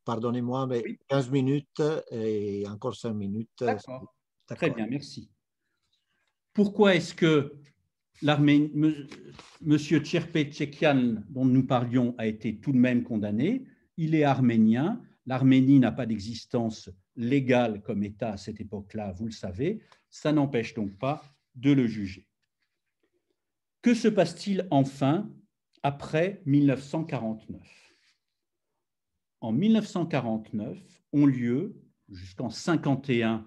pardonnez-moi, mais 15 minutes et encore 5 minutes. Euh, d'accord. Très bien, merci. Pourquoi est-ce que M. Tcherpe Tchekian, dont nous parlions, a été tout de même condamné Il est arménien. L'Arménie n'a pas d'existence légale comme État à cette époque-là, vous le savez. Ça n'empêche donc pas de le juger. Que se passe-t-il enfin après 1949 en 1949 ont lieu, jusqu'en 1951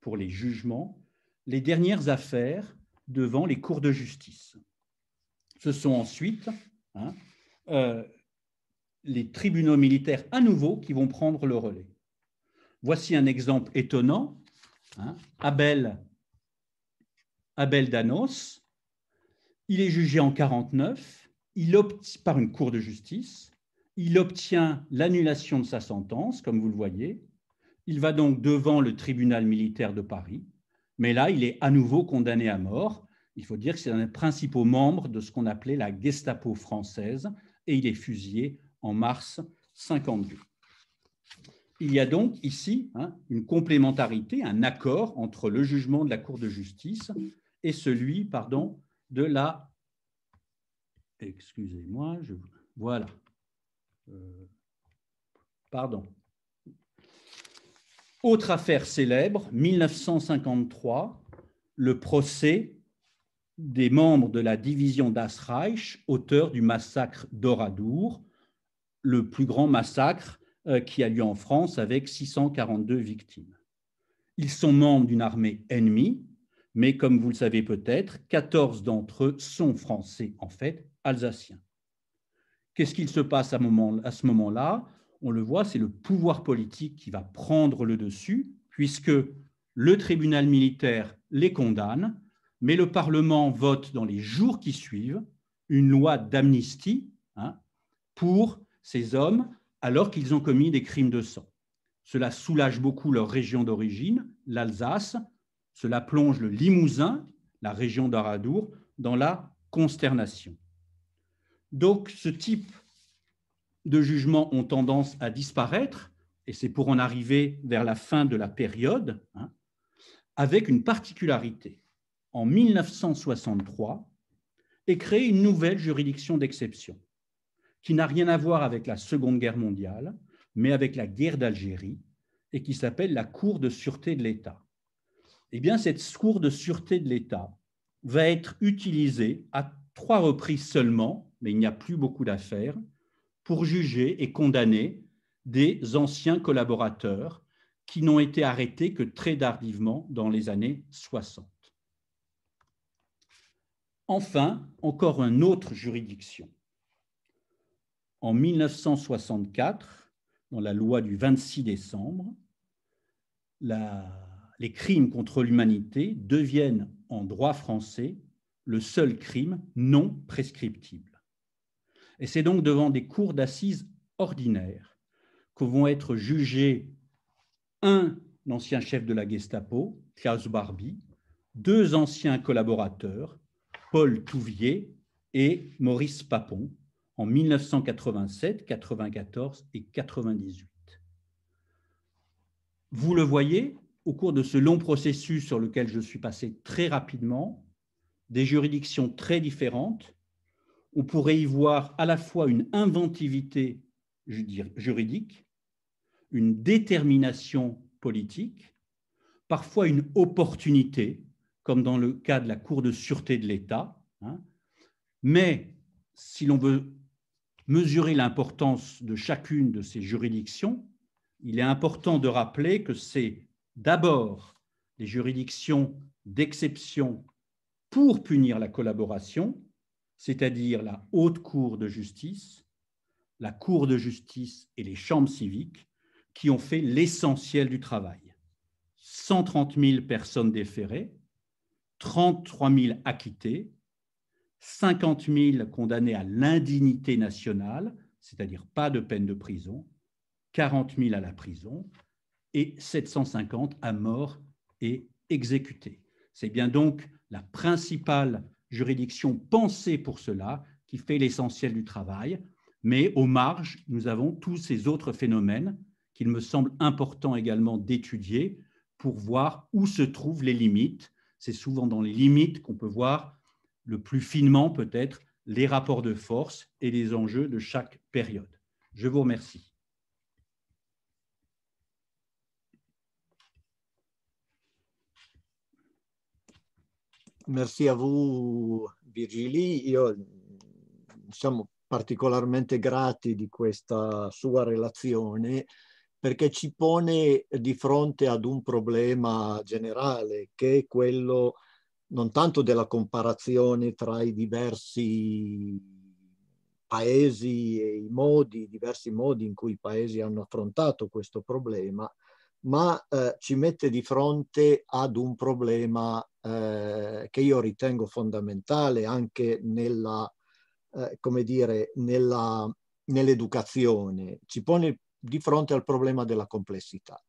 pour les jugements, les dernières affaires devant les cours de justice. Ce sont ensuite hein, euh, les tribunaux militaires à nouveau qui vont prendre le relais. Voici un exemple étonnant. Hein, Abel, Abel Danos, il est jugé en 49, il opte par une cour de justice, il obtient l'annulation de sa sentence, comme vous le voyez. Il va donc devant le tribunal militaire de Paris, mais là, il est à nouveau condamné à mort. Il faut dire que c'est un des principaux membres de ce qu'on appelait la Gestapo française, et il est fusillé en mars 52. Il y a donc ici hein, une complémentarité, un accord entre le jugement de la Cour de justice et celui, pardon, de la... Excusez-moi, je... Voilà, euh, pardon. Autre affaire célèbre, 1953, le procès des membres de la division d'Asreich, auteur du massacre d'Oradour, le plus grand massacre euh, qui a lieu en France avec 642 victimes. Ils sont membres d'une armée ennemie, mais comme vous le savez peut-être, 14 d'entre eux sont français en fait, alsaciens. Qu'est-ce qu'il se passe à, ce moment-là On le voit, c'est le pouvoir politique qui va prendre le dessus, puisque le tribunal militaire les condamne, mais le Parlement vote dans les jours qui suivent une loi d'amnistie hein, pour ces hommes alors qu'ils ont commis des crimes de sang. Cela soulage beaucoup leur région d'origine, l'Alsace. Cela plonge le Limousin, la région d'Aradour, dans la consternation. Donc, ce type de jugements ont tendance à disparaître, et c'est pour en arriver vers la fin de la période, hein, avec une particularité. En 1963 est créée une nouvelle juridiction d'exception, qui n'a rien à voir avec la Seconde Guerre mondiale, mais avec la guerre d'Algérie, et qui s'appelle la Cour de sûreté de l'État. Eh bien, cette Cour de sûreté de l'État va être utilisée à trois reprises seulement, mais il n'y a plus beaucoup d'affaires, pour juger et condamner des anciens collaborateurs qui n'ont été arrêtés que très tardivement dans les années 60. Enfin, encore une autre juridiction. En 1964, dans la loi du 26 décembre, les crimes contre l'humanité deviennent en droit français le seul crime non prescriptible. Et c'est donc devant des cours d'assises ordinaires que vont être jugés un ancien chef de la Gestapo, Klaus Barbie, deux anciens collaborateurs, Paul Touvier et Maurice Papon, en 1987, 94 et 98. Vous le voyez, au cours de ce long processus sur lequel je suis passé très rapidement, des juridictions très différentes. On pourrait y voir à la fois une inventivité juridique, une détermination politique, parfois une opportunité, comme dans le cas de la Cour de sûreté de l'État. Hein. Mais si l'on veut mesurer l'importance de chacune de ces juridictions, il est important de rappeler que c'est d'abord des juridictions d'exception pour punir la collaboration, c'est-à-dire la haute cour de justice, la cour de justice et les chambres civiques, qui ont fait l'essentiel du travail. 130 000 personnes déférées, 33 000 acquittées, 50 000 condamnés à l'indignité nationale, c'est-à-dire pas de peine de prison, 40 000 à la prison et 750 à mort et exécutés. C'est bien donc la principale juridiction pensée pour cela, qui fait l'essentiel du travail. Mais aux marges, nous avons tous ces autres phénomènes qu'il me semble important également d'étudier pour voir où se trouvent les limites. C'est souvent dans les limites qu'on peut voir le plus finement peut-être les rapports de force et les enjeux de chaque période. Je vous remercie. merci a vous Virgili, io siamo particolarmente grati di questa sua relazione perché ci pone di fronte ad un problema generale che è quello non tanto della comparazione tra i diversi paesi e i modi, i diversi modi in cui i paesi hanno affrontato questo problema, ma eh, ci mette di fronte ad un problema eh, che io ritengo fondamentale anche nella, eh, come dire, nella, nell'educazione. Ci pone di fronte al problema della complessità.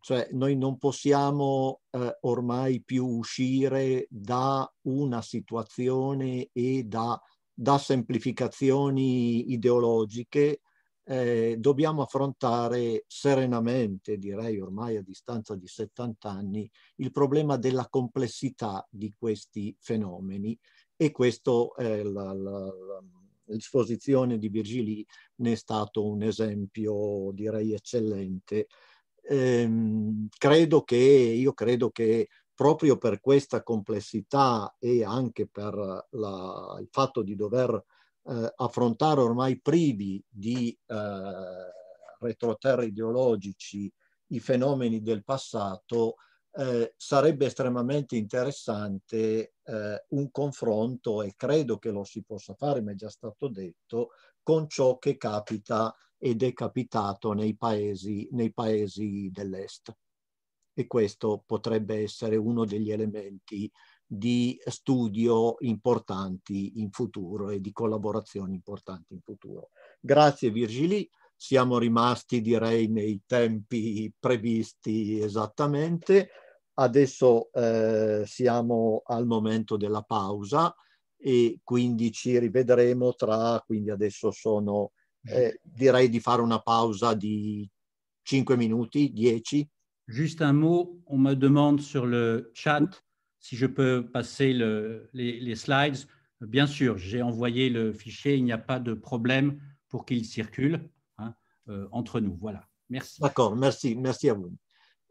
Cioè noi non possiamo eh, ormai più uscire da una situazione e da, da semplificazioni ideologiche eh, dobbiamo affrontare serenamente, direi ormai a distanza di 70 anni, il problema della complessità di questi fenomeni e questo eh, la, la, l'esposizione di Virgili ne è stato un esempio direi eccellente. Ehm, credo che, io credo che proprio per questa complessità e anche per la, il fatto di dover eh, affrontare ormai privi di eh, retroterra ideologici i fenomeni del passato, eh, sarebbe estremamente interessante eh, un confronto, e credo che lo si possa fare, ma è già stato detto, con ciò che capita ed è capitato nei paesi, nei paesi dell'Est. E questo potrebbe essere uno degli elementi di studio importanti in futuro e di collaborazioni importanti in futuro. Grazie Virgili, siamo rimasti direi nei tempi previsti esattamente. Adesso eh, siamo al momento della pausa e quindi ci rivedremo tra, quindi adesso sono, eh, direi di fare una pausa di 5 minuti, 10. Juste un mot, on me demande sur le chat Si je peux passer les, slides, bien sûr, j'ai envoyé le fichier, il n'y a pas de problème pour qu'il circule hein, euh, entre nous. Voilà, merci. D'accord, merci, merci à vous.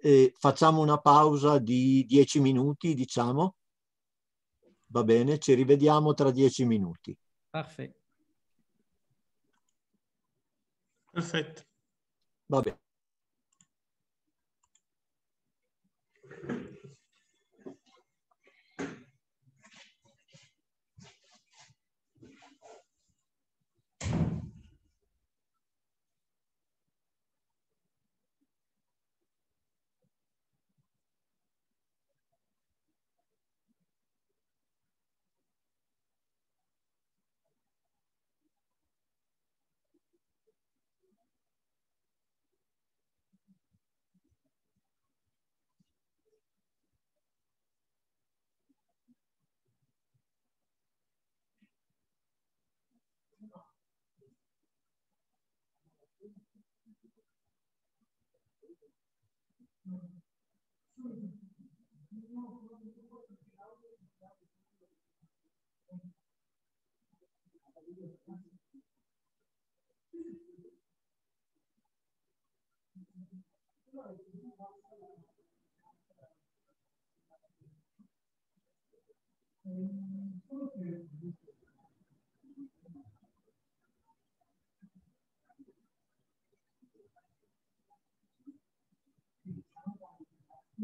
E facciamo una pausa di 10 minuti, diciamo. Va bene, ci rivediamo tra 10 minuti. Parfait. Perfetto. Va bene. 嗯，是的，你要不要？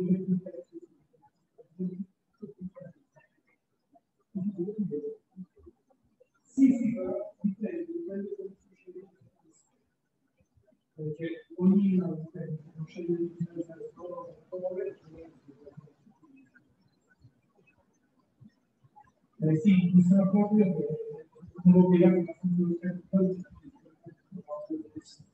Sì, sì, dipende, dipende da perché ognuno non sceglie di utilizzare solo colore eh, sì, mi sono proprio non obbligato di fare un po' di questo.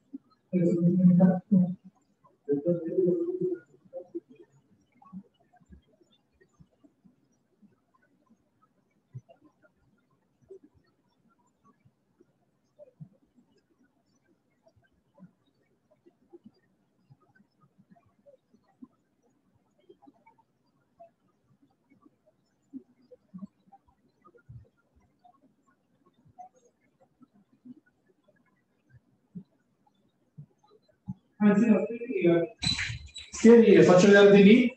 Anzi, no, spieghi, faccio vedere di lì.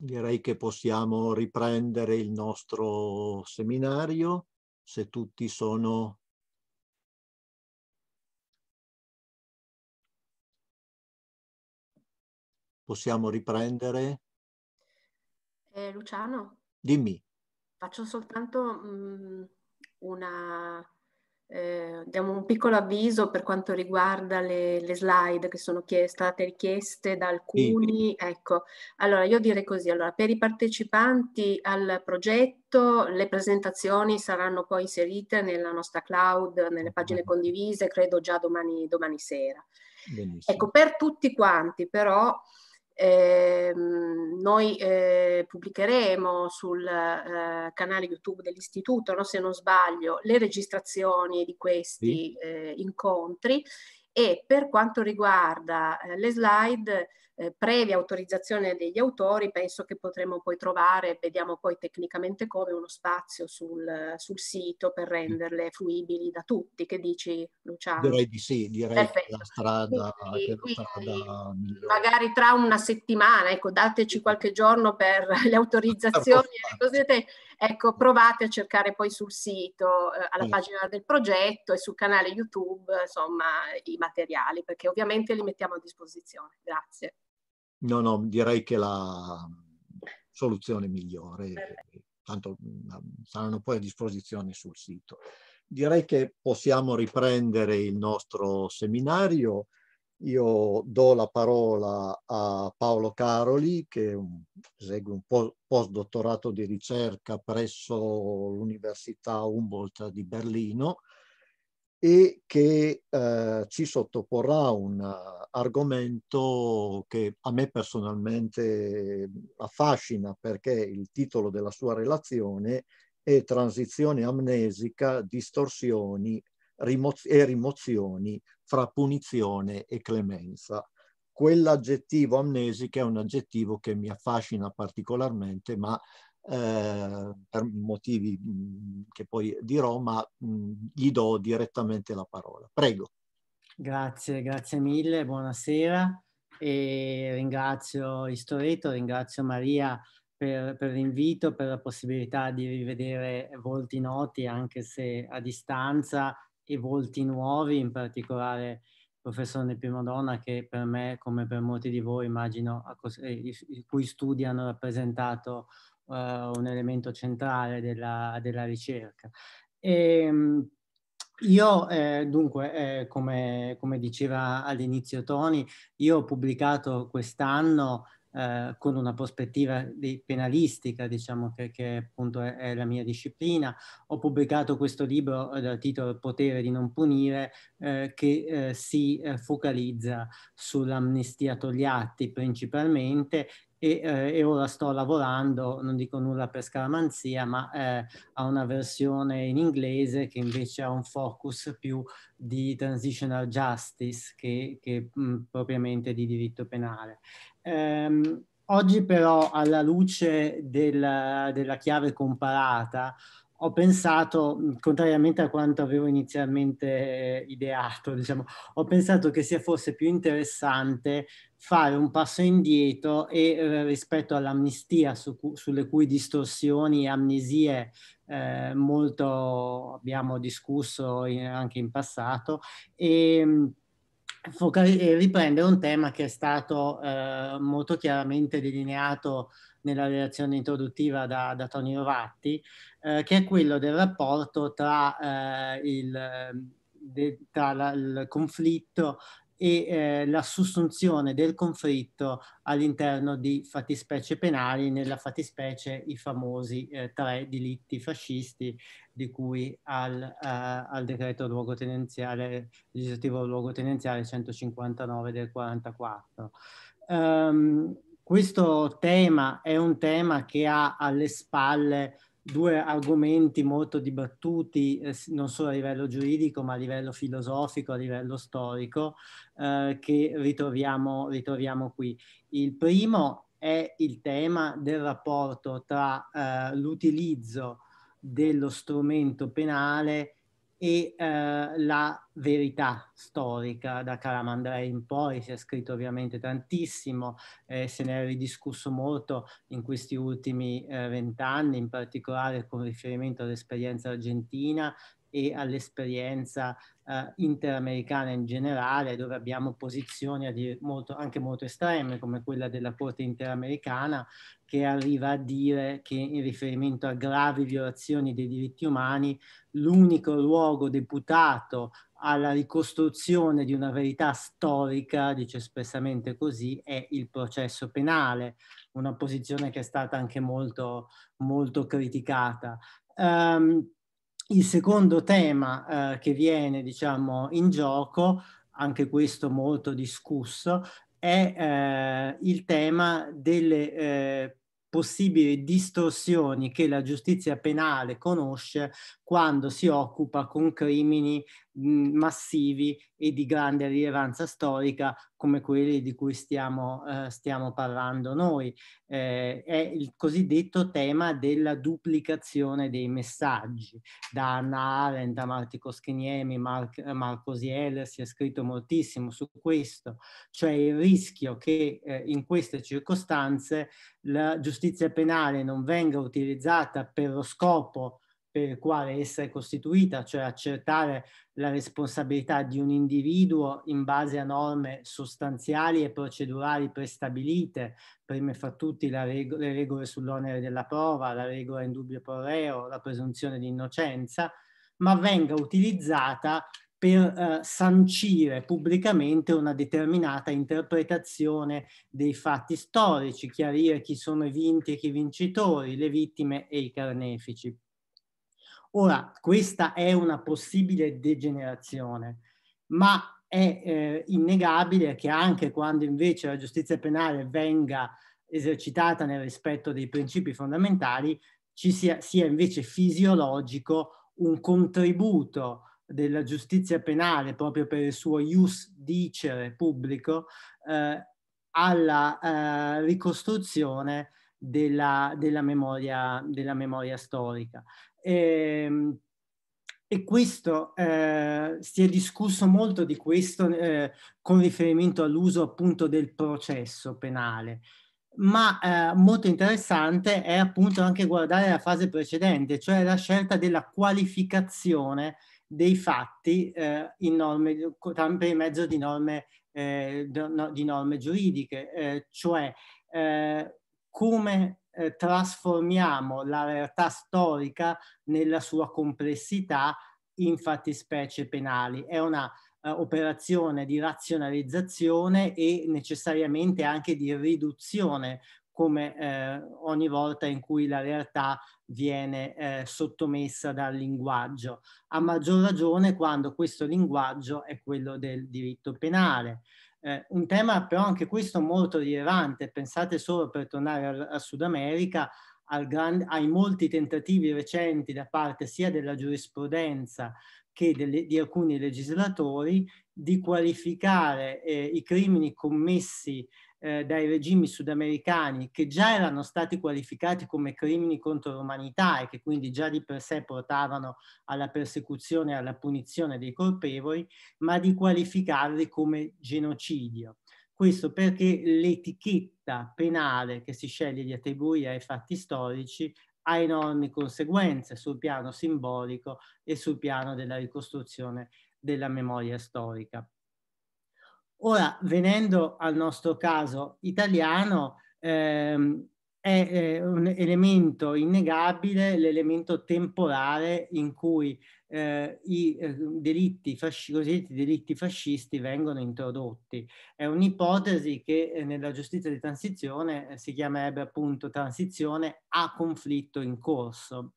Direi che possiamo riprendere il nostro seminario se tutti sono Possiamo riprendere? Eh, Luciano? Dimmi. Faccio soltanto mh, mm, una eh, diamo un piccolo avviso per quanto riguarda le, le slide che sono chies- state richieste da alcuni. Sì. Ecco, allora io direi così, allora, per i partecipanti al progetto le presentazioni saranno poi inserite nella nostra cloud, nelle pagine condivise, credo già domani, domani sera. Benissimo. Ecco, per tutti quanti però Ehm, noi eh, pubblicheremo sul eh, canale YouTube dell'istituto, no, se non sbaglio, le registrazioni di questi sì. eh, incontri e per quanto riguarda eh, le slide eh, previa autorizzazione degli autori, penso che potremo poi trovare, vediamo poi tecnicamente come, uno spazio sul, sul sito per mm. renderle fruibili da tutti. Che dici Luciano? Direi di sì, direi Perfetto. che la strada, quindi, che la strada Magari tra una settimana, ecco, dateci qualche giorno per le autorizzazioni e così te. Ecco, provate a cercare poi sul sito, eh, alla eh. pagina del progetto e sul canale YouTube, insomma, i materiali, perché ovviamente li mettiamo a disposizione. Grazie. No, no, direi che la soluzione migliore, tanto saranno poi a disposizione sul sito. Direi che possiamo riprendere il nostro seminario. Io do la parola a Paolo Caroli, che esegue un postdottorato di ricerca presso l'Università Humboldt di Berlino e che eh, ci sottoporrà un eh, argomento che a me personalmente affascina perché il titolo della sua relazione è Transizione amnesica, distorsioni rimoz e rimozioni fra punizione e clemenza. Quell'aggettivo amnesica è un aggettivo che mi affascina particolarmente, ma eh, per motivi mm, che poi dirò, ma mm, gli do direttamente la parola. Prego. Grazie, grazie mille, buonasera e ringrazio Istoreto, ringrazio Maria per, per l'invito, per la possibilità di rivedere volti noti anche se a distanza e volti nuovi, in particolare il professor Nepimo Donna che per me, come per molti di voi immagino, eh, i cui studi hanno rappresentato uh, un elemento centrale della, della ricerca. E, ehm, io, eh, dunque, eh, come, come, diceva all'inizio Tony, io ho pubblicato quest'anno eh, con una prospettiva di penalistica, diciamo che, che appunto è, è, la mia disciplina, ho pubblicato questo libro eh, dal titolo Potere di non punire eh, che si focalizza sull'amnistia Togliatti principalmente e, eh, e, ora sto lavorando, non dico nulla per scaramanzia, ma eh, a una versione in inglese che invece ha un focus più di transitional justice che, che mh, mm, propriamente di diritto penale. Ehm, oggi però alla luce del, della chiave comparata ho pensato, contrariamente a quanto avevo inizialmente eh, ideato, diciamo, ho pensato che sia forse più interessante fare un passo indietro e eh, rispetto all'amnistia su cu- sulle cui distorsioni e amnesie eh, molto abbiamo discusso in, anche in passato e, e riprendere un tema che è stato eh, molto chiaramente delineato nella relazione introduttiva da, da Tony Rovatti, eh, che è quello del rapporto tra, eh, il, de, tra la, il, conflitto e eh, la sussunzione del conflitto all'interno di fattispecie penali, nella fattispecie i famosi eh, tre delitti fascisti di cui al, eh, al decreto luogotenenziale, legislativo luogotenenziale 159 del 44. Um, ehm, questo tema è un tema che ha alle spalle due argomenti molto dibattuti, eh, non solo a livello giuridico, ma a livello filosofico, a livello storico, eh, che ritroviamo, ritroviamo, qui. Il primo è il tema del rapporto tra eh, l'utilizzo dello strumento penale e eh, la verità storica. Da Calamandrei in poi si è scritto ovviamente tantissimo, eh, se ne è ridiscusso molto in questi ultimi eh, vent'anni, eh, in particolare con riferimento all'esperienza argentina e all'esperienza eh, interamericana in generale, dove abbiamo posizioni dire, molto, anche molto estreme, come quella della Corte interamericana, che arriva a dire che in riferimento a gravi violazioni dei diritti umani, l'unico luogo deputato alla ricostruzione di una verità storica, dice espressamente così, è il processo penale, una posizione che è stata anche molto, molto criticata. Um, il secondo tema eh, che viene diciamo, in gioco, anche questo molto discusso, è eh, il tema delle eh, possibili distorsioni che la giustizia penale conosce quando si occupa con crimini mm, massivi e di grande rilevanza storica come quelli di cui stiamo, eh, stiamo parlando noi. Eh, è il cosiddetto tema della duplicazione dei messaggi. Da Anna Arendt da Marti Koskiniemi, Mar Marco Siel si è scritto moltissimo su questo, cioè il rischio che eh, in queste circostanze la giustizia penale non venga utilizzata per lo scopo per il quale essa è costituita, cioè accertare la responsabilità di un individuo in base a norme sostanziali e procedurali prestabilite, prime fra tutti reg le regole sull'onere della prova, la regola in dubbio pro reo, la presunzione di innocenza, ma venga utilizzata per eh, sancire pubblicamente una determinata interpretazione dei fatti storici, chiarire chi sono i vinti e chi i vincitori, le vittime e i carnefici. Ora, questa è una possibile degenerazione, ma è eh, innegabile che anche quando invece la giustizia penale venga esercitata nel rispetto dei principi fondamentali, ci sia, sia invece fisiologico un contributo della giustizia penale proprio per il suo ius dicere pubblico eh, alla eh, ricostruzione della, della, memoria, della, memoria, storica. E, ehm, e questo eh, si è discusso molto di questo eh, con riferimento all'uso appunto del processo penale. Ma eh, molto interessante è appunto anche guardare la fase precedente, cioè la scelta della qualificazione dei fatti eh, in norme, per mezzo di norme, eh, di norme giuridiche, eh, cioè come eh, trasformiamo la realtà storica nella sua complessità in fattispecie penali. È una eh, operazione di razionalizzazione e necessariamente anche di riduzione come eh, ogni volta in cui la realtà viene eh, sottomessa dal linguaggio, a maggior ragione quando questo linguaggio è quello del diritto penale. Eh, un tema però anche questo molto rilevante, pensate solo per tornare al, al Sud America, al grand, ai molti tentativi recenti da parte sia della giurisprudenza che delle, di alcuni legislatori di qualificare eh, i crimini commessi eh, dai regimi sudamericani che già erano stati qualificati come crimini contro l'umanità e che quindi già di per sé portavano alla persecuzione e alla punizione dei colpevoli, ma di qualificarli come genocidio. Questo perché l'etichetta penale che si sceglie di attribuire ai fatti storici ha enormi conseguenze sul piano simbolico e sul piano della ricostruzione della memoria storica. Ora, venendo al nostro caso italiano, ehm, è un elemento innegabile l'elemento temporale in cui eh, i eh, delitti fasci- cosiddetti delitti fascisti vengono introdotti. È un'ipotesi che eh, nella giustizia di transizione eh, si chiamerebbe appunto transizione a conflitto in corso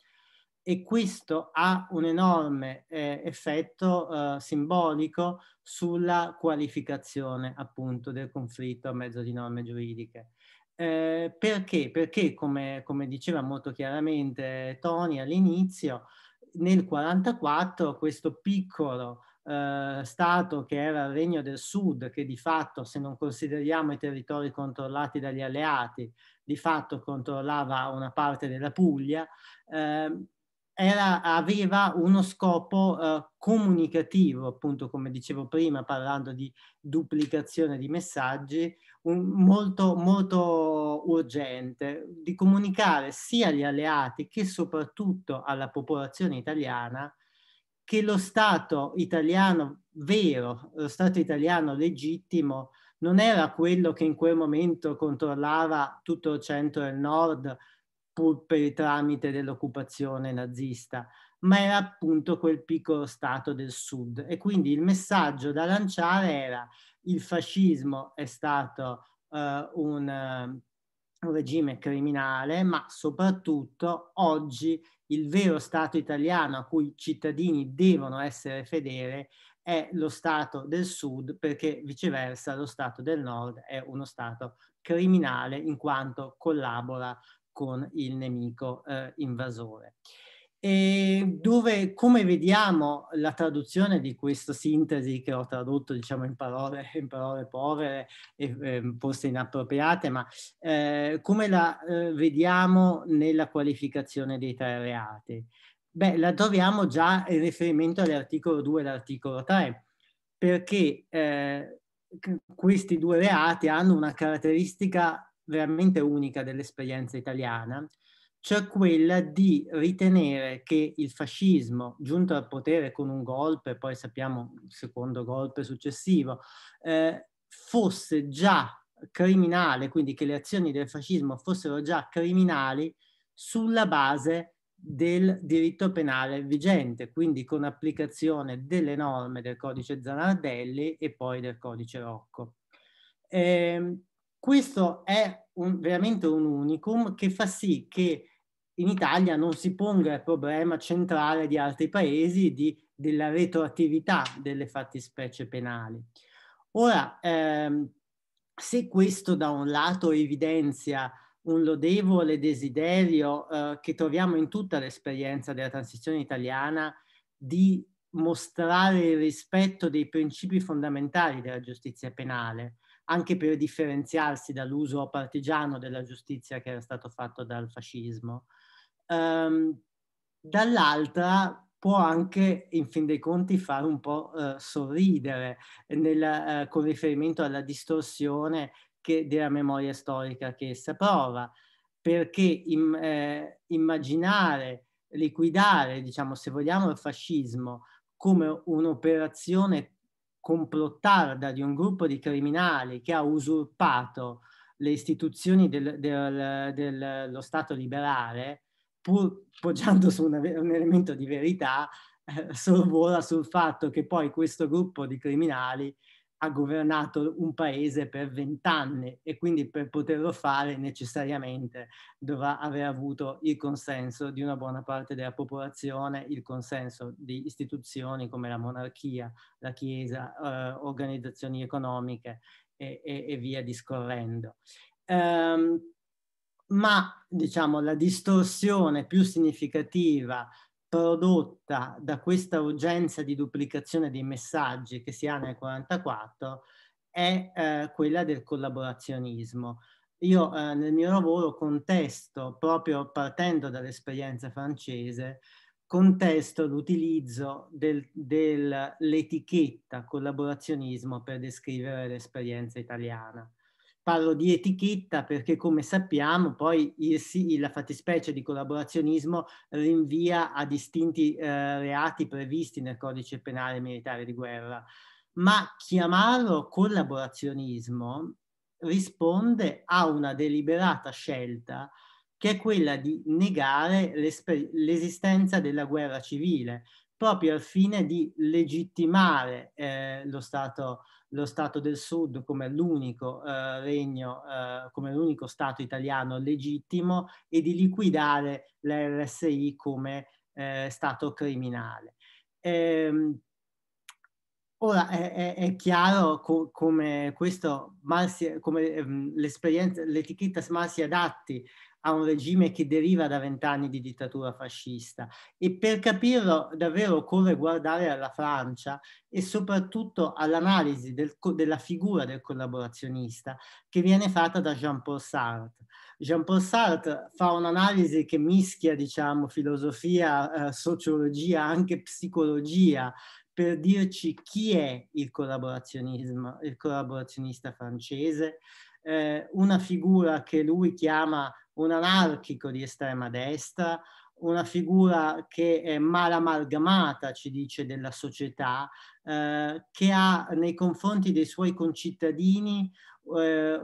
e questo ha un enorme eh, effetto eh, simbolico sulla qualificazione appunto del conflitto a mezzo di norme giuridiche. Eh, perché? Perché come, come, diceva molto chiaramente Tony all'inizio, nel 1944 questo piccolo eh, Stato che era il Regno del Sud, che di fatto se non consideriamo i territori controllati dagli alleati, di fatto controllava una parte della Puglia, eh, era, aveva uno scopo eh, comunicativo, appunto come dicevo prima parlando di duplicazione di messaggi, un, molto, molto urgente, di comunicare sia agli alleati che soprattutto alla popolazione italiana che lo Stato italiano vero, lo Stato italiano legittimo, non era quello che in quel momento controllava tutto il centro e il nord pur per tramite dell'occupazione nazista, ma era appunto quel piccolo stato del sud. E quindi il messaggio da lanciare era il fascismo è stato uh, un, uh, un regime criminale, ma soprattutto oggi il vero Stato italiano a cui i cittadini devono essere fedeli è lo Stato del Sud, perché viceversa lo Stato del Nord è uno Stato criminale in quanto collabora con il nemico eh, invasore. E dove, come vediamo, la traduzione di questa sintesi che ho tradotto, diciamo, in parole, in parole povere e eh, forse inappropriate, ma eh, come la eh, vediamo nella qualificazione dei tre reati? Beh, la troviamo già in riferimento all'articolo 2 e all'articolo 3, perché eh, questi due reati hanno una caratteristica veramente unica dell'esperienza italiana, cioè quella di ritenere che il fascismo, giunto al potere con un golpe, poi sappiamo il secondo golpe successivo, eh, fosse già criminale, quindi che le azioni del fascismo fossero già criminali sulla base del diritto penale vigente, quindi con applicazione delle norme del codice Zanardelli e poi del codice Rocco. Eh, questo è un, veramente un unicum che fa sì che in Italia non si ponga il problema centrale di altri paesi di, della retroattività delle fattispecie penali. Ora, ehm, se questo da un lato evidenzia un lodevole desiderio eh, che troviamo in tutta l'esperienza della transizione italiana di mostrare il rispetto dei principi fondamentali della giustizia penale, anche per differenziarsi dall'uso partigiano della giustizia che era stato fatto dal fascismo. Um, dall'altra può anche, in fin dei conti, fare un po' uh, sorridere nel, uh, con riferimento alla distorsione che, della memoria storica che essa prova, perché im, eh, immaginare, liquidare, diciamo, se vogliamo, il fascismo come un'operazione complottarda di un gruppo di criminali che ha usurpato le istituzioni del, del, dello Stato liberale, pur poggiando su un, un elemento di verità, eh, sorvola sul fatto che poi questo gruppo di criminali ha governato un paese per vent'anni e quindi per poterlo fare necessariamente dovrà aver avuto il consenso di una buona parte della popolazione, il consenso di istituzioni come la monarchia, la Chiesa, eh, organizzazioni economiche e, e, e via discorrendo. Um, ma diciamo la distorsione più significativa prodotta da questa urgenza di duplicazione dei messaggi che si ha nel 44 è eh, quella del collaborazionismo. Io eh, nel mio lavoro contesto, proprio partendo dall'esperienza francese, contesto l'utilizzo dell'etichetta del, collaborazionismo per descrivere l'esperienza italiana. Parlo di etichetta perché come sappiamo poi il, la fattispecie di collaborazionismo rinvia a distinti eh, reati previsti nel codice penale militare di guerra, ma chiamarlo collaborazionismo risponde a una deliberata scelta che è quella di negare l'esistenza della guerra civile, proprio al fine di legittimare eh, lo Stato lo Stato del Sud come l'unico eh, regno, eh, come l'unico Stato italiano legittimo e di liquidare la RSI come eh, Stato criminale. Ehm, ora è, è, è chiaro co come questo, ehm, l'etichetta Smart si adatti a un regime che deriva da vent'anni di dittatura fascista e per capirlo davvero occorre guardare alla Francia e soprattutto all'analisi del, della figura del collaborazionista che viene fatta da Jean-Paul Sartre. Jean-Paul Sartre fa un'analisi che mischia, diciamo, filosofia, eh, sociologia, anche psicologia, per dirci chi è il, collaborazionismo, il collaborazionista francese, eh, una figura che lui chiama un anarchico di estrema destra, una figura che è mal amalgamata, ci dice, della società, eh, che ha nei confronti dei suoi concittadini eh,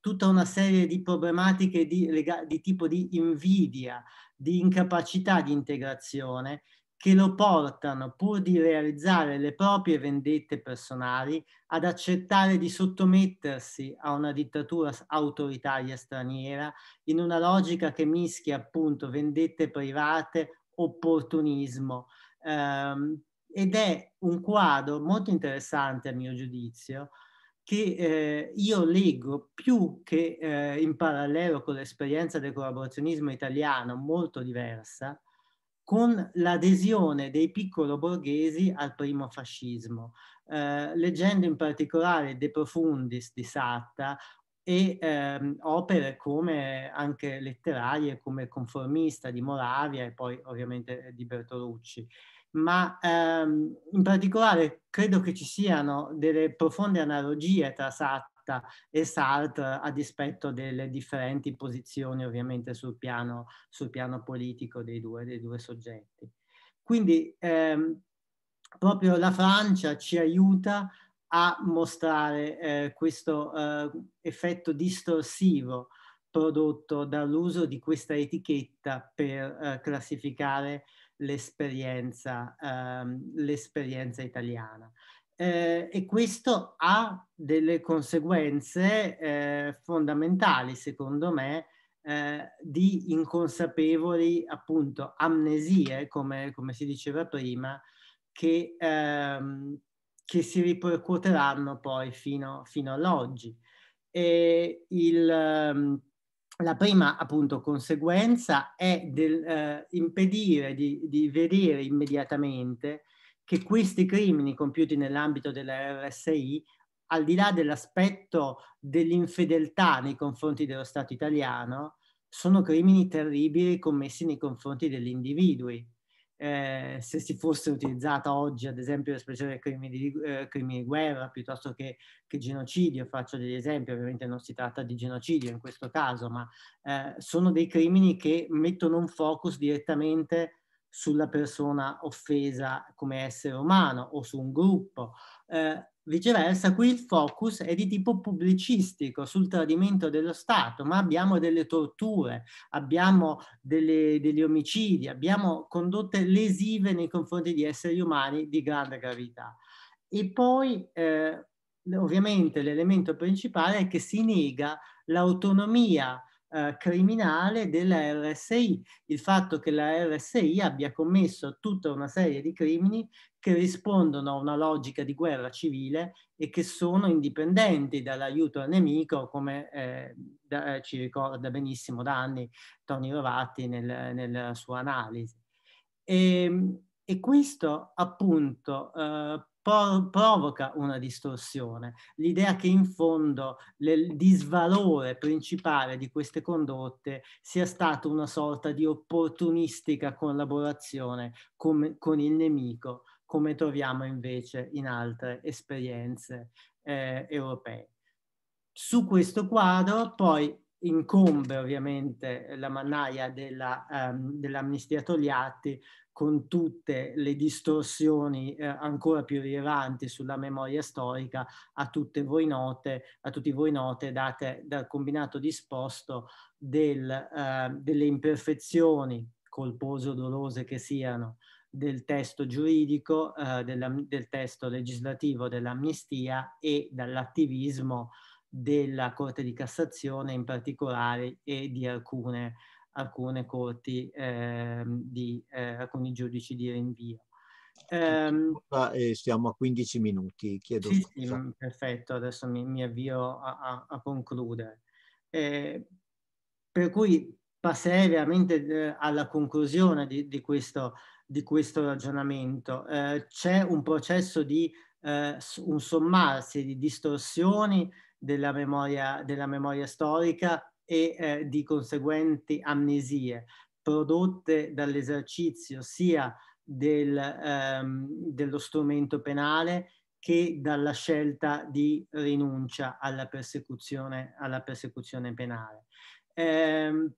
tutta una serie di problematiche di, di tipo di invidia, di incapacità di integrazione che lo portano, pur di realizzare le proprie vendette personali, ad accettare di sottomettersi a una dittatura autoritaria straniera in una logica che mischia appunto vendette private, opportunismo. Ehm, ed è un quadro molto interessante a mio giudizio che eh, io leggo più che eh, in parallelo con l'esperienza del collaborazionismo italiano, molto diversa, con l'adesione dei piccolo borghesi al primo fascismo, eh, leggendo in particolare De Profundis di Satta e ehm, opere come anche letterarie come Conformista di Moravia e poi ovviamente di Bertolucci. Ma ehm, in particolare credo che ci siano delle profonde analogie tra Satta Margatta e Sartre a dispetto delle differenti posizioni ovviamente sul piano, sul piano politico dei due, dei due, soggetti. Quindi ehm, proprio la Francia ci aiuta a mostrare eh, questo eh, effetto distorsivo prodotto dall'uso di questa etichetta per eh, classificare l'esperienza, ehm, l'esperienza italiana eh, e questo ha delle conseguenze eh, fondamentali, secondo me, eh, di inconsapevoli appunto amnesie, come, come si diceva prima, che, ehm, che si ripercuoteranno poi fino, fino all'oggi. E il, ehm, la prima appunto conseguenza è del, eh, impedire di, di vedere immediatamente che questi crimini compiuti nell'ambito della RSI, al di là dell'aspetto dell'infedeltà nei confronti dello Stato italiano, sono crimini terribili commessi nei confronti degli individui. Eh, se si fosse utilizzata oggi ad esempio l'espressione crimini di, eh, crimini di guerra piuttosto che, che, genocidio, faccio degli esempi, ovviamente non si tratta di genocidio in questo caso, ma eh, sono dei crimini che mettono un focus direttamente sulla persona offesa come essere umano o su un gruppo. Eh, viceversa, qui il focus è di tipo pubblicistico sul tradimento dello Stato, ma abbiamo delle torture, abbiamo delle, degli omicidi, abbiamo condotte lesive nei confronti di esseri umani di grande gravità. E poi, eh, ovviamente, l'elemento principale è che si nega l'autonomia eh, criminale della RSI, il fatto che la RSI abbia commesso tutta una serie di crimini che rispondono a una logica di guerra civile e che sono indipendenti dall'aiuto al nemico, come eh, da, eh, ci ricorda benissimo da anni Tony Rovatti nel, nella sua analisi. E, ehm, e questo appunto eh, provoca una distorsione. L'idea che in fondo il disvalore principale di queste condotte sia stata una sorta di opportunistica collaborazione con, con il nemico, come troviamo invece in altre esperienze eh, europee. Su questo quadro poi incombe ovviamente la mannaia ehm, dell'amnistia um, dell Togliatti con tutte le distorsioni eh, ancora più rilevanti sulla memoria storica a tutte voi note, a tutti voi note date dal combinato disposto del, eh, delle imperfezioni, colpose o dolose che siano, del testo giuridico, eh, della, del testo legislativo dell'amnistia e dall'attivismo della Corte di Cassazione in particolare e di alcune alcune corti, eh, di, eh, alcuni giudici di rinvio. Um, siamo a 15 minuti, chiedo sì, scusa. Sì, mm, perfetto, adesso mi, mi avvio a, a, a concludere. Eh, per cui passerei veramente eh, alla conclusione di, di, questo, di questo, ragionamento. Eh, c'è un processo di eh, un sommarsi di distorsioni della memoria, della memoria storica e eh, di conseguenti amnesie prodotte dall'esercizio sia del, ehm, dello strumento penale che dalla scelta di rinuncia alla persecuzione, alla persecuzione penale. Eh,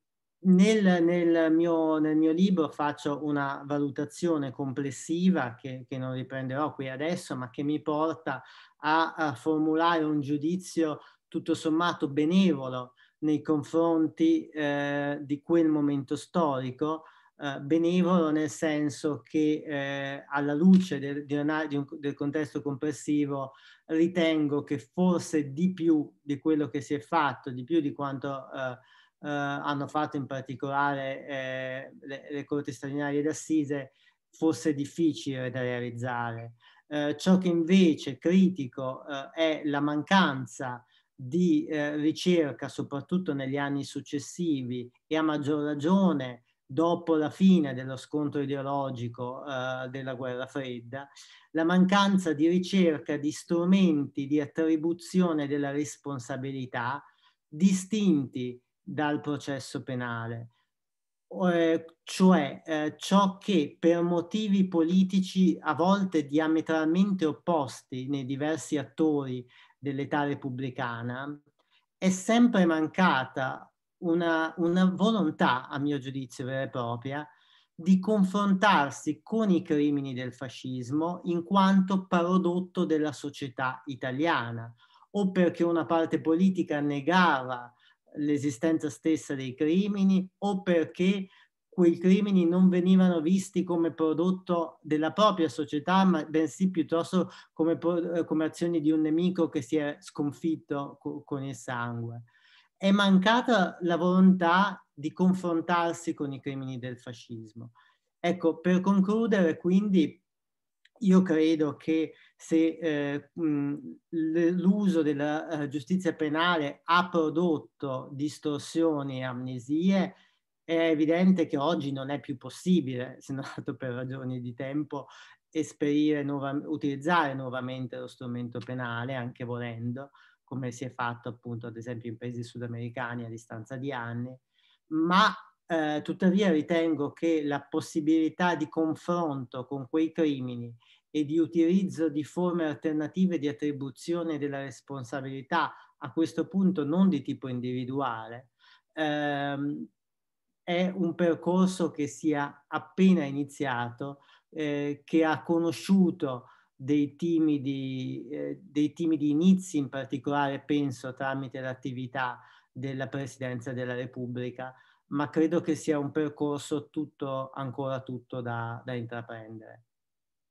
nel, nel, mio, nel, mio, libro faccio una valutazione complessiva che, che, non riprenderò qui adesso, ma che mi porta a, a formulare un giudizio tutto sommato benevolo nei confronti eh, di quel momento storico, eh, benevolo nel senso che eh, alla luce del, di una, di un, del contesto complessivo ritengo che forse di più di quello che si è fatto, di più di quanto eh, eh, hanno fatto in particolare eh, le, le, corti straordinarie d'assise, fosse difficile da realizzare. ciò che invece critico è la mancanza di eh, ricerca, soprattutto negli anni successivi e a maggior ragione dopo la fine dello scontro ideologico eh, della guerra fredda, la mancanza di ricerca di strumenti di attribuzione della responsabilità distinti dal processo penale. Eh, cioè eh, ciò che per motivi politici a volte diametralmente opposti nei diversi attori dell'età repubblicana, è sempre mancata una, una volontà, a mio giudizio, vera e propria, di confrontarsi con i crimini del fascismo in quanto prodotto della società italiana o perché una parte politica negava l'esistenza stessa dei crimini o perché quei crimini non venivano visti come prodotto della propria società, ma bensì piuttosto come, eh, come azioni di un nemico che si è sconfitto co con il sangue. È mancata la volontà di confrontarsi con i crimini del fascismo. Ecco, per concludere quindi, io credo che se eh, l'uso della eh, giustizia penale ha prodotto distorsioni e amnesie, è evidente che oggi non è più possibile, se non altro per ragioni di tempo, nuova, utilizzare nuovamente lo strumento penale, anche volendo, come si è fatto appunto ad esempio in paesi sudamericani a distanza di anni, ma eh, tuttavia ritengo che la possibilità di confronto con quei crimini e di utilizzo di forme alternative di attribuzione della responsabilità, a questo punto non di tipo individuale, ehm, è un percorso che si è appena iniziato, eh, che ha conosciuto dei timidi, eh, dei timidi inizi, in particolare penso tramite l'attività della Presidenza della Repubblica, ma credo che sia un percorso tutto, ancora tutto da, da intraprendere.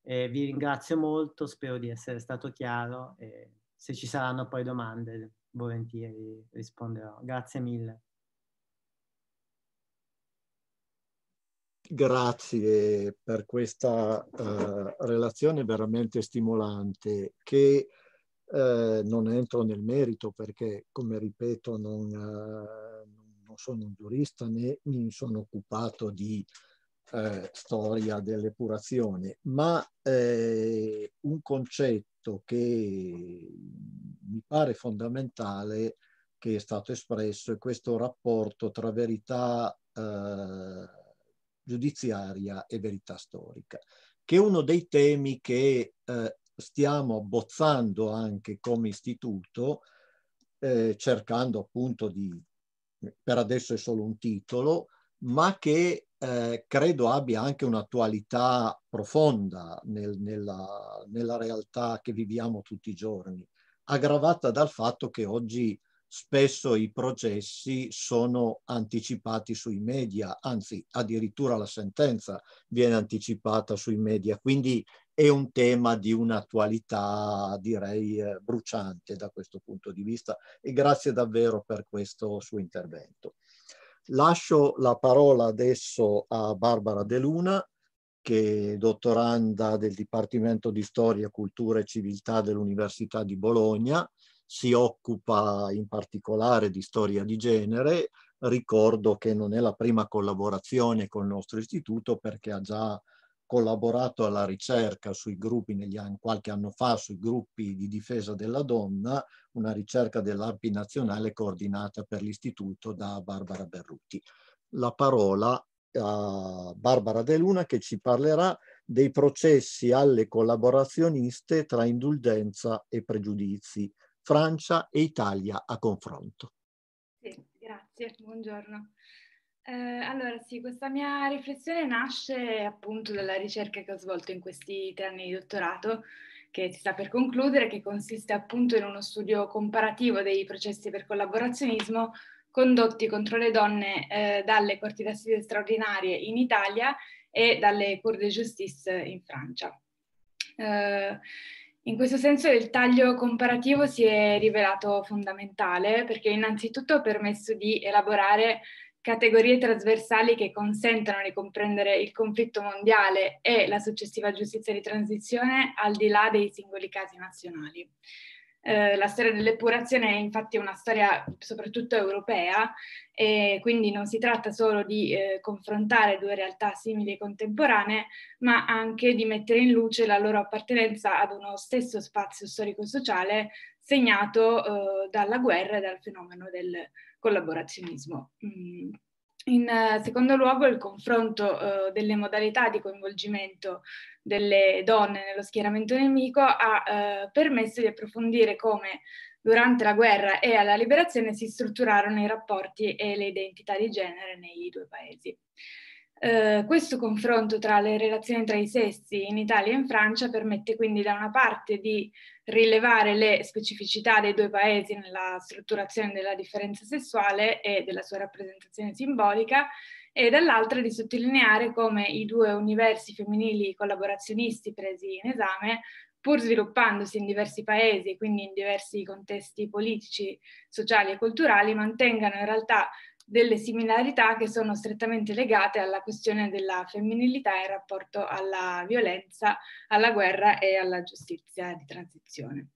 Eh, vi ringrazio molto, spero di essere stato chiaro e se ci saranno poi domande volentieri risponderò. Grazie mille. Grazie per questa uh, relazione veramente stimolante che uh, non entro nel merito perché, come ripeto, non, uh, non, sono un giurista né mi sono occupato di storia dell'epurazione, purazioni, ma un concetto che mi pare fondamentale che è stato espresso è questo rapporto tra verità giudiziaria e verità storica, che è uno dei temi che eh, stiamo abbozzando anche come istituto, eh, cercando appunto di, per adesso è solo un titolo, ma che eh, credo abbia anche un'attualità profonda nel, nella, nella, realtà che viviamo tutti i giorni, aggravata dal fatto che oggi spesso i processi sono anticipati sui media, anzi addirittura la sentenza viene anticipata sui media, quindi è un tema di un'attualità direi eh, bruciante da questo punto di vista e grazie davvero per questo suo intervento. Lascio la parola adesso a Barbara De Luna, che è dottoranda del Dipartimento di Storia, Cultura e Civiltà dell'Università di Bologna, si occupa in particolare di storia di genere. Ricordo che non è la prima collaborazione con il nostro istituto perché ha già collaborato alla ricerca sui gruppi negli anni, qualche anno fa sui gruppi di difesa della donna, una ricerca dell'ARPI nazionale coordinata per l'istituto da Barbara Berruti. La parola a Barbara De Luna che ci parlerà dei processi alle collaborazioniste tra indulgenza e pregiudizi, Francia e Italia a confronto. Sì, grazie, buongiorno. Eh, allora sì, questa mia riflessione nasce appunto dalla ricerca che ho svolto in questi tre anni di dottorato che si sta per concludere, che consiste appunto in uno studio comparativo dei processi per collaborazionismo condotti contro le donne eh, dalle corti d'assise straordinarie in Italia e dalle Cour de Justice in Francia. Eh, in questo senso il taglio comparativo si è rivelato fondamentale perché innanzitutto ha permesso di elaborare categorie trasversali che consentano di comprendere il conflitto mondiale e la successiva giustizia di transizione al di là dei singoli casi nazionali. Eh, la storia dell'epurazione è infatti una storia soprattutto europea e quindi non si tratta solo di eh, confrontare due realtà simili e contemporanee, ma anche di mettere in luce la loro appartenenza ad uno stesso spazio storico-sociale segnato eh, dalla guerra e dal fenomeno del collaborazionismo. Mm. In eh, secondo luogo il confronto eh, delle modalità di coinvolgimento delle donne nello schieramento nemico ha eh, permesso di approfondire come durante la guerra e alla liberazione si strutturarono i rapporti e le identità di genere nei due paesi. Eh, questo confronto tra le relazioni tra i sessi in Italia e in Francia permette quindi da una parte di rilevare le specificità dei due paesi nella strutturazione della differenza sessuale e della sua rappresentazione simbolica e dall'altra di sottolineare come i due universi femminili collaborazionisti presi in esame, pur sviluppandosi in diversi paesi e quindi in diversi contesti politici, sociali e culturali, mantengano in realtà delle similarità che sono strettamente legate alla questione della femminilità in rapporto alla violenza, alla guerra e alla giustizia di transizione.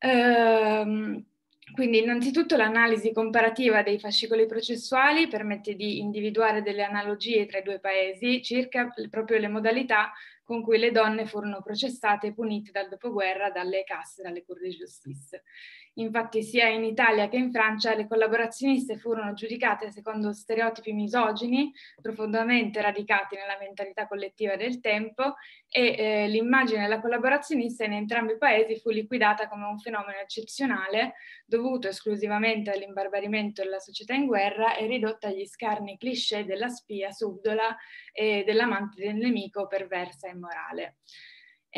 Ehm, quindi innanzitutto l'analisi comparativa dei fascicoli processuali permette di individuare delle analogie tra i due paesi circa proprio le modalità con cui le donne furono processate e punite dal dopoguerra dalle casse, dalle cour de justice. Infatti sia in Italia che in Francia le collaborazioniste furono giudicate secondo stereotipi misogini profondamente radicati nella mentalità collettiva del tempo e eh, l'immagine della collaborazionista in entrambi i paesi fu liquidata come un fenomeno eccezionale dovuto esclusivamente all'imbarbarimento della società in guerra e ridotta agli scarni cliché della spia subdola e dell'amante del nemico perversa e morale.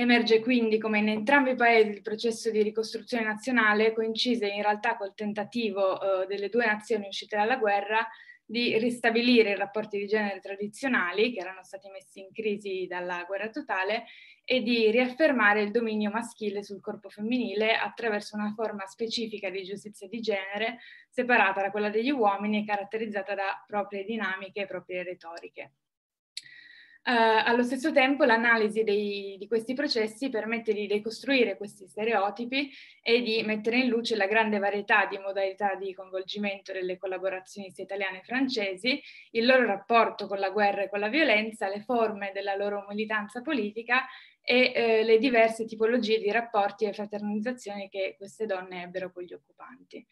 Emerge quindi come in entrambi i paesi il processo di ricostruzione nazionale coincise in realtà col tentativo eh, delle due nazioni uscite dalla guerra di ristabilire i rapporti di genere tradizionali che erano stati messi in crisi dalla guerra totale e di riaffermare il dominio maschile sul corpo femminile attraverso una forma specifica di giustizia di genere separata da quella degli uomini e caratterizzata da proprie dinamiche e proprie retoriche. Uh, allo stesso tempo l'analisi dei, di questi processi permette di decostruire questi stereotipi e di mettere in luce la grande varietà di modalità di coinvolgimento delle collaborazioni italiane e francesi, il loro rapporto con la guerra e con la violenza, le forme della loro militanza politica e eh, le diverse tipologie di rapporti e fraternizzazioni che queste donne ebbero con gli occupanti.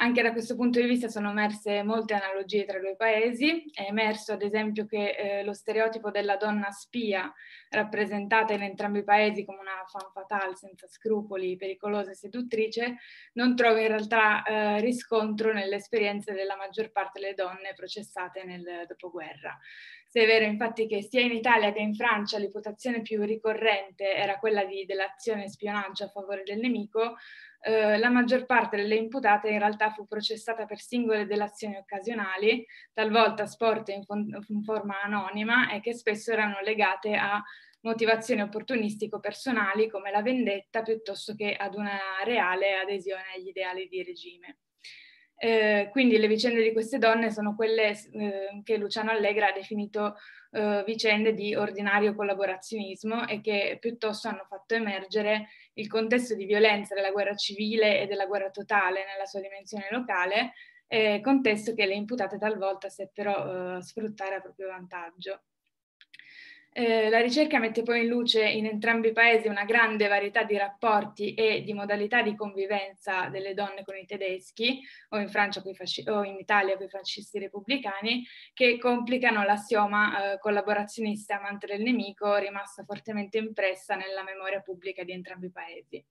Anche da questo punto di vista sono emerse molte analogie tra i due paesi, è emerso ad esempio che eh, lo stereotipo della donna spia, rappresentata in entrambi i paesi come una fan fatale, senza scrupoli, pericolosa e seduttrice, non trova in realtà eh, riscontro nelle esperienze della maggior parte delle donne processate nel dopoguerra. Se è vero infatti che sia in Italia che in Francia l'imputazione più ricorrente era quella di delazione e spionaggio a favore del nemico, eh, la maggior parte delle imputate in realtà fu processata per singole delazioni occasionali, talvolta sporte in, fon- in forma anonima e che spesso erano legate a motivazioni opportunistico-personali come la vendetta piuttosto che ad una reale adesione agli ideali di regime. Eh, quindi le vicende di queste donne sono quelle eh, che Luciano Allegra ha definito eh, vicende di ordinario collaborazionismo e che piuttosto hanno fatto emergere il contesto di violenza della guerra civile e della guerra totale nella sua dimensione locale, eh, contesto che le imputate talvolta seppero eh, sfruttare a proprio vantaggio. Eh, la ricerca mette poi in luce in entrambi i paesi una grande varietà di rapporti e di modalità di convivenza delle donne con i tedeschi o in, Francia o in Italia con i fascisti repubblicani che complicano l'assioma eh, collaborazionista amante del nemico rimasta fortemente impressa nella memoria pubblica di entrambi i paesi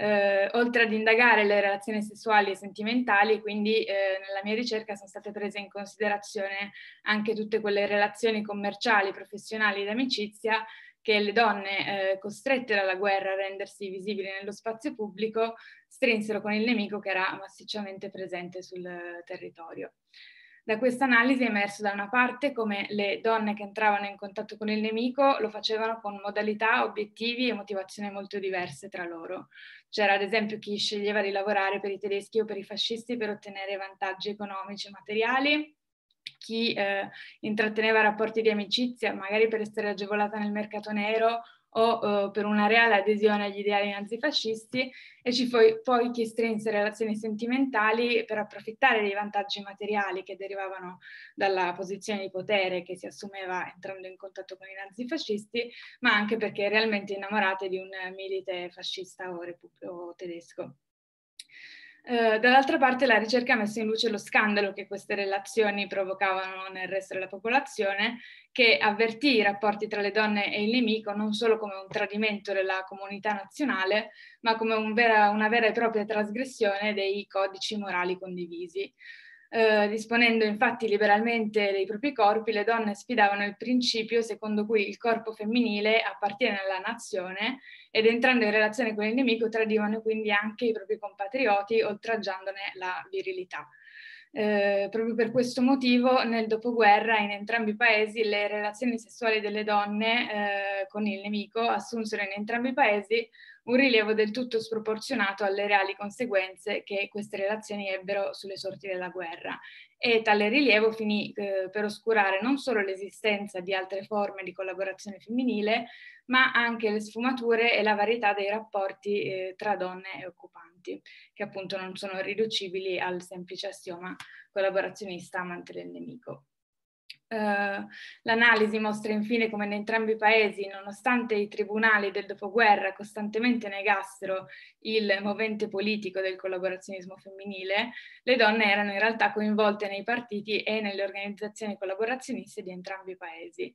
eh, oltre ad indagare le relazioni sessuali e sentimentali, quindi eh, nella mia ricerca sono state prese in considerazione anche tutte quelle relazioni commerciali, professionali ed amicizia che le donne eh, costrette dalla guerra a rendersi visibili nello spazio pubblico strinsero con il nemico che era massicciamente presente sul territorio. Da questa analisi è emerso da una parte come le donne che entravano in contatto con il nemico lo facevano con modalità, obiettivi e motivazioni molto diverse tra loro. C'era ad esempio chi sceglieva di lavorare per i tedeschi o per i fascisti per ottenere vantaggi economici e materiali, chi eh, intratteneva rapporti di amicizia, magari per essere agevolata nel mercato nero o eh, per una reale adesione agli ideali nazifascisti e ci fu poi, chi strinse relazioni sentimentali per approfittare dei vantaggi materiali che derivavano dalla posizione di potere che si assumeva entrando in contatto con i nazifascisti, ma anche perché realmente innamorate di un milite fascista o, repu- o tedesco. Eh, dall'altra parte la ricerca ha messo in luce lo scandalo che queste relazioni provocavano nel resto della popolazione, che avvertì i rapporti tra le donne e il nemico non solo come un tradimento della comunità nazionale, ma come un vera, una vera e propria trasgressione dei codici morali condivisi. Eh, disponendo infatti liberalmente dei propri corpi, le donne sfidavano il principio secondo cui il corpo femminile appartiene alla nazione ed entrando in relazione con il nemico tradivano quindi anche i propri compatrioti, oltraggiandone la virilità. Eh, proprio per questo motivo nel dopoguerra in entrambi i paesi le relazioni sessuali delle donne eh, con il nemico assunsero in entrambi i paesi un rilievo del tutto sproporzionato alle reali conseguenze che queste relazioni ebbero sulle sorti della guerra e tale rilievo finì eh, per oscurare non solo l'esistenza di altre forme di collaborazione femminile, ma anche le sfumature e la varietà dei rapporti eh, tra donne e occupanti, che appunto non sono riducibili al semplice assioma collaborazionista amante del nemico. Eh, l'analisi mostra infine come in entrambi i paesi, nonostante i tribunali del dopoguerra costantemente negassero il movente politico del collaborazionismo femminile, le donne erano in realtà coinvolte nei partiti e nelle organizzazioni collaborazioniste di entrambi i paesi.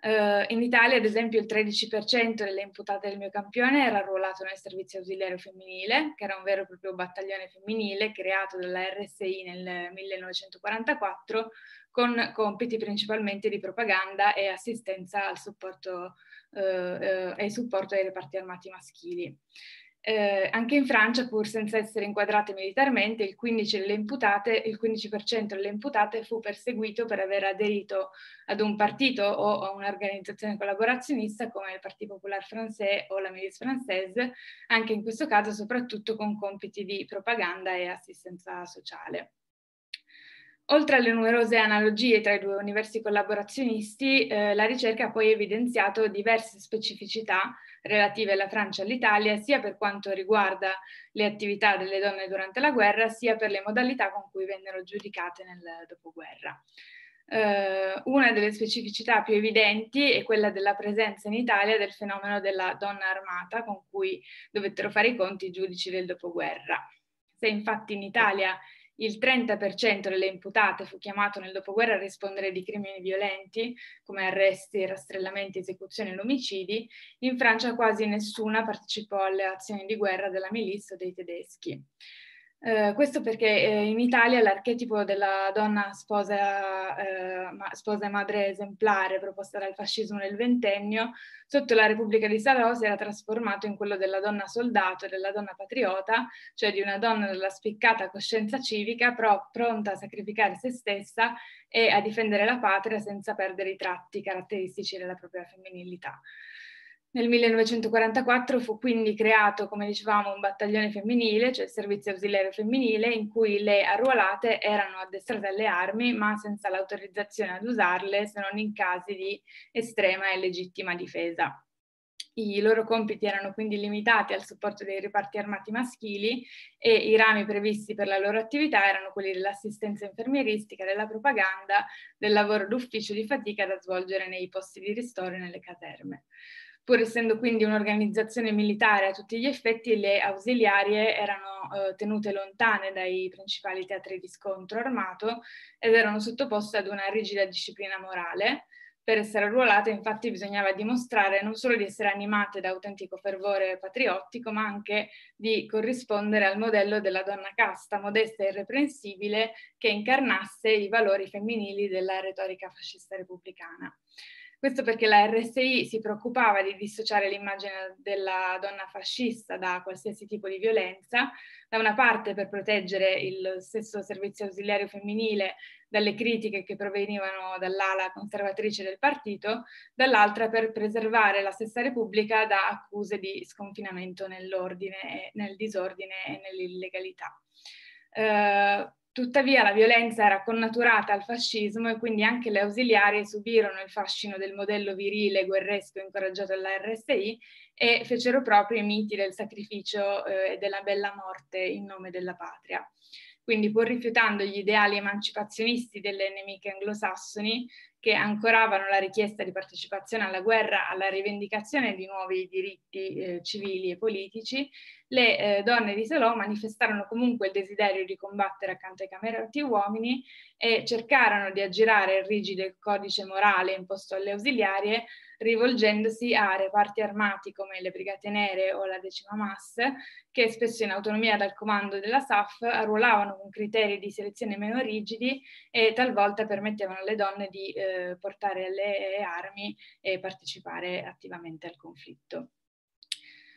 Uh, in Italia, ad esempio, il 13% delle imputate del mio campione era arruolato nel servizio ausiliario femminile, che era un vero e proprio battaglione femminile creato dalla RSI nel 1944, con compiti principalmente di propaganda e assistenza al supporto, uh, uh, e supporto ai reparti armati maschili. Eh, anche in Francia, pur senza essere inquadrate militarmente, il 15%, delle imputate, il 15% delle imputate fu perseguito per aver aderito ad un partito o a un'organizzazione collaborazionista come il Parti Popolare Français o la Milice Française, anche in questo caso soprattutto con compiti di propaganda e assistenza sociale. Oltre alle numerose analogie tra i due universi collaborazionisti, eh, la ricerca ha poi evidenziato diverse specificità relative alla Francia e all'Italia, sia per quanto riguarda le attività delle donne durante la guerra, sia per le modalità con cui vennero giudicate nel dopoguerra. Eh, una delle specificità più evidenti è quella della presenza in Italia del fenomeno della donna armata con cui dovettero fare i conti i giudici del dopoguerra. Se infatti in Italia il 30% delle imputate fu chiamato nel dopoguerra a rispondere di crimini violenti come arresti, rastrellamenti, esecuzioni e omicidi, in Francia quasi nessuna partecipò alle azioni di guerra della milizia o dei tedeschi. Eh, questo perché eh, in Italia l'archetipo della donna sposa, eh, ma, sposa e madre esemplare proposta dal fascismo nel ventennio, sotto la Repubblica di Salò si era trasformato in quello della donna soldato e della donna patriota, cioè di una donna della spiccata coscienza civica, però pronta a sacrificare se stessa e a difendere la patria senza perdere i tratti caratteristici della propria femminilità. Nel 1944 fu quindi creato, come dicevamo, un battaglione femminile, cioè il servizio ausiliario femminile, in cui le arruolate erano addestrate alle armi, ma senza l'autorizzazione ad usarle, se non in casi di estrema e legittima difesa. I loro compiti erano quindi limitati al supporto dei reparti armati maschili e i rami previsti per la loro attività erano quelli dell'assistenza infermieristica, della propaganda, del lavoro d'ufficio di fatica da svolgere nei posti di ristoro e nelle caserme. Pur essendo quindi un'organizzazione militare a tutti gli effetti, le ausiliarie erano eh, tenute lontane dai principali teatri di scontro armato ed erano sottoposte ad una rigida disciplina morale, per essere arruolate infatti bisognava dimostrare non solo di essere animate da autentico fervore patriottico, ma anche di corrispondere al modello della donna casta, modesta e irreprensibile, che incarnasse i valori femminili della retorica fascista repubblicana. Questo perché la RSI si preoccupava di dissociare l'immagine della donna fascista da qualsiasi tipo di violenza, da una parte per proteggere il stesso servizio ausiliario femminile dalle critiche che provenivano dall'ala conservatrice del partito, dall'altra per preservare la stessa Repubblica da accuse di sconfinamento nell'ordine, nel disordine e nell'illegalità. Uh, Tuttavia la violenza era connaturata al fascismo e quindi anche le ausiliarie subirono il fascino del modello virile guerresco incoraggiato dalla RSI e fecero proprio i miti del sacrificio eh, e della bella morte in nome della patria. Quindi pur rifiutando gli ideali emancipazionisti delle nemiche anglosassoni, che ancoravano la richiesta di partecipazione alla guerra alla rivendicazione di nuovi diritti eh, civili e politici, le eh, donne di Salò manifestarono comunque il desiderio di combattere accanto ai camerati uomini e cercarono di aggirare il rigido codice morale imposto alle ausiliarie rivolgendosi a reparti armati come le Brigate Nere o la Decima Mass, che spesso in autonomia dal comando della SAF arruolavano con criteri di selezione meno rigidi e talvolta permettevano alle donne di eh, portare le armi e partecipare attivamente al conflitto.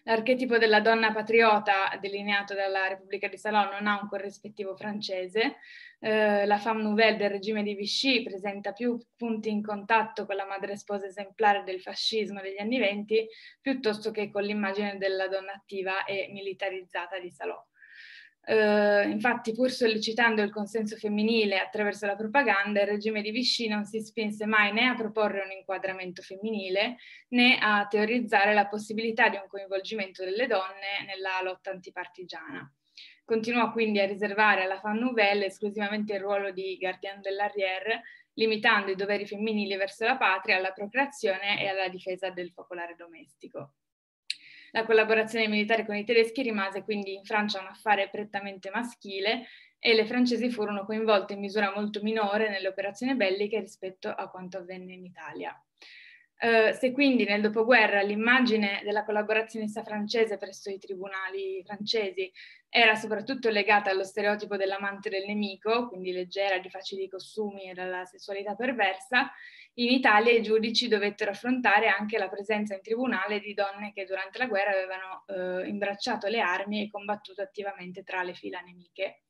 L'archetipo della donna patriota delineato dalla Repubblica di Salò non ha un corrispettivo francese. Eh, la femme nouvelle del regime di Vichy presenta più punti in contatto con la madre sposa esemplare del fascismo degli anni venti piuttosto che con l'immagine della donna attiva e militarizzata di Salò. Eh, infatti, pur sollecitando il consenso femminile attraverso la propaganda, il regime di Vichy non si spinse mai né a proporre un inquadramento femminile né a teorizzare la possibilità di un coinvolgimento delle donne nella lotta antipartigiana. Continuò quindi a riservare alla fan nouvelle esclusivamente il ruolo di guardian dell'arrière, limitando i doveri femminili verso la patria, alla procreazione e alla difesa del popolare domestico. La collaborazione militare con i tedeschi rimase quindi in Francia un affare prettamente maschile e le francesi furono coinvolte in misura molto minore nelle operazioni belliche rispetto a quanto avvenne in Italia. Uh, se quindi nel dopoguerra l'immagine della collaborazionista francese presso i tribunali francesi era soprattutto legata allo stereotipo dell'amante del nemico, quindi leggera, di facili costumi e dalla sessualità perversa, in Italia i giudici dovettero affrontare anche la presenza in tribunale di donne che durante la guerra avevano eh, imbracciato le armi e combattuto attivamente tra le fila nemiche.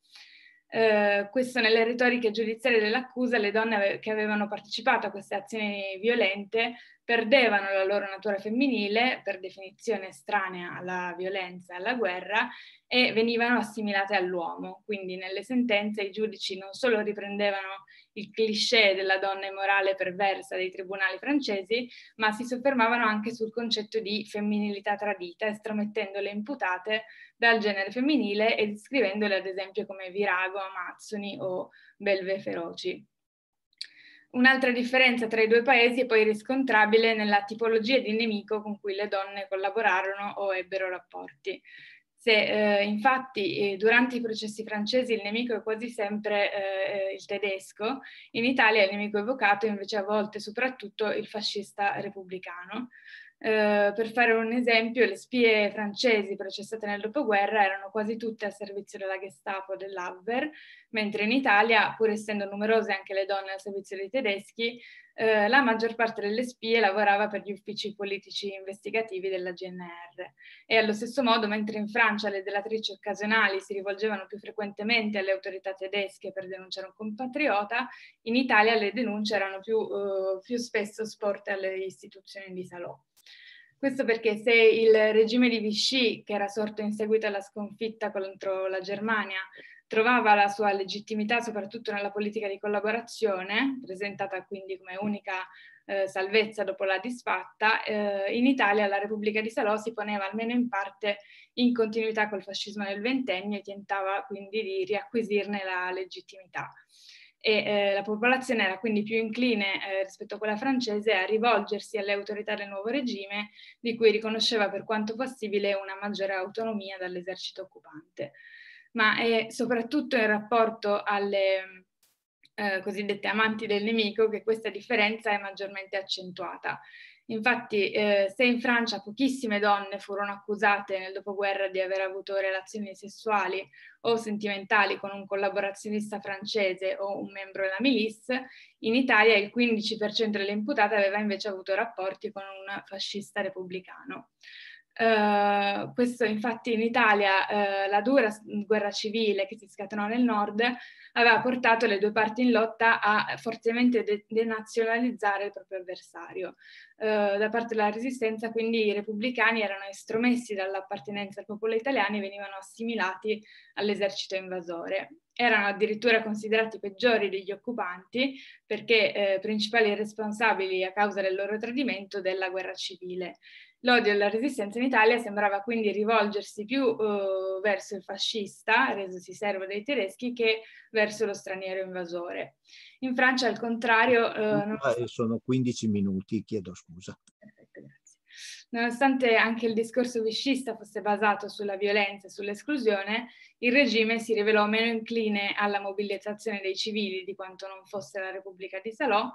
Eh, questo nelle retoriche giudiziarie dell'accusa, le donne che avevano partecipato a queste azioni violente perdevano la loro natura femminile, per definizione estranea alla violenza e alla guerra, e venivano assimilate all'uomo. Quindi nelle sentenze i giudici non solo riprendevano il cliché della donna immorale perversa dei tribunali francesi, ma si soffermavano anche sul concetto di femminilità tradita, estromettendo le imputate dal genere femminile e descrivendole ad esempio come virago, amazzoni o belve feroci. Un'altra differenza tra i due paesi è poi riscontrabile nella tipologia di nemico con cui le donne collaborarono o ebbero rapporti. Se eh, infatti eh, durante i processi francesi il nemico è quasi sempre eh, il tedesco, in Italia il nemico evocato è invece a volte soprattutto il fascista repubblicano. Eh, per fare un esempio, le spie francesi processate nel dopoguerra erano quasi tutte a servizio della Gestapo e dell'Abwehr, mentre in Italia, pur essendo numerose anche le donne al servizio dei tedeschi, eh, la maggior parte delle spie lavorava per gli uffici politici investigativi della GNR. E allo stesso modo, mentre in Francia le delatrici occasionali si rivolgevano più frequentemente alle autorità tedesche per denunciare un compatriota, in Italia le denunce erano più, eh, più spesso sporte alle istituzioni di Salotto. Questo perché se il regime di Vichy, che era sorto in seguito alla sconfitta contro la Germania, trovava la sua legittimità soprattutto nella politica di collaborazione, presentata quindi come unica eh, salvezza dopo la disfatta, eh, in Italia la Repubblica di Salò si poneva almeno in parte in continuità col fascismo del ventennio e tentava quindi di riacquisirne la legittimità e eh, la popolazione era quindi più incline eh, rispetto a quella francese a rivolgersi alle autorità del nuovo regime, di cui riconosceva per quanto possibile una maggiore autonomia dall'esercito occupante. Ma è eh, soprattutto in rapporto alle eh, cosiddette amanti del nemico che questa differenza è maggiormente accentuata Infatti, eh, se in Francia pochissime donne furono accusate nel dopoguerra di aver avuto relazioni sessuali o sentimentali con un collaborazionista francese o un membro della milice, in Italia il 15% delle imputate aveva invece avuto rapporti con un fascista repubblicano. Uh, questo infatti in Italia uh, la dura guerra civile che si scatenò nel nord aveva portato le due parti in lotta a fortemente de- denazionalizzare il proprio avversario. Uh, da parte della resistenza quindi i repubblicani erano estromessi dall'appartenenza al popolo italiano e venivano assimilati all'esercito invasore. Erano addirittura considerati peggiori degli occupanti perché eh, principali responsabili a causa del loro tradimento della guerra civile. L'odio e la resistenza in Italia sembrava quindi rivolgersi più eh, verso il fascista, resosi servo dei tedeschi, che verso lo straniero invasore. In Francia, al contrario... Eh, non... Eh, sono 15 minuti, chiedo scusa. Nonostante anche il discorso viscista fosse basato sulla violenza e sull'esclusione, il regime si rivelò meno incline alla mobilizzazione dei civili di quanto non fosse la Repubblica di Salò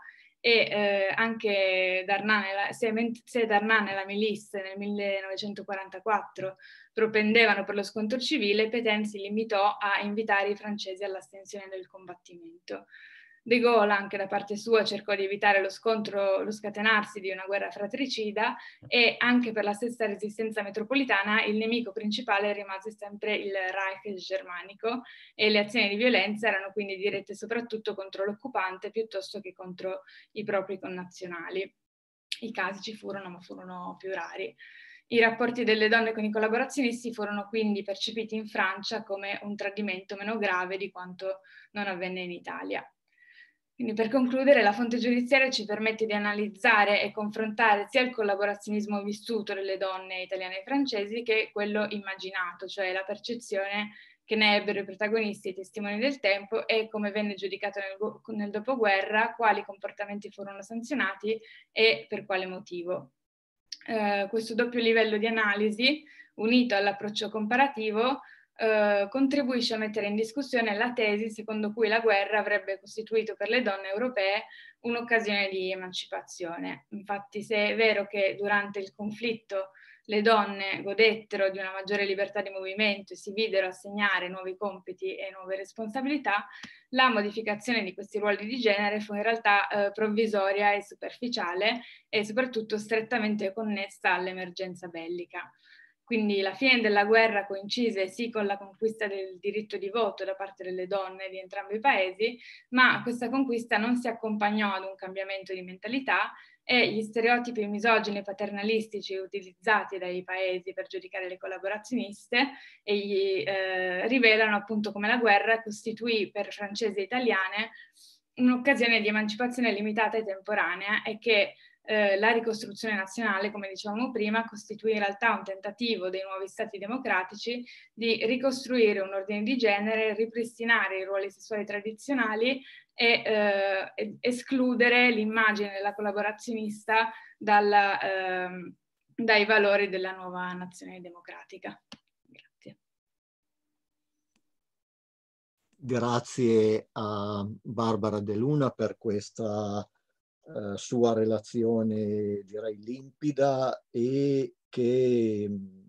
e eh, anche se, se Darnane e la Milisse nel 1944 propendevano per lo scontro civile, Petain si limitò a invitare i francesi all'astensione del combattimento. De Gaulle anche da parte sua cercò di evitare lo scontro, lo scatenarsi di una guerra fratricida e anche per la stessa resistenza metropolitana il nemico principale rimase sempre il Reich germanico e le azioni di violenza erano quindi dirette soprattutto contro l'occupante piuttosto che contro i propri connazionali. I casi ci furono ma furono più rari. I rapporti delle donne con i collaborazionisti furono quindi percepiti in Francia come un tradimento meno grave di quanto non avvenne in Italia. Quindi per concludere, la fonte giudiziaria ci permette di analizzare e confrontare sia il collaborazionismo vissuto delle donne italiane e francesi che quello immaginato, cioè la percezione che ne ebbero i protagonisti e i testimoni del tempo e come venne giudicato nel, nel dopoguerra, quali comportamenti furono sanzionati e per quale motivo. Eh, questo doppio livello di analisi, unito all'approccio comparativo, eh, contribuisce a mettere in discussione la tesi secondo cui la guerra avrebbe costituito per le donne europee un'occasione di emancipazione. Infatti, se è vero che durante il conflitto le donne godettero di una maggiore libertà di movimento e si videro assegnare nuovi compiti e nuove responsabilità, la modificazione di questi ruoli di genere fu in realtà eh, provvisoria e superficiale e soprattutto strettamente connessa all'emergenza bellica. Quindi la fine della guerra coincise sì con la conquista del diritto di voto da parte delle donne di entrambi i paesi, ma questa conquista non si accompagnò ad un cambiamento di mentalità e gli stereotipi misogini e paternalistici utilizzati dai paesi per giudicare le collaborazioniste egli, eh, rivelano appunto come la guerra costituì per francesi e italiane un'occasione di emancipazione limitata e temporanea e che eh, la ricostruzione nazionale, come dicevamo prima, costituì in realtà un tentativo dei nuovi stati democratici di ricostruire un ordine di genere, ripristinare i ruoli sessuali tradizionali e eh, escludere l'immagine della collaborazionista dalla, eh, dai valori della nuova nazione democratica. Grazie. Grazie a Barbara De Luna per questa eh, sua relazione, direi, limpida e che è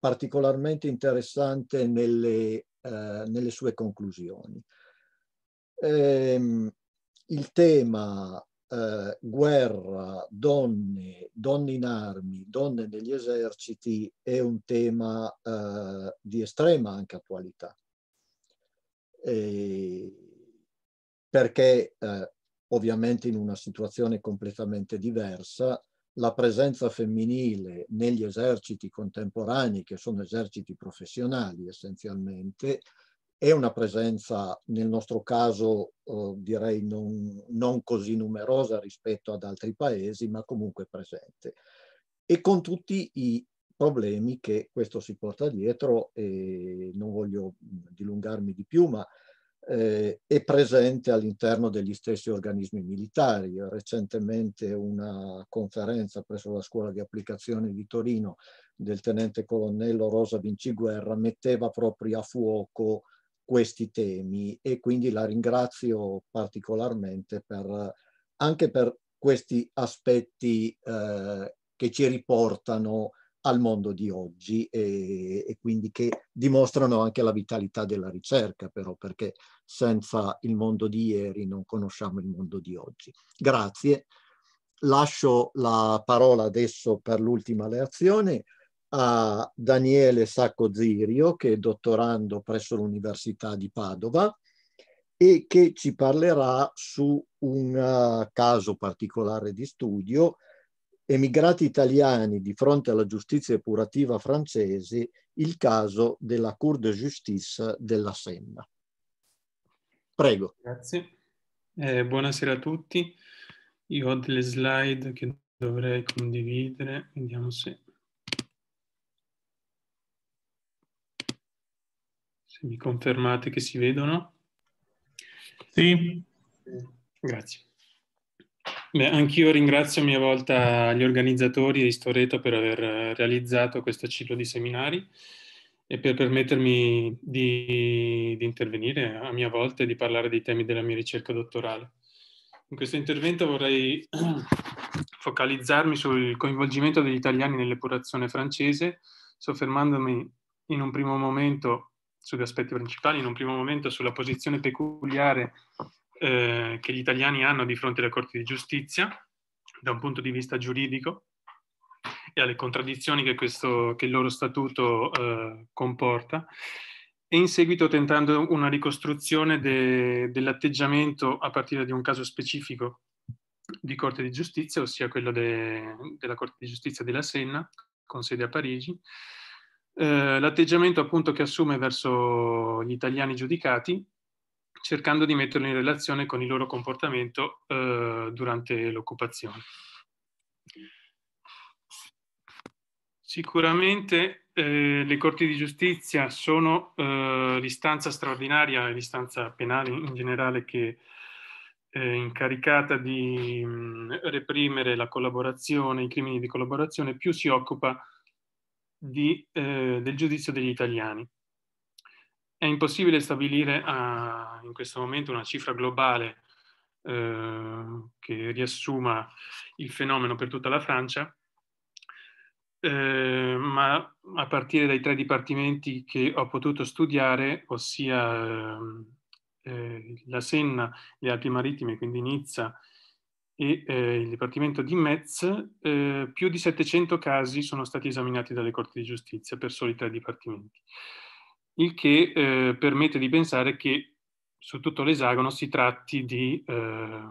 particolarmente interessante nelle, eh, nelle sue conclusioni. Ehm, il tema eh, guerra, donne, donne in armi, donne negli eserciti è un tema eh, di estrema anche attualità. E perché eh, ovviamente in una situazione completamente diversa, la presenza femminile negli eserciti contemporanei, che sono eserciti professionali essenzialmente, è una presenza, nel nostro caso eh, direi non, non, così numerosa rispetto ad altri paesi, ma comunque presente. E con tutti i problemi che questo si porta dietro, e non voglio dilungarmi di più, ma eh, è presente all'interno degli stessi organismi militari. Recentemente una conferenza presso la scuola di applicazione di Torino del tenente colonnello Rosa Vinci Guerra metteva proprio a fuoco questi temi e quindi la ringrazio particolarmente per, anche per questi aspetti eh, che ci riportano al mondo di oggi e, e, quindi che dimostrano anche la vitalità della ricerca però perché senza il mondo di ieri non conosciamo il mondo di oggi. Grazie. Lascio la parola adesso per l'ultima lezione a Daniele Sacco Zirio che è dottorando presso l'Università di Padova e che ci parlerà su un eh, caso particolare di studio emigrati italiani di fronte alla giustizia epurativa francese, il caso della Cour de Justice della Senna. Prego. Grazie. Eh, buonasera a tutti. Io ho delle slide che dovrei condividere. Vediamo se... Se mi confermate che si vedono. Sì. Eh, grazie. Beh, anch'io ringrazio a mia volta gli organizzatori e Istoreto per aver eh, realizzato questo ciclo di seminari e per permettermi di, di intervenire a mia volta e di parlare dei temi della mia ricerca dottorale. In questo intervento vorrei focalizzarmi sul coinvolgimento degli italiani nell'epurazione francese, soffermandomi in un primo momento sugli aspetti principali, in un primo momento sulla posizione peculiare eh, che gli italiani hanno di fronte alle corti di giustizia da un punto di vista giuridico e alle contraddizioni che, questo, che il loro statuto eh, comporta e in seguito tentando una ricostruzione de, dell'atteggiamento a partire di un caso specifico di Corte di Giustizia, ossia quello de, della Corte di Giustizia della Senna, con sede a Parigi, eh, l'atteggiamento appunto che assume verso gli italiani giudicati cercando di metterlo in relazione con il loro comportamento eh, durante l'occupazione. Sicuramente eh, le corti di giustizia sono eh, l'istanza straordinaria e l'istanza penale in generale che eh, è incaricata di mh, mm, reprimere la collaborazione, i crimini di collaborazione, più si occupa di, eh, del giudizio degli italiani è impossibile stabilire a, ah, in questo momento una cifra globale eh, che riassuma il fenomeno per tutta la Francia, eh, ma a partire dai tre dipartimenti che ho potuto studiare, ossia eh, eh la Senna, le Alpi Marittime, quindi Nizza e eh, il dipartimento di Metz, eh, più di 700 casi sono stati esaminati dalle Corti di Giustizia per soli tre dipartimenti il che eh, permette di pensare che su tutto l'esagono si tratti di eh,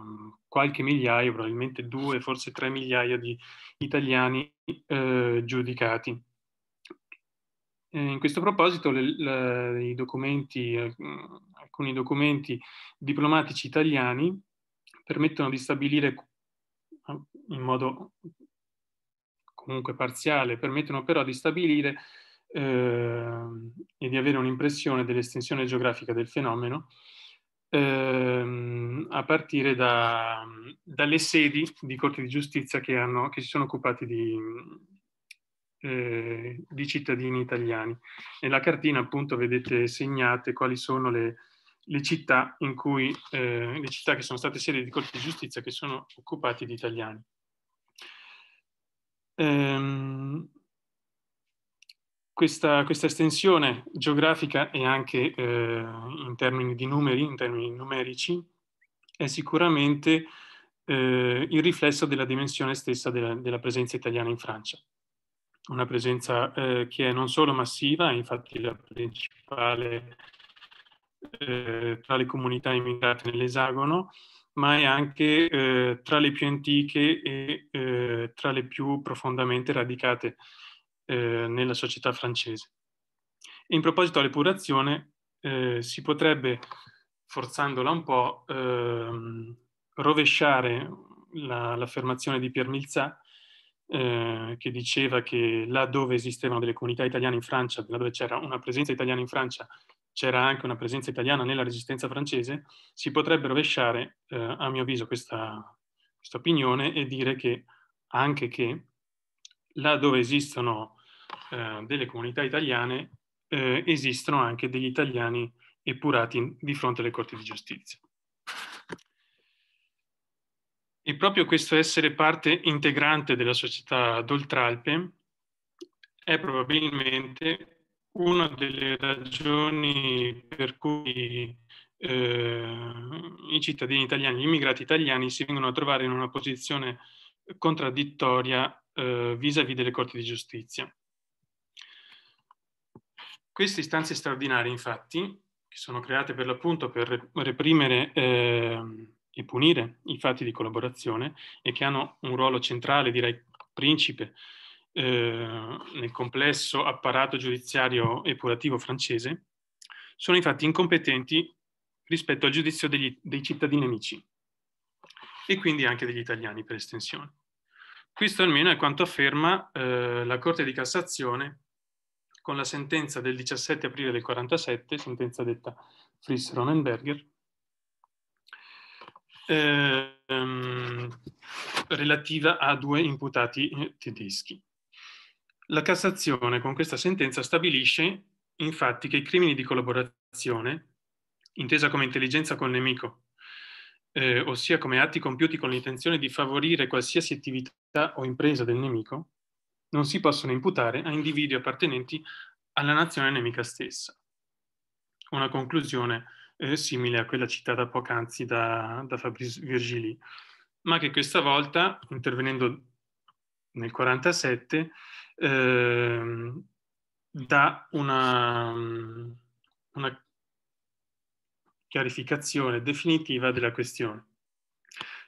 qualche migliaio, probabilmente due, forse tre migliaia di italiani eh, giudicati. in questo proposito, le, le, documenti, eh, alcuni documenti diplomatici italiani permettono di stabilire in modo comunque parziale, permettono però di stabilire eh, e di avere un'impressione dell'estensione geografica del fenomeno ehm, a partire da, dalle sedi di corti di giustizia che, hanno, che si sono occupati di, eh, di cittadini italiani. Nella cartina appunto vedete segnate quali sono le, le città, in cui, eh, le città che sono state sedi di corti di giustizia che sono occupati di italiani. Ehm, questa, questa, estensione geografica e anche eh, in termini di numeri, in termini numerici, è sicuramente eh, il riflesso della dimensione stessa della, della, presenza italiana in Francia. Una presenza eh, che è non solo massiva, infatti la principale eh, tra le comunità immigrate nell'esagono, ma è anche eh, tra le più antiche e eh, tra le più profondamente radicate eh, nella società francese. E in proposito all'epurazione, eh, si potrebbe, forzandola un po', ehm, rovesciare la, l'affermazione di Pierre Milzat, eh, che diceva che là dove esistevano delle comunità italiane in Francia, là dove c'era una presenza italiana in Francia, c'era anche una presenza italiana nella resistenza francese, si potrebbe rovesciare, eh, a mio avviso, questa, questa opinione e dire che anche che là dove esistono eh, delle comunità italiane eh, esistono anche degli italiani epurati in, di fronte alle corti di giustizia. E proprio questo essere parte integrante della società d'Oltralpe è probabilmente una delle ragioni per cui eh, i cittadini italiani, gli immigrati italiani si vengono a trovare in una posizione contraddittoria eh, vis-à-vis eh, -vis delle corti di giustizia. Queste istanze straordinarie, infatti, che sono create per l'appunto per reprimere eh, e punire i fatti di collaborazione e che hanno un ruolo centrale, direi principe, eh, nel complesso apparato giudiziario e curativo francese, sono infatti incompetenti rispetto al giudizio degli, dei cittadini amici e quindi anche degli italiani per estensione. Questo almeno è quanto afferma eh, la Corte di Cassazione con la sentenza del 17 aprile del 47, sentenza detta fritz ronenberger ehm, relativa a due imputati eh, tedeschi. La Cassazione con questa sentenza stabilisce infatti che i crimini di collaborazione, intesa come intelligenza col nemico, eh, ossia come atti compiuti con l'intenzione di favorire qualsiasi attività o impresa del nemico, non si possono imputare a individui appartenenti alla nazione nemica stessa. Una conclusione eh, simile a quella citata poc'anzi da, da Fabrice Virgili, ma che questa volta, intervenendo nel 1947, eh, dà una, una chiarificazione definitiva della questione.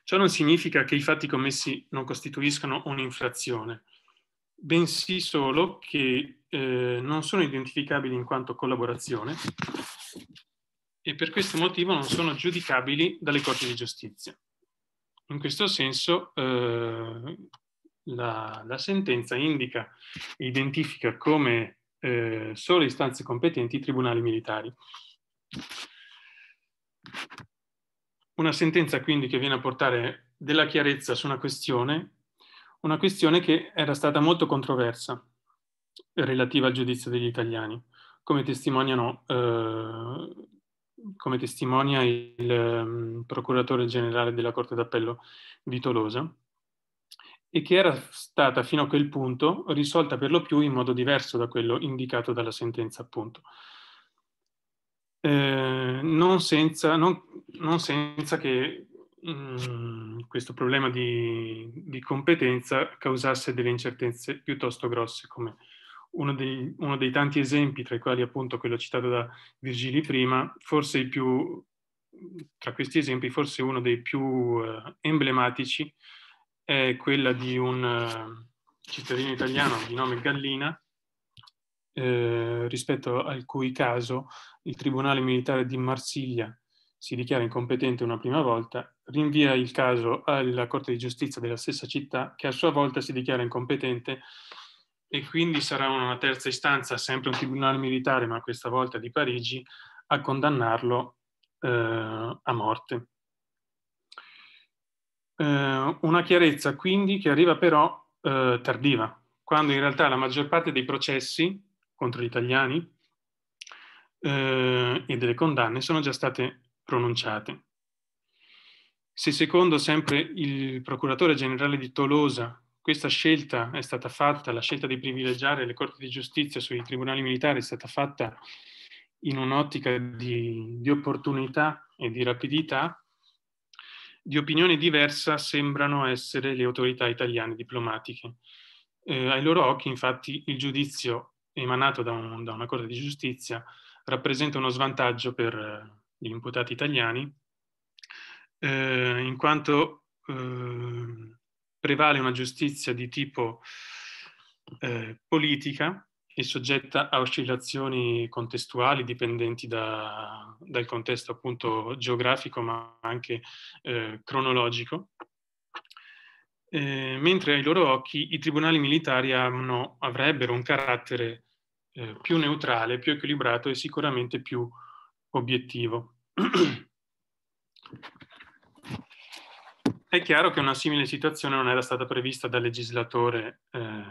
Ciò non significa che i fatti commessi non costituiscano un'infrazione, bensì solo che eh, non sono identificabili in quanto collaborazione e per questo motivo non sono giudicabili dalle corti di giustizia. In questo senso eh, la, la, sentenza indica e identifica come eh, sole istanze competenti i tribunali militari. Una sentenza quindi che viene a portare della chiarezza su una questione una questione che era stata molto controversa relativa al giudizio degli italiani, come, eh, come testimonia il eh, procuratore generale della Corte d'Appello di Tolosa, e che era stata fino a quel punto risolta per lo più in modo diverso da quello indicato dalla sentenza, appunto. Eh, non, senza, non, non senza che Mm, questo problema di, di, competenza causasse delle incertezze piuttosto grosse, come uno dei, uno dei, tanti esempi, tra i quali appunto quello citato da Virgili prima, forse il più, tra questi esempi, forse uno dei più uh, emblematici è quella di un uh, cittadino italiano di nome Gallina, eh, rispetto al cui caso il Tribunale Militare di Marsiglia si dichiara incompetente una prima volta, rinvia il caso alla Corte di Giustizia della stessa città che a sua volta si dichiara incompetente e quindi sarà una terza istanza, sempre un tribunale militare, ma questa volta di Parigi, a condannarlo eh, a morte. Eh, una chiarezza quindi che arriva però eh, tardiva, quando in realtà la maggior parte dei processi contro gli italiani eh, e delle condanne sono già state pronunciate. Se secondo sempre il procuratore generale di Tolosa questa scelta è stata fatta, la scelta di privilegiare le corti di giustizia sui tribunali militari è stata fatta in un'ottica di, di opportunità e di rapidità, di opinione diversa sembrano essere le autorità italiane diplomatiche. Eh, ai loro occhi, infatti, il giudizio emanato da, un, da, una Corte di Giustizia rappresenta uno svantaggio per, gli imputati italiani, eh, in quanto eh, prevale una giustizia di tipo eh, politica e soggetta a oscillazioni contestuali dipendenti da, dal contesto appunto geografico ma anche eh, cronologico, eh, mentre ai loro occhi i tribunali militari hanno, avrebbero un carattere eh, più neutrale, più equilibrato e sicuramente più obiettivo. È chiaro che una simile situazione non era stata prevista dal legislatore eh,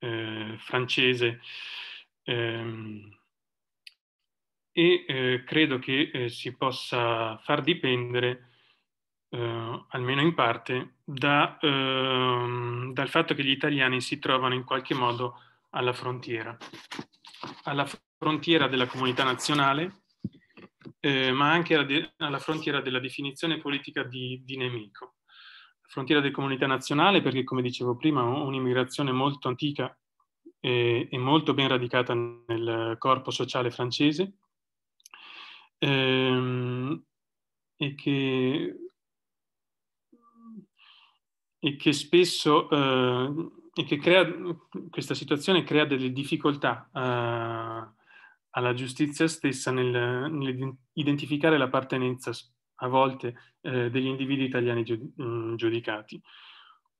eh, francese ehm, e eh, credo che eh, si possa far dipendere Uh, almeno in parte, da, uh, dal fatto che gli italiani si trovano in qualche modo alla frontiera, alla frontiera della comunità nazionale, eh, ma anche alla, alla, frontiera della definizione politica di, di nemico. La frontiera della comunità nazionale perché, come dicevo prima, un'immigrazione molto antica e, e, molto ben radicata nel corpo sociale francese ehm, e, che, e che spesso... Eh, e che crea, questa situazione crea delle difficoltà eh, alla giustizia stessa nell'identificare l'appartenenza a volte eh, degli individui italiani mm, giudicati.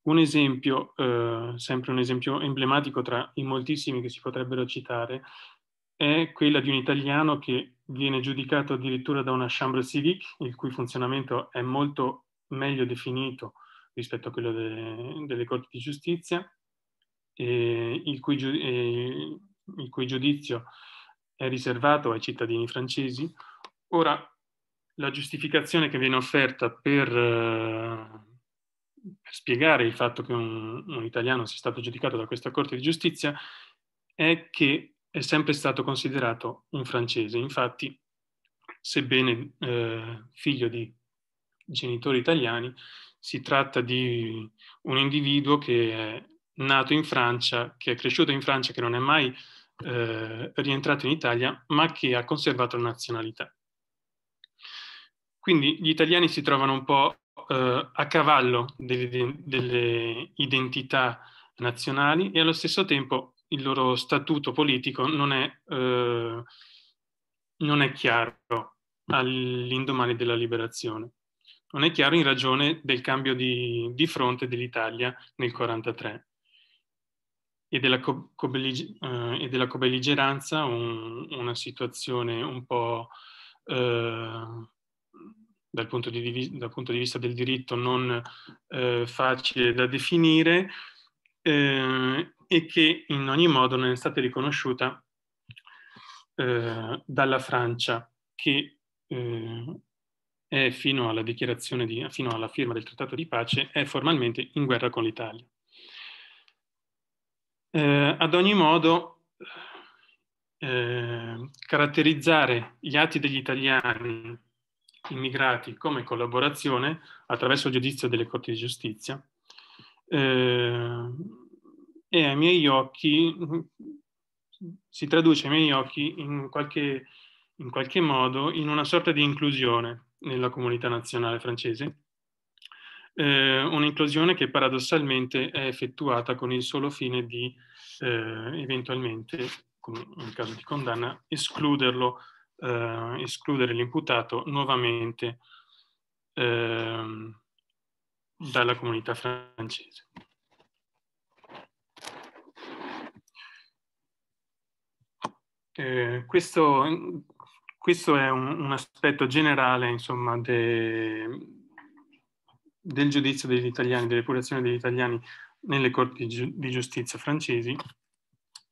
Un esempio, eh, sempre un esempio emblematico tra i moltissimi che si potrebbero citare, è quella di un italiano che viene giudicato addirittura da una chambre civique, il cui funzionamento è molto meglio definito rispetto a quello de, delle corti di giustizia, il cui, eh, il, cui, giudizio è riservato ai cittadini francesi. Ora, la giustificazione che viene offerta per, eh, per spiegare il fatto che un, un italiano sia stato giudicato da questa Corte di Giustizia è che è sempre stato considerato un francese. Infatti, sebbene eh, figlio di genitori italiani, si tratta di un individuo che è nato in Francia, che è cresciuto in Francia, che non è mai eh, rientrato in Italia, ma che ha conservato la nazionalità. Quindi gli italiani si trovano un po' eh, a cavallo delle, delle identità nazionali e allo stesso tempo il loro statuto politico non è, eh, non è chiaro all'indomani della liberazione. Non è chiaro in ragione del cambio di, di fronte dell'Italia nel 1943 e della, co- cobellig- eh, e della cobelligeranza un, una situazione un po' eh, dal, punto di, dal, punto di, vista del diritto non eh, facile da definire eh, e che in ogni modo non è stata riconosciuta eh, dalla Francia che eh, è fino alla, di, fino alla firma del trattato di pace, è formalmente in guerra con l'Italia. Eh, ad ogni modo, eh, caratterizzare gli atti degli italiani immigrati come collaborazione attraverso il giudizio delle corti di giustizia eh, e ai miei occhi si traduce ai miei occhi in qualche, in qualche modo in una sorta di inclusione nella comunità nazionale francese eh, un'inclusione che paradossalmente è effettuata con il solo fine di eh, eventualmente, come in caso di condanna, escluderlo, eh, escludere l'imputato nuovamente ehm, dalla comunità francese. Eh, questo, questo, è un, un, aspetto generale insomma, de, del giudizio degli italiani, dell'epurazione degli italiani nelle corti di giustizia francesi,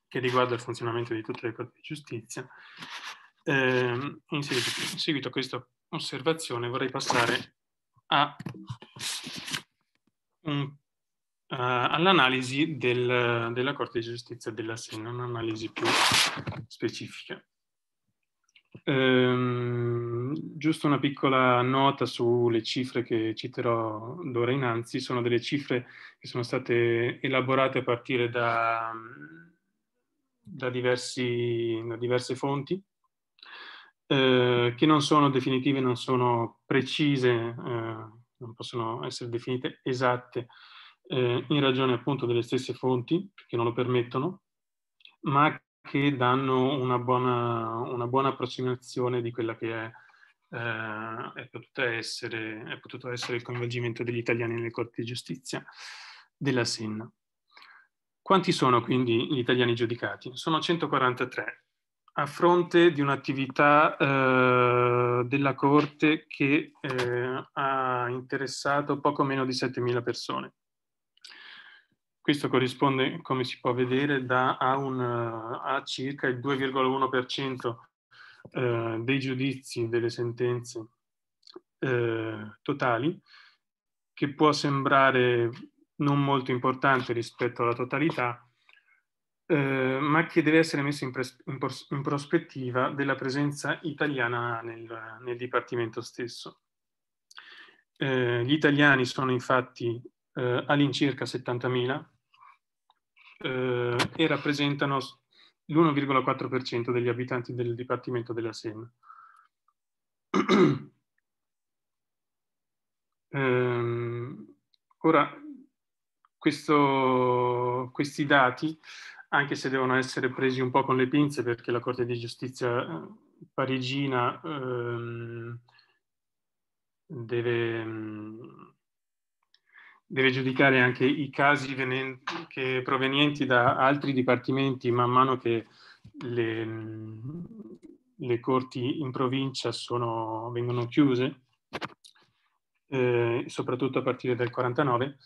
che riguarda il funzionamento di tutte le corti di giustizia. Eh, in, seguito, in seguito a questa osservazione vorrei passare a un eh, all'analisi del, della Corte di Giustizia della Senna, un'analisi più specifica. Ehm, giusto una piccola nota sulle cifre che citerò d'ora innanzi, sono delle cifre che sono state elaborate a partire da, da, diversi, da diverse fonti, eh, che non sono definitive, non sono precise, eh, non possono essere definite esatte eh, in ragione appunto delle stesse fonti che non lo permettono, ma che danno una buona, una buona approssimazione di quella che è eh, è, essere, è, potuto essere il coinvolgimento degli italiani nelle corti di giustizia della Senna. Quanti sono quindi gli italiani giudicati? Sono 143 a fronte di un'attività eh, della Corte che eh, ha interessato poco meno di 7.000 persone. Questo corrisponde, come si può vedere, da, a, un, eh, a circa il 2,1% eh, dei giudizi, delle sentenze eh, totali, che può sembrare non molto importante rispetto alla totalità, eh, ma che deve essere messo in, in, in prospettiva della presenza italiana nel, nel Dipartimento stesso. Eh, gli italiani sono infatti eh, all'incirca 70.000 eh, e rappresentano l'1,4% degli abitanti del Dipartimento della Senna. ehm, ora, questo, questi dati, anche se devono essere presi un po' con le pinze, perché la Corte di Giustizia eh, parigina ehm, deve mm, deve giudicare anche i casi che provenienti da altri dipartimenti man mano che le, le corti in provincia sono, vengono chiuse, eh, soprattutto a partire dal 49.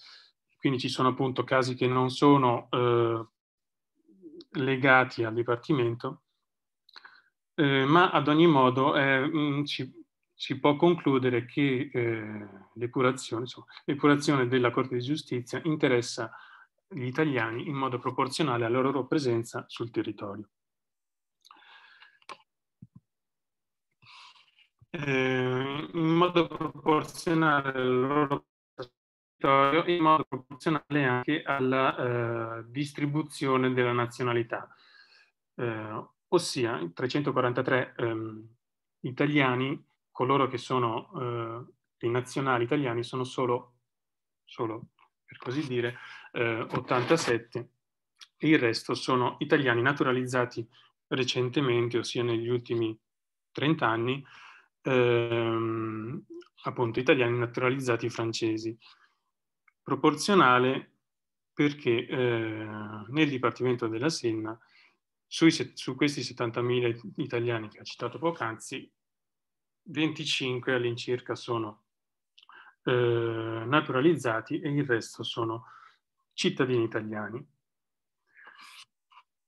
Quindi ci sono appunto casi che non sono eh, legati al dipartimento, eh, ma ad ogni modo eh, ci si può concludere che eh, l'epurazione, l'epurazione della Corte di Giustizia interessa gli italiani in modo proporzionale alla loro presenza sul territorio. Eh, in modo proporzionale alla loro territorio, e in modo proporzionale anche alla eh, distribuzione della nazionalità, eh, ossia 343 ehm, italiani coloro che sono eh, i nazionali italiani sono solo, solo per così dire, eh, 87 e il resto sono italiani naturalizzati recentemente, ossia negli ultimi 30 anni, ehm, appunto italiani naturalizzati francesi. Proporzionale perché eh, nel Dipartimento della Senna sui, su questi 70.000 italiani che ha citato poc'anzi, 25 all'incirca sono eh, naturalizzati e il resto sono cittadini italiani.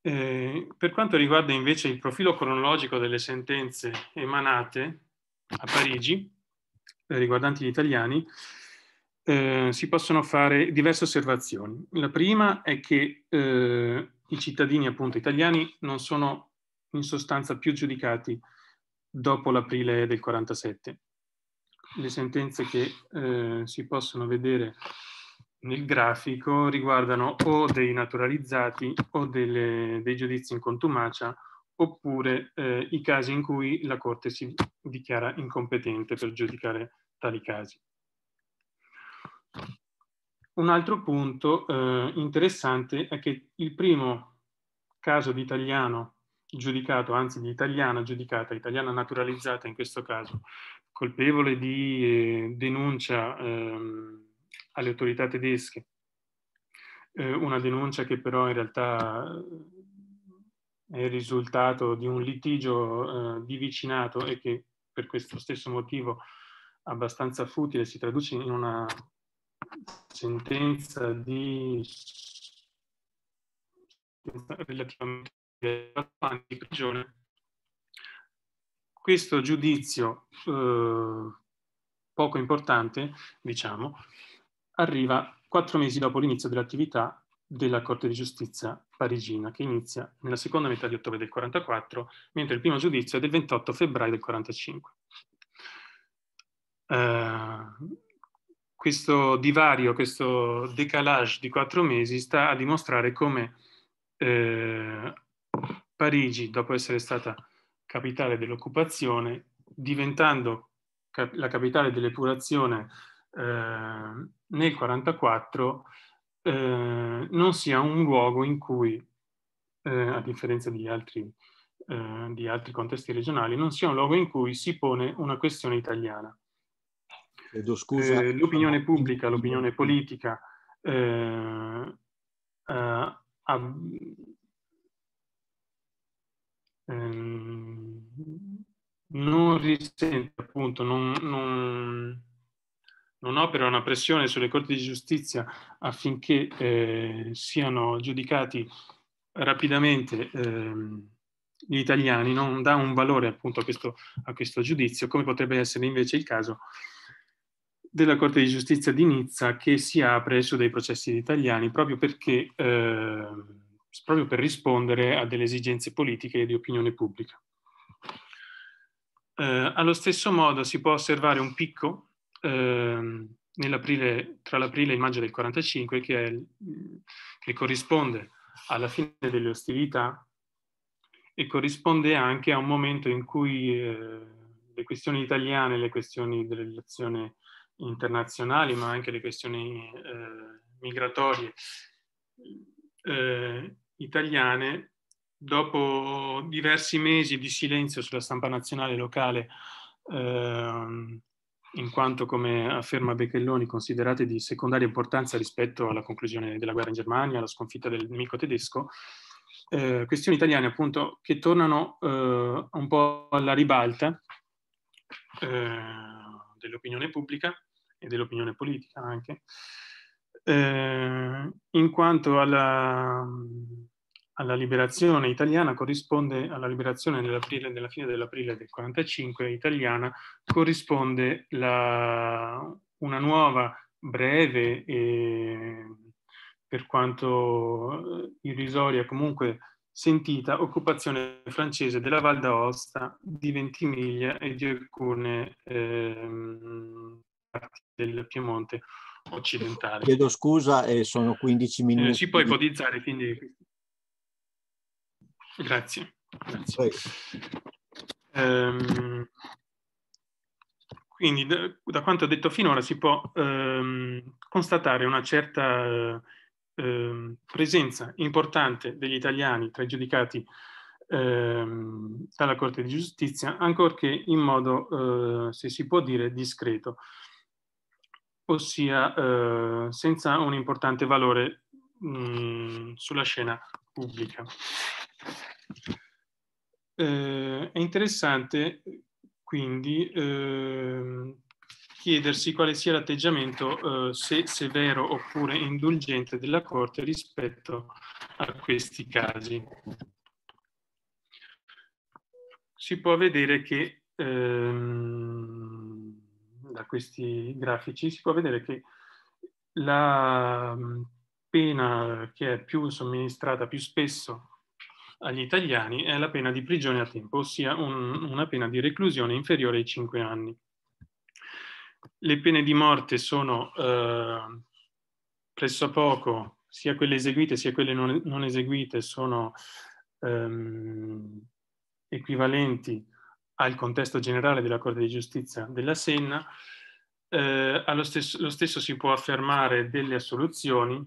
Eh, per quanto riguarda invece il profilo cronologico delle sentenze emanate a Parigi eh, riguardanti gli italiani, eh, si possono fare diverse osservazioni. La prima è che eh, i cittadini appunto italiani non sono in sostanza più giudicati dopo l'aprile del 47. Le sentenze che eh, si possono vedere nel grafico riguardano o dei naturalizzati o delle, dei giudizi in contumacia oppure eh, i casi in cui la Corte si dichiara incompetente per giudicare tali casi. Un altro punto eh, interessante è che il primo caso d'italiano giudicato, anzi di italiana giudicata, italiana naturalizzata in questo caso, colpevole di eh, denuncia eh, alle autorità tedesche, eh, una denuncia che però in realtà eh, è il risultato di un litigio eh, di vicinato e che per questo stesso motivo abbastanza futile si traduce in una sentenza di relativamente di prigione. Questo giudizio eh, poco importante, diciamo, arriva quattro mesi dopo l'inizio dell'attività della Corte di Giustizia parigina, che inizia nella seconda metà di ottobre del 44, mentre il primo giudizio è del 28 febbraio del 45. Uh, eh, questo divario, questo decalage di quattro mesi sta a dimostrare come eh, Parigi, dopo essere stata capitale dell'occupazione, diventando cap la capitale dell'epurazione eh, nel 1944, eh, non sia un luogo in cui, eh, a differenza di altri, eh, di altri contesti regionali, non sia un luogo in cui si pone una questione italiana. Eh, l'opinione pubblica, l'opinione politica eh, eh, ha, ehm, non risente appunto, non, non, non, opera una pressione sulle corti di giustizia affinché eh, siano giudicati rapidamente ehm, gli italiani, non dà un valore appunto a questo, a questo giudizio, come potrebbe essere invece il caso della Corte di Giustizia di Nizza che si apre su dei processi italiani proprio perché eh, proprio per rispondere a delle esigenze politiche e di opinione pubblica. Eh, allo stesso modo si può osservare un picco eh, tra l'aprile e il maggio del 45 che, è, che corrisponde alla fine delle ostilità e corrisponde anche a un momento in cui eh, le questioni italiane, le questioni delle relazioni internazionali, ma anche le questioni eh, migratorie eh, italiane, dopo diversi mesi di silenzio sulla stampa nazionale locale, eh, in quanto, come afferma Becchelloni, considerate di secondaria importanza rispetto alla conclusione della guerra in Germania, alla sconfitta del nemico tedesco, eh, questioni italiane appunto che tornano eh, un po' alla ribalta eh, dell'opinione pubblica e dell'opinione politica anche, eh, in quanto alla, alla, liberazione italiana corrisponde, alla liberazione dell'aprile, della fine dell'aprile del 45 italiana, corrisponde la, una nuova breve e per quanto eh, irrisoria comunque sentita occupazione francese della Val d'Aosta, di Ventimiglia e di alcune eh, parti del Piemonte occidentali. Chiedo scusa, eh, sono 15 minuti. Eh, si può ipotizzare, quindi... Grazie. grazie. Ehm, quindi, da, da, quanto detto finora, si può ehm, constatare una certa ehm, presenza importante degli italiani tra i giudicati ehm, dalla Corte di Giustizia, ancorché in modo, eh, se si può dire, discreto ossia eh, senza un importante valore mh, mm, sulla scena pubblica. Eh, è interessante quindi eh, chiedersi quale sia l'atteggiamento, eh, se severo oppure indulgente, della Corte rispetto a questi casi. Si può vedere che ehm, da questi grafici si può vedere che la mm, pena che è più somministrata più spesso agli italiani è la pena di prigione a tempo, ossia un, una pena di reclusione inferiore ai 5 anni. Le pene di morte sono eh, poco, sia quelle eseguite sia quelle non, non eseguite, sono ehm, equivalenti al contesto generale della Corte di Giustizia della Senna, eh, allo stesso, lo stesso si può affermare delle assoluzioni,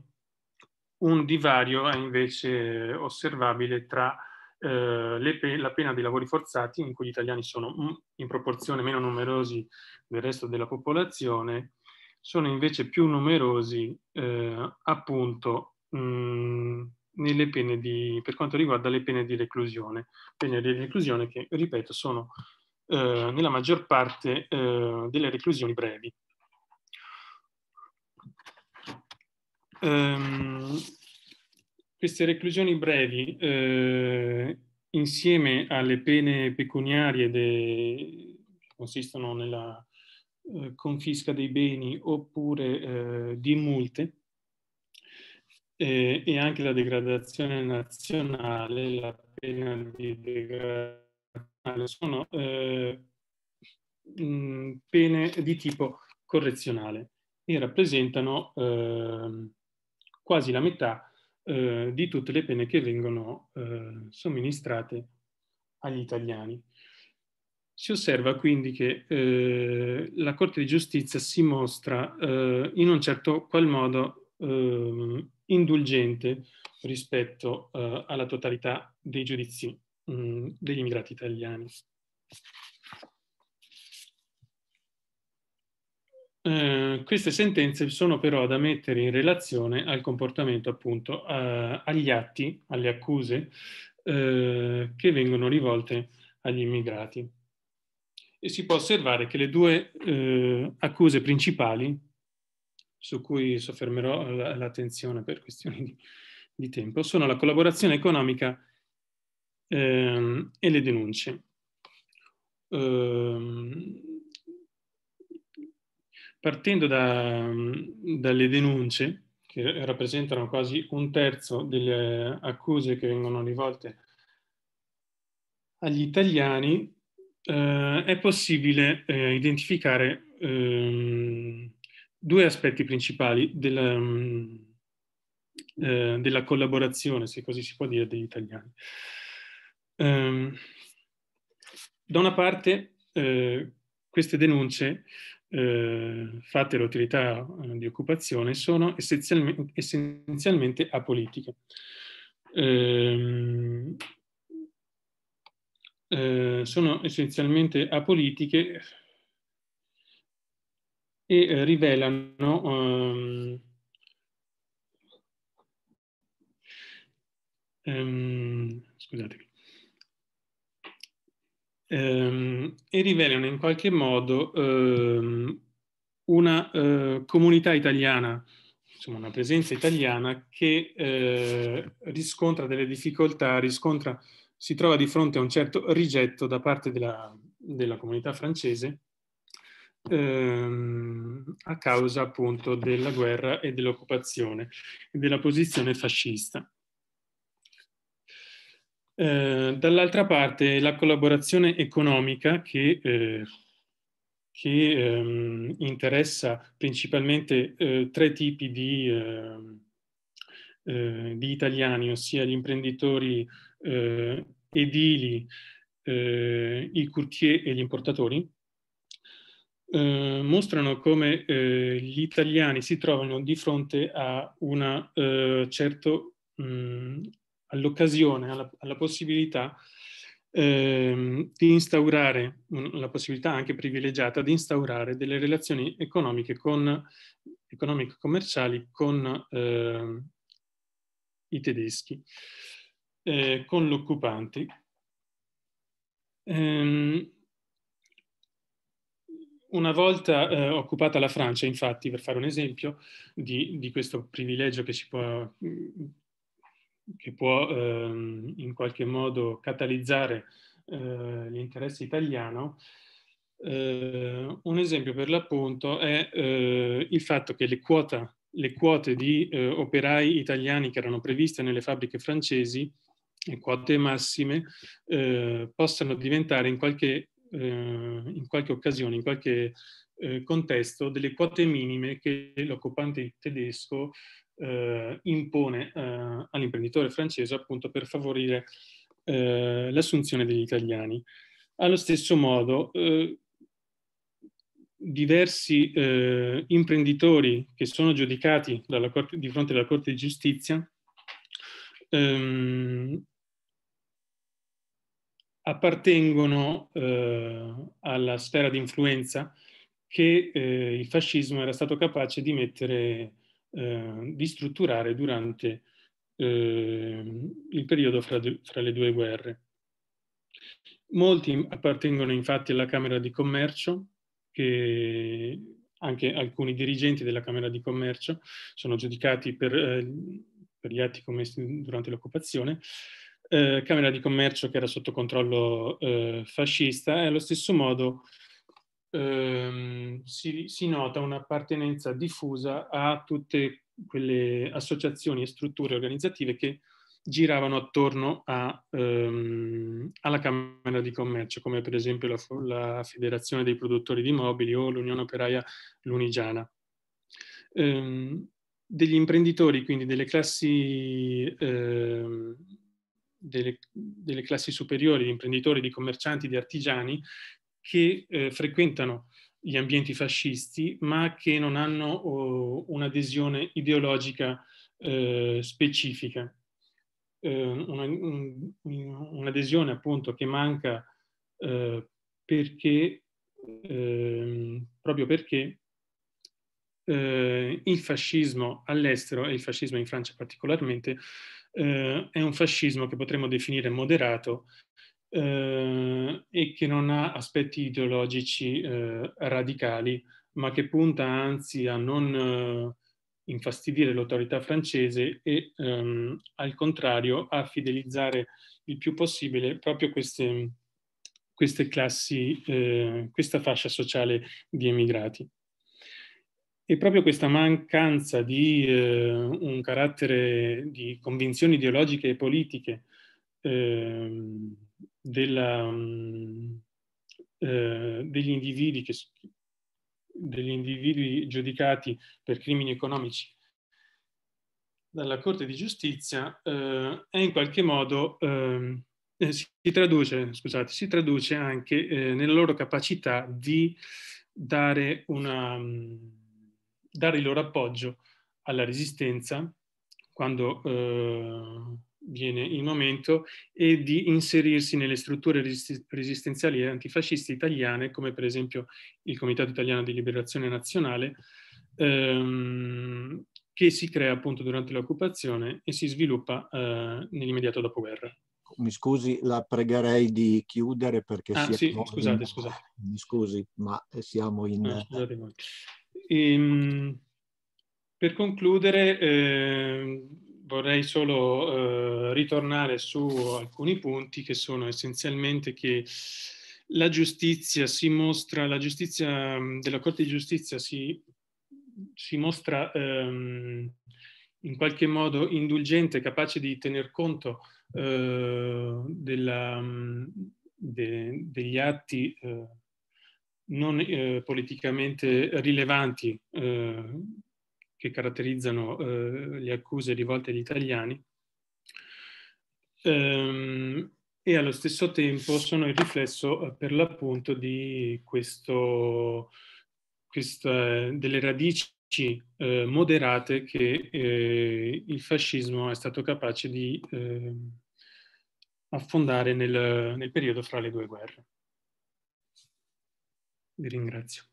un divario è invece osservabile tra eh, pe la pena dei lavori forzati, in cui gli italiani sono mm, in proporzione meno numerosi del resto della popolazione, sono invece più numerosi eh, appunto mh, mm, di, per quanto riguarda le pene di reclusione. Pene di reclusione che, ripeto, sono eh, nella maggior parte eh, delle reclusioni brevi. Ehm, queste reclusioni brevi, eh, insieme alle pene pecuniarie de, che consistono nella eh, confisca dei beni oppure eh, di multe, e, e anche la degradazione nazionale, la pena di degradazione, sono eh, mm, pene di tipo correzionale e rappresentano eh, quasi la metà eh, di tutte le pene che vengono eh, somministrate agli italiani. Si osserva quindi che eh, la Corte di Giustizia si mostra eh, in un certo qual modo eh, indulgente rispetto eh, alla totalità dei giudizi mh, mm, degli immigrati italiani. Eh, queste sentenze sono però da mettere in relazione al comportamento appunto a, agli atti, alle accuse eh, che vengono rivolte agli immigrati. E si può osservare che le due eh, accuse principali su cui soffermerò l'attenzione per questioni di, di, tempo, sono la collaborazione economica ehm, e le denunce. Ehm, partendo da, dalle denunce, che rappresentano quasi un terzo delle accuse che vengono rivolte agli italiani, eh, è possibile eh, identificare ehm, due aspetti principali della, mm, eh, della, collaborazione, se così si può dire, degli italiani. Ehm, da una parte, eh, queste denunce eh, fatte all'autorità di occupazione sono essenzialmente, essenzialmente apolitiche. Ehm, sono essenzialmente apolitiche e eh, rivelano um, ehm, um, ehm, scusatemi, um, ehm, e rivelano in qualche modo una uh, comunità italiana, insomma una presenza italiana che uh, riscontra delle difficoltà, riscontra, si trova di fronte a un certo rigetto da parte della, della comunità francese ehm, a causa appunto della guerra e dell'occupazione e della posizione fascista. Eh, dall'altra parte la collaborazione economica che, eh, che ehm, interessa principalmente eh, tre tipi di, ehm, eh, di, italiani, ossia gli imprenditori eh, edili, eh, i courtier e gli importatori. Eh, mostrano come eh, gli italiani si trovano di fronte a una eh, certo all'occasione, alla, alla possibilità ehm, di instaurare, la possibilità anche privilegiata di instaurare delle relazioni economiche con economico-commerciali con eh, i tedeschi, eh, con l'occupante. Ehm, una volta eh, occupata la Francia, infatti, per fare un esempio di, di questo privilegio che ci può, mm, che può ehm, in qualche modo catalizzare eh, l'interesse italiano, eh, un esempio per l'appunto è eh, il fatto che le, quota, le quote di eh, operai italiani che erano previste nelle fabbriche francesi, quote massime, eh, possano diventare in qualche eh, in qualche occasione, in qualche eh, contesto, delle quote minime che l'occupante tedesco eh, impone all'imprenditore francese appunto per favorire l'assunzione degli italiani. Allo stesso modo, diversi eh, imprenditori che sono giudicati corte, di fronte alla Corte di Giustizia ehm, appartengono eh, alla sfera di influenza che eh, il fascismo era stato capace di mettere, eh, di strutturare durante eh, il periodo fra, fra, le due guerre. Molti appartengono infatti alla Camera di Commercio, che anche alcuni dirigenti della Camera di Commercio sono giudicati per, eh, per gli atti commessi durante l'occupazione, eh, Camera di Commercio che era sotto controllo eh, fascista e allo stesso modo ehm, si, si, nota un'appartenenza diffusa a tutte quelle associazioni e strutture organizzative che giravano attorno a, ehm, alla Camera di Commercio, come per esempio la, la Federazione dei Produttori di Mobili o l'Unione Operaia Lunigiana. Ehm, degli imprenditori, quindi delle classi eh, delle, delle classi superiori, di imprenditori, di commercianti, di artigiani che eh, frequentano gli ambienti fascisti, ma che non hanno oh, un'adesione ideologica eh, specifica. Eh, una, un, un'adesione appunto che manca eh, perché, ehm, proprio perché eh, il fascismo all'estero e il fascismo in Francia particolarmente eh, è un fascismo che potremmo definire moderato eh, e che non ha aspetti ideologici eh, radicali, ma che punta anzi a non eh, infastidire l'autorità francese e ehm, al contrario a fidelizzare il più possibile proprio queste, queste classi, eh, questa fascia sociale di emigrati. E proprio questa mancanza di eh, un carattere di convinzioni ideologiche e politiche eh, della, mm, eh, degli, individui che, degli individui giudicati per crimini economici dalla Corte di Giustizia eh, è in qualche modo ehm, eh, si traduce, scusate, si traduce anche eh, nella loro capacità di dare una mm, dare il loro appoggio alla resistenza quando eh, viene il momento e di inserirsi nelle strutture resistenziali e antifasciste italiane come per esempio il Comitato Italiano di Liberazione Nazionale ehm, che si crea appunto durante l'occupazione e si sviluppa eh, nell'immediato dopoguerra. Mi scusi, la pregherei di chiudere perché... Ah, sì, scusate, in... scusate. Mi scusi, ma siamo in... No, scusate molto. E, ehm, per concludere, eh, vorrei solo eh, ritornare su alcuni punti che sono essenzialmente che la giustizia si mostra, la giustizia mm, della Corte di Giustizia si, si mostra ehm, in qualche modo indulgente, capace di tener conto eh, della, mm, de, degli atti eh, non eh, politicamente rilevanti eh, che caratterizzano eh, le accuse rivolte agli italiani ehm, e allo stesso tempo sono il riflesso eh, per l'appunto di questo, questa, delle radici eh, moderate che eh, il fascismo è stato capace di ehm, affondare nel, nel periodo fra le due guerre. Vi ringrazio.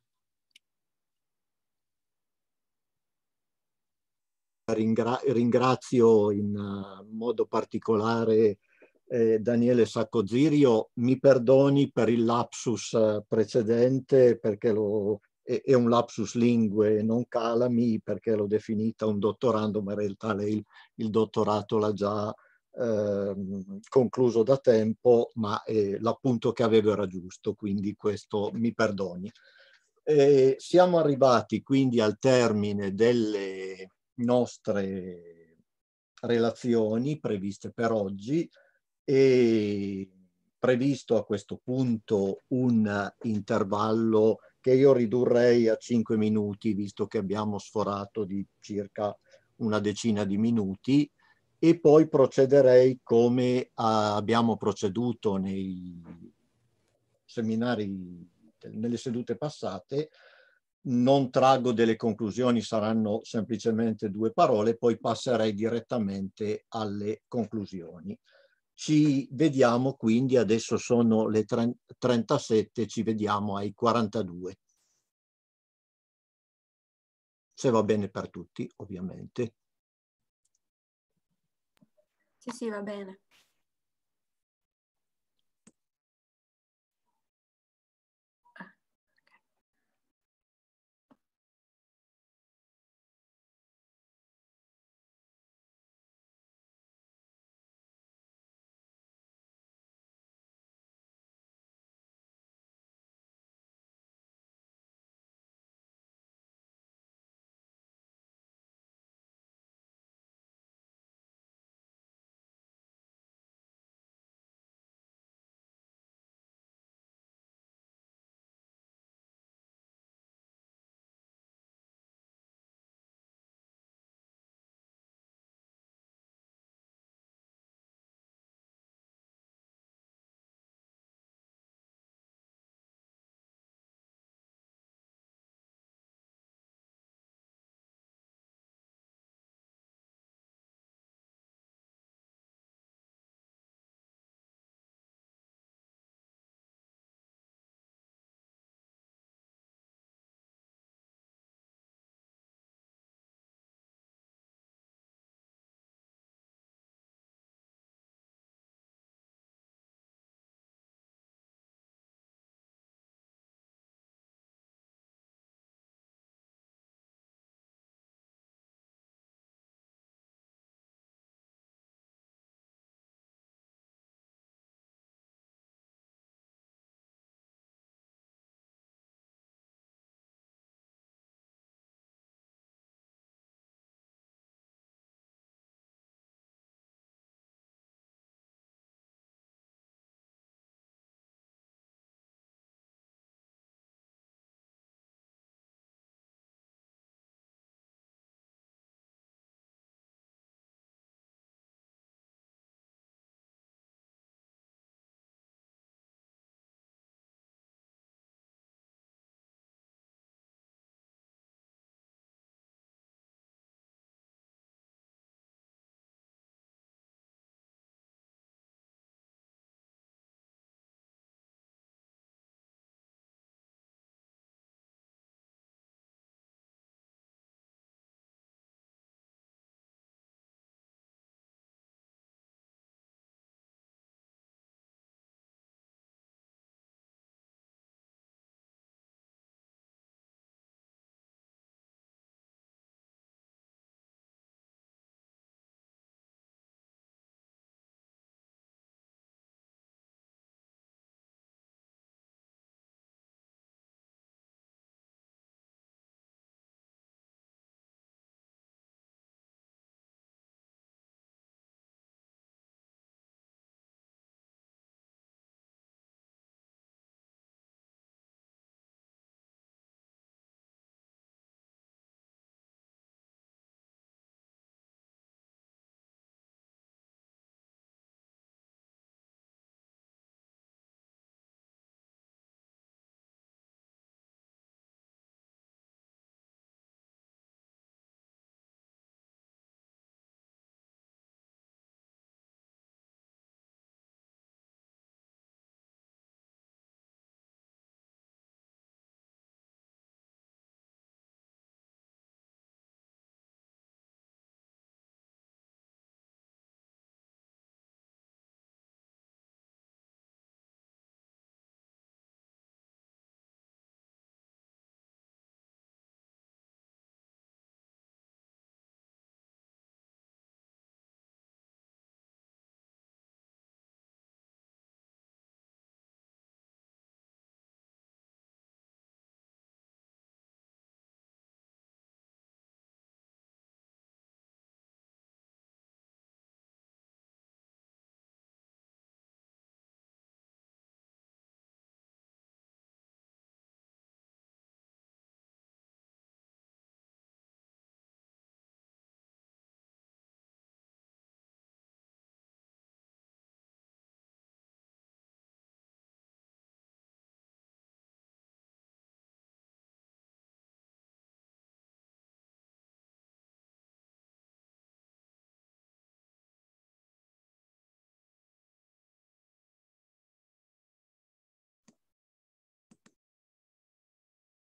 Ringra ringrazio in uh, modo particolare eh, Daniele Saccozirio. Mi perdoni per il lapsus uh, precedente perché lo, è, è, un lapsus lingue, non calami perché l'ho definita un dottorando, ma in realtà lei il, il dottorato l'ha già Ehm, concluso da tempo, ma eh, l'appunto che avevo era giusto, quindi questo mi perdoni. E siamo arrivati quindi al termine delle nostre relazioni previste per oggi e previsto a questo punto un intervallo che io ridurrei a 5 minuti, visto che abbiamo sforato di circa una decina di minuti, e poi procederei come ah, abbiamo proceduto nei seminari, nelle sedute passate, non traggo delle conclusioni, saranno semplicemente due parole, poi passerei direttamente alle conclusioni. Ci vediamo quindi, adesso sono le 37, ci vediamo ai 42. Se va bene per tutti, ovviamente. Sì, sì, va bene.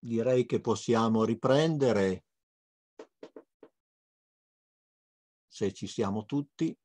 direi che possiamo riprendere se ci siamo tutti.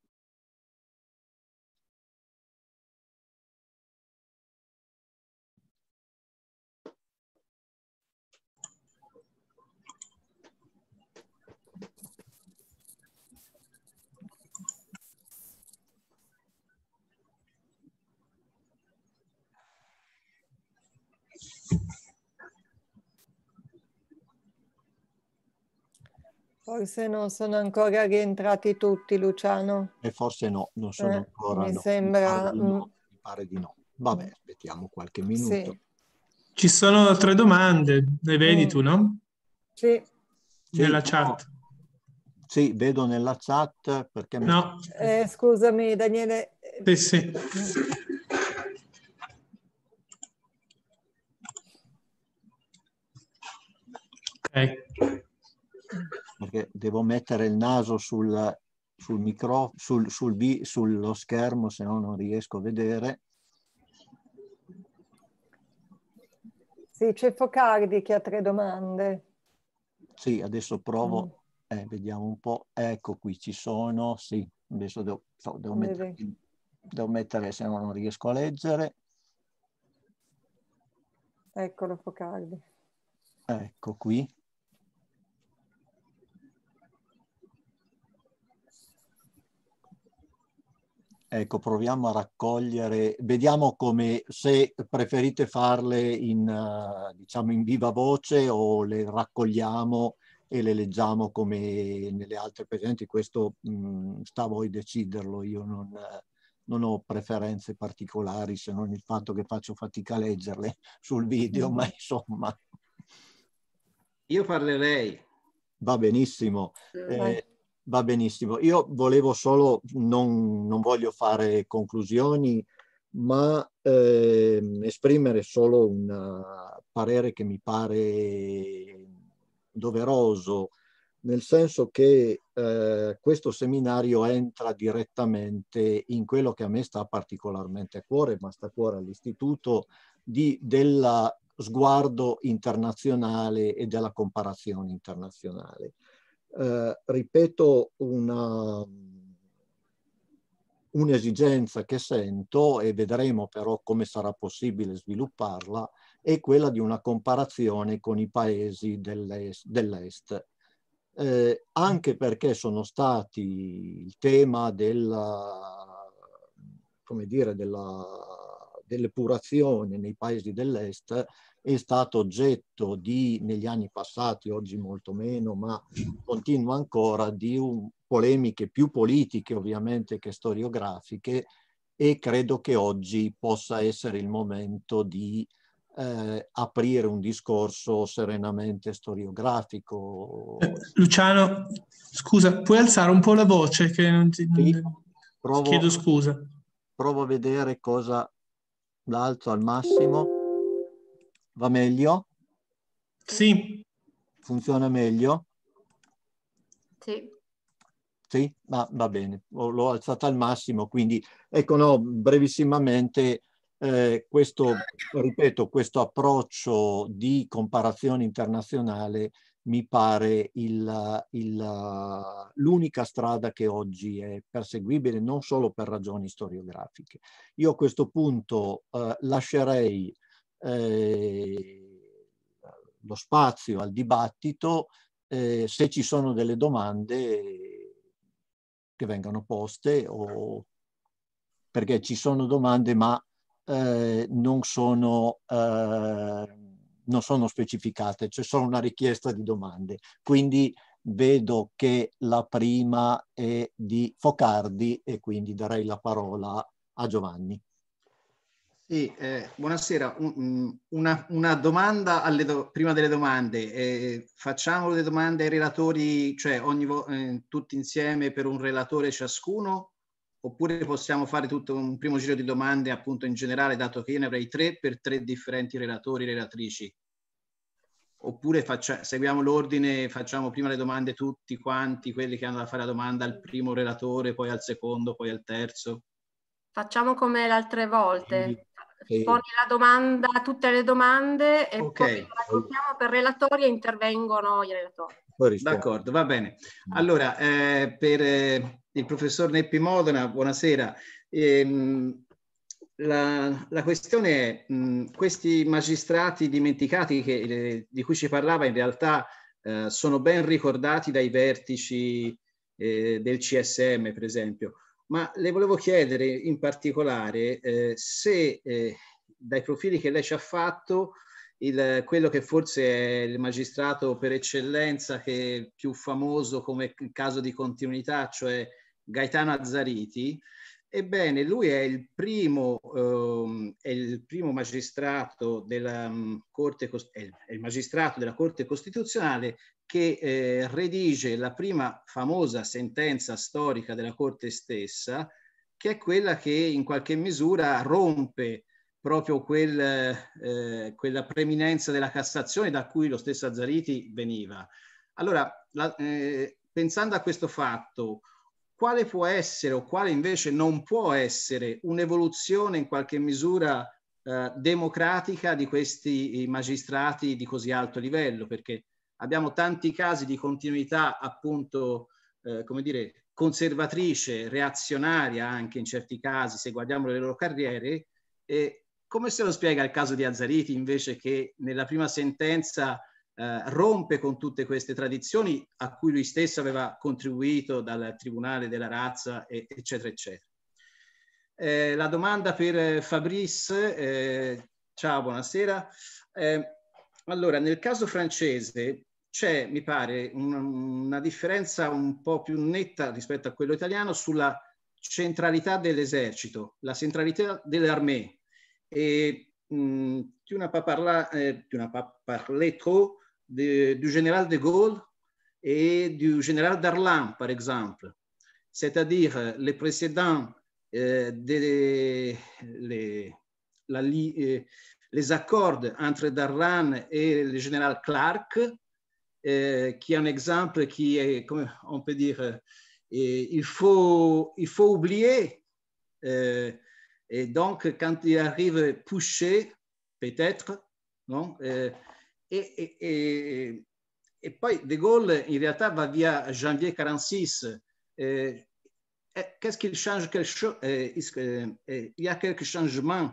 Forse non sono ancora rientrati tutti, Luciano. E forse no, non sono eh, ancora. Mi no. sembra. Mi pare, no. Mm. mi pare, di no. Vabbè, aspettiamo qualche minuto. Sì. Ci sono tre domande, le vedi mm. tu, no? Sì. Nella sì, chat. No. Sì, vedo nella chat perché... No. Mi... Eh, scusami, Daniele. Sì, sì. Ok perché devo mettere il naso sul, sul micro, sul, sul, sullo schermo, se no non riesco a vedere. Sì, c'è Focardi che ha tre domande. Sì, adesso provo, mm. eh, vediamo un po'. Ecco qui ci sono, sì, adesso devo, so, devo, mettere, devo mettere, se no non riesco a leggere. Eccolo Focardi. Ecco qui. Ecco, proviamo a raccogliere, vediamo come se preferite farle in, eh, diciamo in viva voce o le raccogliamo e le leggiamo come nelle altre presenti, questo mh, mm, sta a voi deciderlo, io non, non, ho preferenze particolari se non il fatto che faccio fatica a leggerle sul video, mm. ma insomma. Io parlerei. Va benissimo. Eh, Va benissimo. Io volevo solo, non, non voglio fare conclusioni, ma eh, esprimere solo un eh, parere che mi pare doveroso, nel senso che eh, questo seminario entra direttamente in quello che a me sta particolarmente a cuore, ma sta a cuore all'Istituto, del sguardo internazionale e della comparazione internazionale. Eh, ripeto, una, un'esigenza che sento e vedremo però come sarà possibile svilupparla, è quella di una comparazione con i paesi dell'est. dell'est. Eh, anche perché sono stati il tema della, come dire, della, dell'epurazione nei paesi dell'est è stato oggetto di, negli anni passati, oggi molto meno, ma continua ancora, di un, polemiche più politiche ovviamente che storiografiche e credo che oggi possa essere il momento di eh, aprire un discorso serenamente storiografico. Eh, Luciano, scusa, puoi alzare un po' la voce? Che non ti, sì, Provo, Chiedo scusa. Provo a vedere cosa l'alzo al massimo. Va meglio? Sì. Funziona meglio? Sì. Sì, ma ah, va bene, l'ho alzata al massimo, quindi ecco no, brevissimamente eh, questo, ripeto, questo approccio di comparazione internazionale mi pare l'unica strada che oggi è perseguibile, non solo per ragioni storiografiche. Io a questo punto eh, lascerei eh, lo spazio al dibattito eh, se ci sono delle domande che vengano poste o perché ci sono domande ma eh, non, sono, eh, non sono specificate, c'è cioè solo una richiesta di domande. Quindi vedo che la prima è di Focardi e quindi darei la parola a Giovanni. Sì, eh, buonasera. Un, mm, una, una, domanda do, prima delle domande. Eh, facciamo le domande ai relatori, cioè ogni, eh, tutti insieme per un relatore ciascuno? Oppure possiamo fare tutto un primo giro di domande appunto in generale, dato che io ne avrei tre per tre differenti relatori e relatrici? Oppure faccia, seguiamo l'ordine, facciamo prima le domande tutti quanti, quelli che hanno da fare la domanda al primo relatore, poi al secondo, poi al terzo? Facciamo come le altre volte, sì. poni la domanda, tutte le domande e okay. poi raccontiamo per relatori e intervengono i relatori. D'accordo, va bene. Mm. Allora, eh, per eh, il professor Neppi Modena, buonasera. Ehm, la, la, questione è, mh, mm, questi magistrati dimenticati che, eh, di cui ci parlava in realtà eh, sono ben ricordati dai vertici eh, del CSM, per esempio ma le volevo chiedere in particolare eh, se eh, dai profili che lei ci ha fatto, il, quello che forse è il magistrato per eccellenza, che è più famoso come caso di continuità, cioè Gaetano Azzariti, Ebbene, lui è il primo, ehm, è il primo magistrato, della, um, corte, il magistrato della Corte Costituzionale che eh, redige la prima famosa sentenza storica della Corte stessa, che è quella che in qualche misura rompe proprio quel, eh, quella preminenza della Cassazione da cui lo stesso Azzariti veniva. Allora, la, eh, pensando a questo fatto, quale può essere o quale invece non può essere un'evoluzione in qualche misura eh, democratica di questi magistrati di così alto livello, perché abbiamo tanti casi di continuità appunto, eh, come dire, conservatrice, reazionaria anche in certi casi, se guardiamo le loro carriere, e come se lo spiega il caso di Azzariti invece che nella prima sentenza eh, rompe con tutte queste tradizioni a cui lui stesso aveva contribuito dal Tribunale della razza, e, eccetera, eccetera. Eh, la domanda per eh, Fabrice, eh, ciao, buonasera. Eh, allora, nel caso francese c'è, mi pare, un, una differenza un po' più netta rispetto a quello italiano sulla centralità dell'esercito, la centralità dell'armée. E mh, mm, tu n'as pas parlé, euh, tu n'as pas parlé trop, du général de Gaulle et du général Darlan, par exemple, c'est-à-dire euh, les précédents euh, des, les, euh, les, accords entre Darlan et le général Clark, qui est un exemple qui est, comme on peut dire, il, faut, il faut oublier. et donc, quand il arrive Pouché, peut-être, non et e, e, e puis, De Gaulle en réalité, va via janvier 46. Eh, eh, qu'est-ce qu'il change quelque chose eh, Il y a quelques changements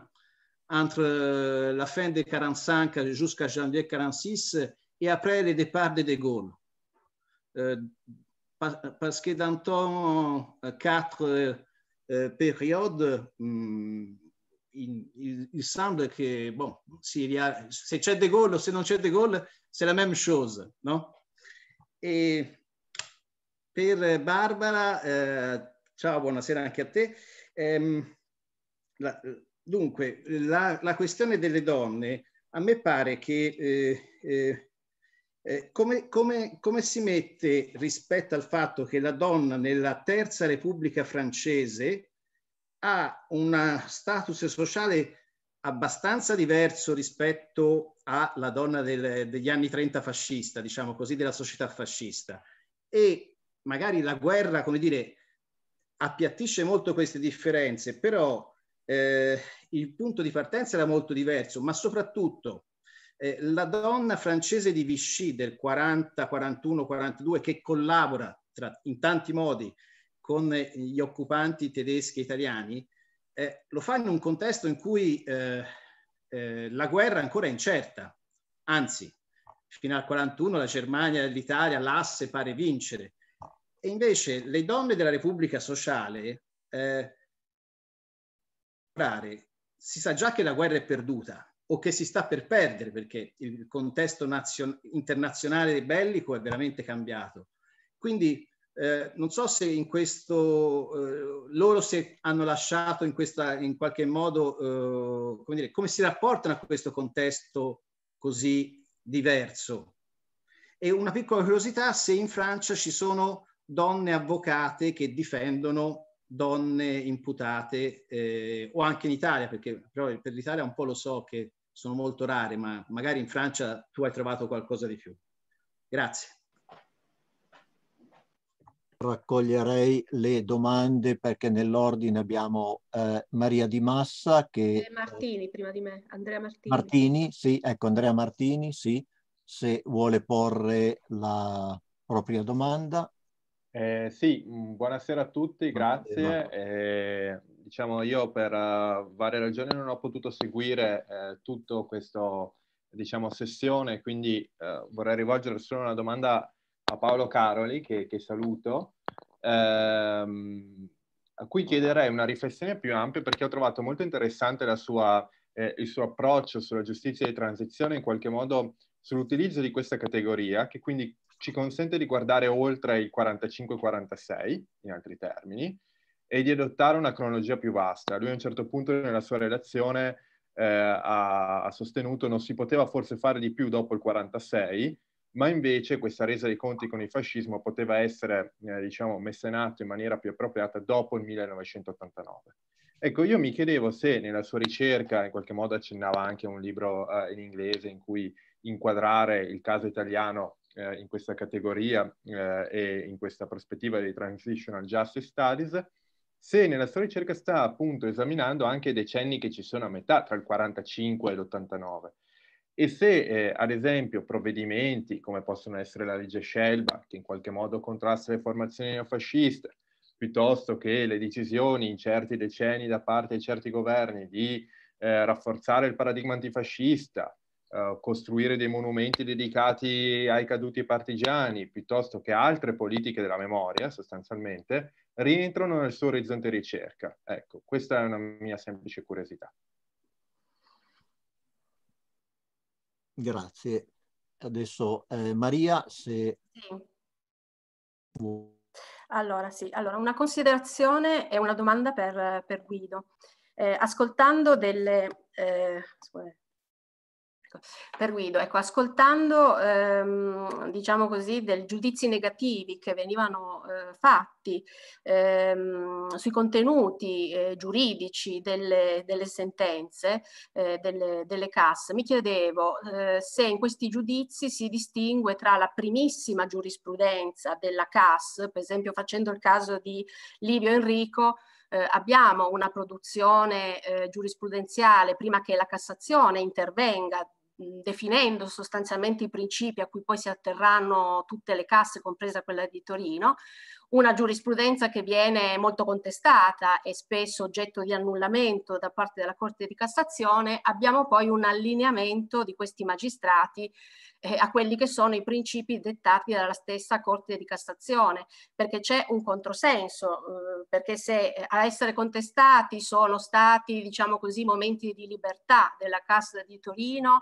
entre la fin de 45 jusqu'à janvier 46 et après le départ de De Gaulle. Euh, parce que dans ton euh, quatre euh, périodes, hmm, in, il, il, sound che, bon, si, se c'è De Gaulle o se non c'è De Gaulle, c'est la même chose, no? E per Barbara, eh, ciao, buonasera anche a te. Ehm, la, dunque, la, la, questione delle donne, a me pare che... eh, eh, eh come, come, come, si mette rispetto al fatto che la donna nella Terza Repubblica francese ha un status sociale abbastanza diverso rispetto alla donna del, degli anni 30 fascista, diciamo così, della società fascista. E magari la guerra, come dire, appiattisce molto queste differenze, però eh, il punto di partenza era molto diverso, ma soprattutto eh, la donna francese di Vichy del 40, 41, 42, che collabora tra, in tanti modi con gli occupanti tedeschi e italiani, eh, lo fa in un contesto in cui eh, eh, la guerra ancora è incerta, anzi, fino al 41 la Germania e l'Italia, l'asse pare vincere. E invece le donne della Repubblica Sociale eh, si sa già che la guerra è perduta o che si sta per perdere perché il contesto nazion- internazionale bellico è veramente cambiato. Quindi eh, non so se in questo eh, loro si hanno lasciato in, questa, in qualche modo eh, come, dire, come si rapportano a questo contesto così diverso. E una piccola curiosità se in Francia ci sono donne avvocate che difendono donne imputate eh, o anche in Italia, perché però per l'Italia un po' lo so che sono molto rare, ma magari in Francia tu hai trovato qualcosa di più. Grazie raccoglierei le domande perché nell'ordine abbiamo eh, Maria Di Massa che... Eh, eh, Martini, prima di me, Andrea Martini. Martini, sì, ecco Andrea Martini, sì, se vuole porre la propria domanda. Eh, sì, mm, buonasera a tutti, grazie. Eh, diciamo io per uh, varie ragioni non ho potuto seguire uh, tutto questo diciamo sessione, quindi uh, vorrei rivolgere solo una domanda a Paolo Caroli che, che saluto ehm, a cui chiederei una riflessione più ampia perché ho trovato molto interessante sua, eh, il suo approccio sulla giustizia di transizione, in qualche modo sull'utilizzo di questa categoria, che quindi ci consente di guardare oltre il 45-46, in altri termini, e di adottare una cronologia più vasta. Lui a un certo punto nella sua relazione eh, ha, ha, sostenuto non si poteva forse fare di più dopo il 46, ma invece questa resa dei conti con il fascismo poteva essere eh, diciamo, messa in atto in maniera più appropriata dopo il 1989. Ecco, io mi chiedevo se nella sua ricerca, in qualche modo accennava anche a un libro eh, in inglese in cui inquadrare il caso italiano eh, in questa categoria eh, e in questa prospettiva dei Transitional Justice Studies, se nella sua ricerca sta appunto esaminando anche i decenni che ci sono a metà, tra il 45 e l'89 e se eh, ad esempio provvedimenti come possono essere la legge Scelba, che in qualche modo contrasta le formazioni neofasciste, piuttosto che le decisioni in certi decenni da parte di certi governi di eh, rafforzare il paradigma antifascista, eh, costruire dei monumenti dedicati ai caduti partigiani, piuttosto che altre politiche della memoria sostanzialmente, rientrano nel suo orizzonte ricerca. Ecco, questa è una mia semplice curiosità. Grazie. Adesso eh, Maria, se... Sì. Allora, sì. allora, una considerazione e una domanda per, per Guido. Eh, ascoltando delle, eh, scusate, Perfetto. Ecco, per Guido, ecco, ascoltando, ehm, diciamo così, dei giudizi negativi che venivano eh, fatti ehm, sui contenuti eh, giuridici delle, delle sentenze, eh, delle, delle CAS, mi chiedevo eh, se in questi giudizi si distingue tra la primissima giurisprudenza della CAS, per esempio facendo il caso di Livio Enrico, eh, abbiamo una produzione eh, giurisprudenziale prima che la Cassazione intervenga definendo sostanzialmente i principi a cui poi si atterranno tutte le casse, compresa quella di Torino, una giurisprudenza che viene molto contestata e spesso oggetto di annullamento da parte della Corte di Cassazione, abbiamo poi un allineamento di questi magistrati eh, a quelli che sono i principi dettati dalla stessa Corte di Cassazione, perché c'è un controsenso, eh, perché se eh, a essere contestati sono stati, diciamo così, momenti di libertà della Cassa di Torino,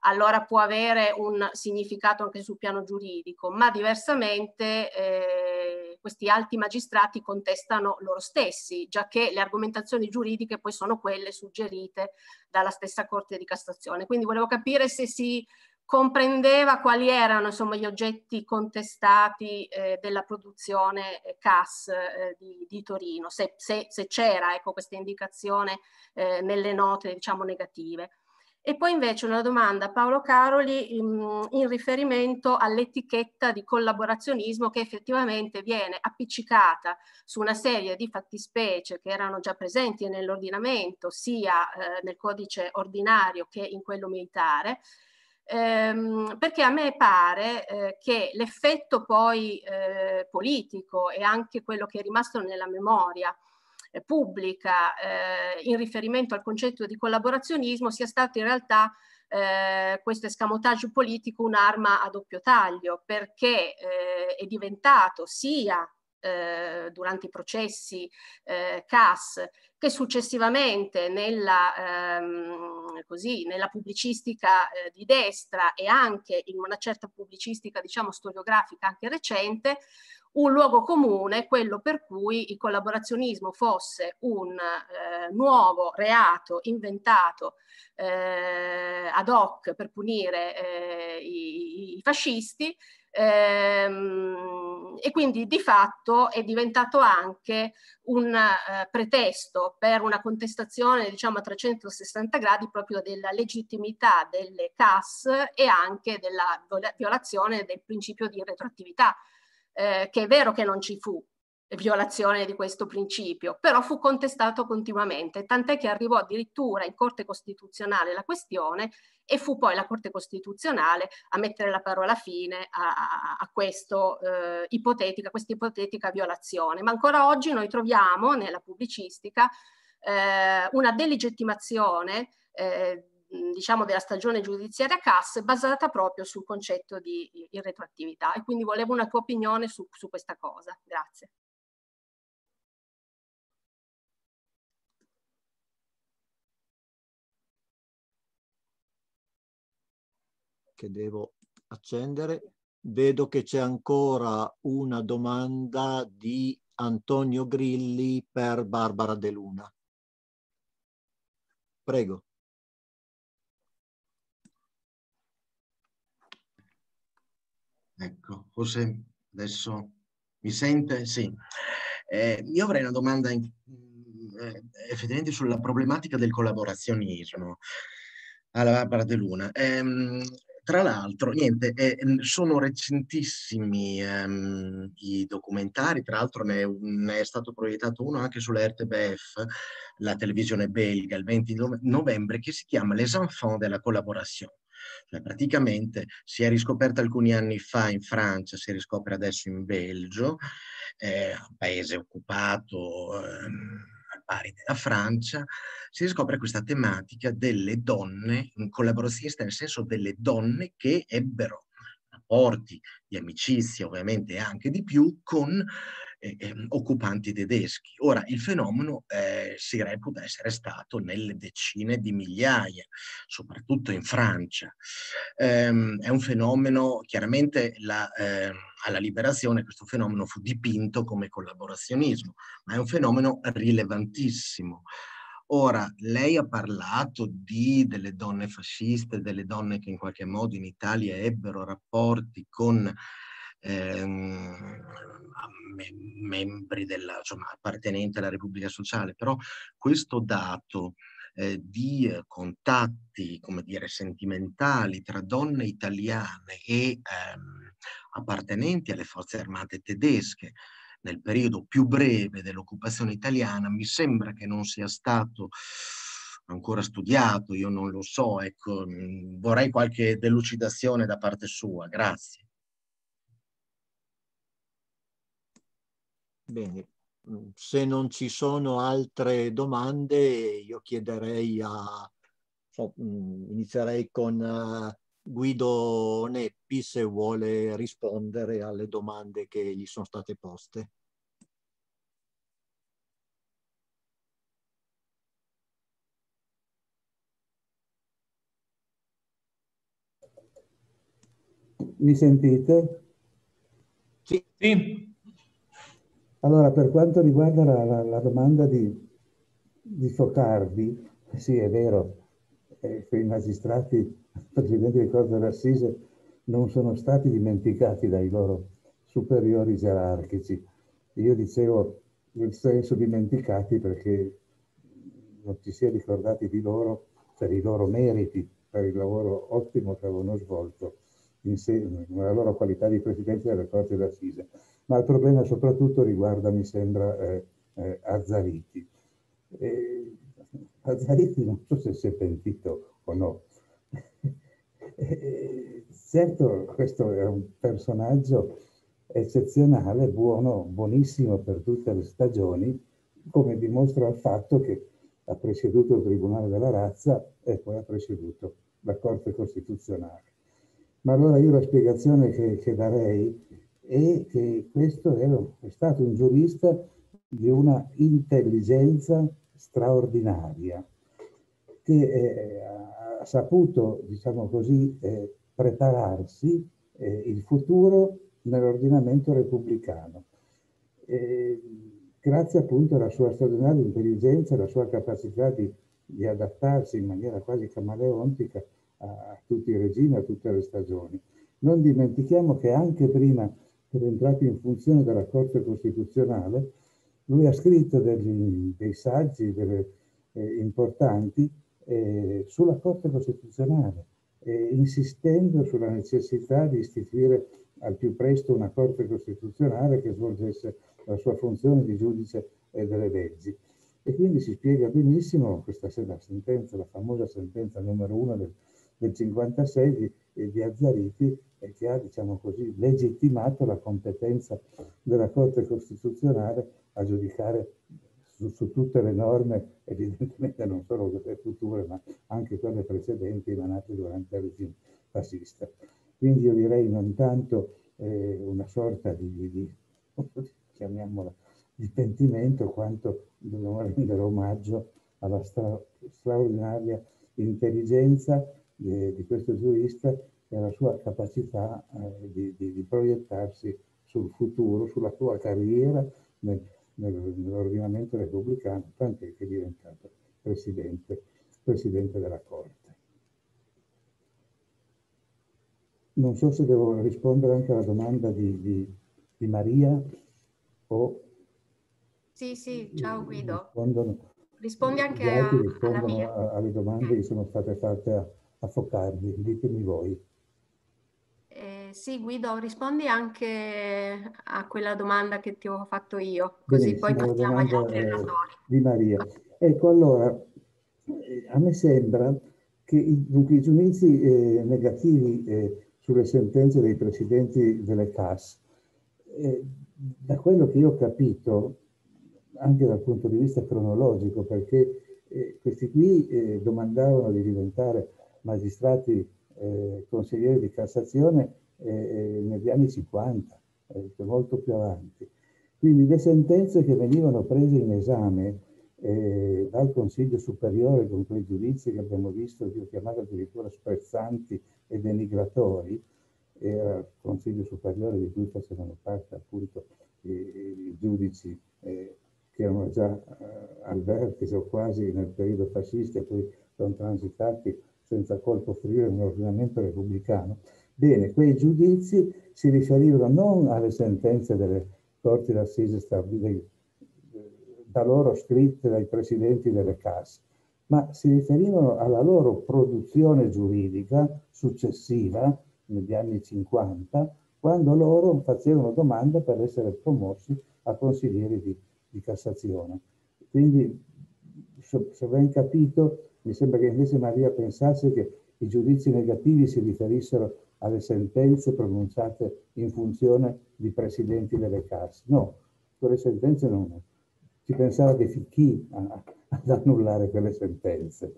allora può avere un significato anche sul piano giuridico, ma diversamente eh, questi alti magistrati contestano loro stessi, già che le argomentazioni giuridiche poi sono quelle suggerite dalla stessa Corte di Cassazione. Quindi volevo capire se si comprendeva quali erano insomma, gli oggetti contestati eh, della produzione eh, CAS eh, di, di, Torino, se, se, se c'era ecco, questa indicazione eh, nelle note diciamo, negative. E poi invece una domanda a Paolo Caroli in, in riferimento all'etichetta di collaborazionismo che effettivamente viene appiccicata su una serie di fattispecie che erano già presenti nell'ordinamento, sia eh, nel codice ordinario che in quello militare, ehm, perché a me pare eh, che l'effetto poi eh, politico e anche quello che è rimasto nella memoria eh, pubblica eh, in riferimento al concetto di collaborazionismo sia stato in realtà eh, questo escamotaggio politico un'arma a doppio taglio perché eh, è diventato sia eh, durante i processi eh, CAS, che successivamente nella, ehm, così, nella pubblicistica eh, di destra e anche in una certa pubblicistica diciamo storiografica anche recente, un luogo comune, quello per cui il collaborazionismo fosse un eh, nuovo reato inventato eh, ad hoc per punire eh, i, i, fascisti Ehm, e quindi di fatto è diventato anche un eh, pretesto per una contestazione diciamo a 360 gradi proprio della legittimità delle CAS e anche della violazione del principio di retroattività, eh, che è vero che non ci fu violazione di questo principio, però fu contestato continuamente, tant'è che arrivò addirittura in Corte Costituzionale la questione e fu poi la Corte Costituzionale a mettere la parola fine a, a, a questo, eh, ipotetica, questa ipotetica violazione. Ma ancora oggi noi troviamo nella pubblicistica eh, una delegittimazione eh, diciamo della stagione giudiziaria CAS basata proprio sul concetto di irretroattività e quindi volevo una tua opinione su, su questa cosa. Grazie. che devo accendere. Vedo che c'è ancora una domanda di Antonio Grilli per Barbara De Luna. Prego. Ecco, forse adesso mi sente? Sì. Eh, io avrei una domanda in, mm, eh, effettivamente sulla problematica del collaborazionismo alla Barbara De Luna. Eh, tra l'altro, niente, eh, sono recentissimi ehm, i documentari, tra l'altro ne, ne, è stato proiettato uno anche sulla RTBF, la televisione belga, il 20 novembre, che si chiama Les enfants de la collaboration. Cioè, praticamente si è riscoperta alcuni anni fa in Francia, si riscopre adesso in Belgio, eh, paese occupato. Ehm, pari della Francia, si riscopre questa tematica delle donne un collaborazionista, nel senso delle donne che ebbero rapporti di amicizia, ovviamente anche di più, con eh, occupanti tedeschi. Ora, il fenomeno eh, si reputa essere stato nelle decine di migliaia, soprattutto in Francia. Ehm, è un fenomeno, chiaramente la, eh, alla liberazione questo fenomeno fu dipinto come collaborazionismo, ma è un fenomeno rilevantissimo. Ora, lei ha parlato di, delle donne fasciste, delle donne che in qualche modo in Italia ebbero rapporti con ehm, membri della, insomma, appartenenti alla Repubblica Sociale, però questo dato eh, di contatti, come dire, sentimentali tra donne italiane e ehm, appartenenti alle forze armate tedesche nel periodo più breve dell'occupazione italiana, mi sembra che non sia stato ancora studiato, io non lo so, ecco, mm, vorrei qualche delucidazione da parte sua, grazie. Bene, mm, se non ci sono altre domande, io chiederei a... Mm, inizierei con eh, Guido Neppi se vuole rispondere alle domande che gli sono state poste. Mi sentite? Sì. sì. Allora, per quanto riguarda la, la, la domanda di, di Focardi, sì, è vero, eh, i magistrati presidenti di Corte d'Assise non sono stati dimenticati dai loro superiori gerarchici. Io dicevo nel senso dimenticati perché non ci si è ricordati di loro per i loro meriti, per il lavoro ottimo che avevano svolto in sé, nella loro qualità di presidente delle Corte d'Assise ma il problema soprattutto riguarda, mi sembra, eh, eh, Azzariti. E Azzariti non so se si è pentito o no. E certo, questo è un personaggio eccezionale, buono, buonissimo per tutte le stagioni, come dimostra il fatto che ha presieduto il Tribunale della Razza e poi ha presieduto la Corte Costituzionale. Ma allora io la spiegazione che, che darei e eh, questo era, è stato un giurista di una intelligenza straordinaria che eh, ha saputo, diciamo così, eh, prepararsi eh, il futuro nell'ordinamento repubblicano. grazie appunto alla sua straordinaria intelligenza, alla sua capacità di, di adattarsi in maniera quasi camaleontica a, a tutti i regimi, a tutte le stagioni. Non dimentichiamo che anche prima per entrati in funzione della Corte Costituzionale, lui ha scritto degli, dei saggi delle, eh, importanti eh, sulla Corte Costituzionale, eh, insistendo sulla necessità di istituire al più presto una Corte Costituzionale che svolgesse la sua funzione di giudice eh, delle leggi. E quindi si spiega benissimo questa sentenza, la famosa sentenza numero 1 del, del 56 di Zariti e che ha, diciamo così, legittimato la competenza della Corte Costituzionale a giudicare su, su tutte le norme, evidentemente non solo quelle future, ma anche quelle precedenti emanate durante il regime fascista. Quindi io direi non tanto eh, una sorta di, di, chiamiamola, di pentimento, quanto dobbiamo rendere omaggio alla stra straordinaria intelligenza di, di questo giurista e la sua capacità eh, di, di, di, proiettarsi sul futuro, sulla sua carriera nel, nel, nell'ordinamento repubblicano, tant'è che è diventato presidente, presidente della Corte. non so se devo rispondere anche alla domanda di, di, di Maria o... Sì, sì, ciao Guido. Rispondi anche a, alla mia. alle domande che sono state fatte a, soffocarmi, ditemi voi. Eh, sì, Guido, rispondi anche a quella domanda che ti ho fatto io, così poi partiamo agli altri relatori. Di Maria. Ecco, allora, eh, a me sembra che i, dunque, i giudizi eh, negativi eh, sulle sentenze dei presidenti delle CAS, eh, da quello che io ho capito, anche dal punto di vista cronologico, perché eh, questi qui domandavano di diventare magistrati eh, consiglieri di Cassazione eh, eh negli anni 50, eh, molto più avanti. Quindi le sentenze che venivano prese in esame eh, dal Consiglio Superiore con quei giudizi che abbiamo visto, che ho chiamato addirittura sprezzanti e denigratori, era il Consiglio Superiore di cui facevano parte appunto i, i giudici eh, che erano già eh, al vertice o quasi nel periodo fascista e poi sono transitati senza colpo offrire un ordinamento repubblicano. Bene, quei giudizi si riferivano non alle sentenze delle corti d'assise stabilite da loro scritte dai presidenti delle casse, ma si riferivano alla loro produzione giuridica successiva negli anni 50, quando loro facevano domanda per essere promossi a consiglieri di, di Cassazione. Quindi, se ben capito, mi sembra che invece Maria pensasse che i giudizi negativi si riferissero alle sentenze pronunciate in funzione di presidenti delle carceri. No, quelle sentenze non. Si pensava che di Ficchi ad annullare quelle sentenze,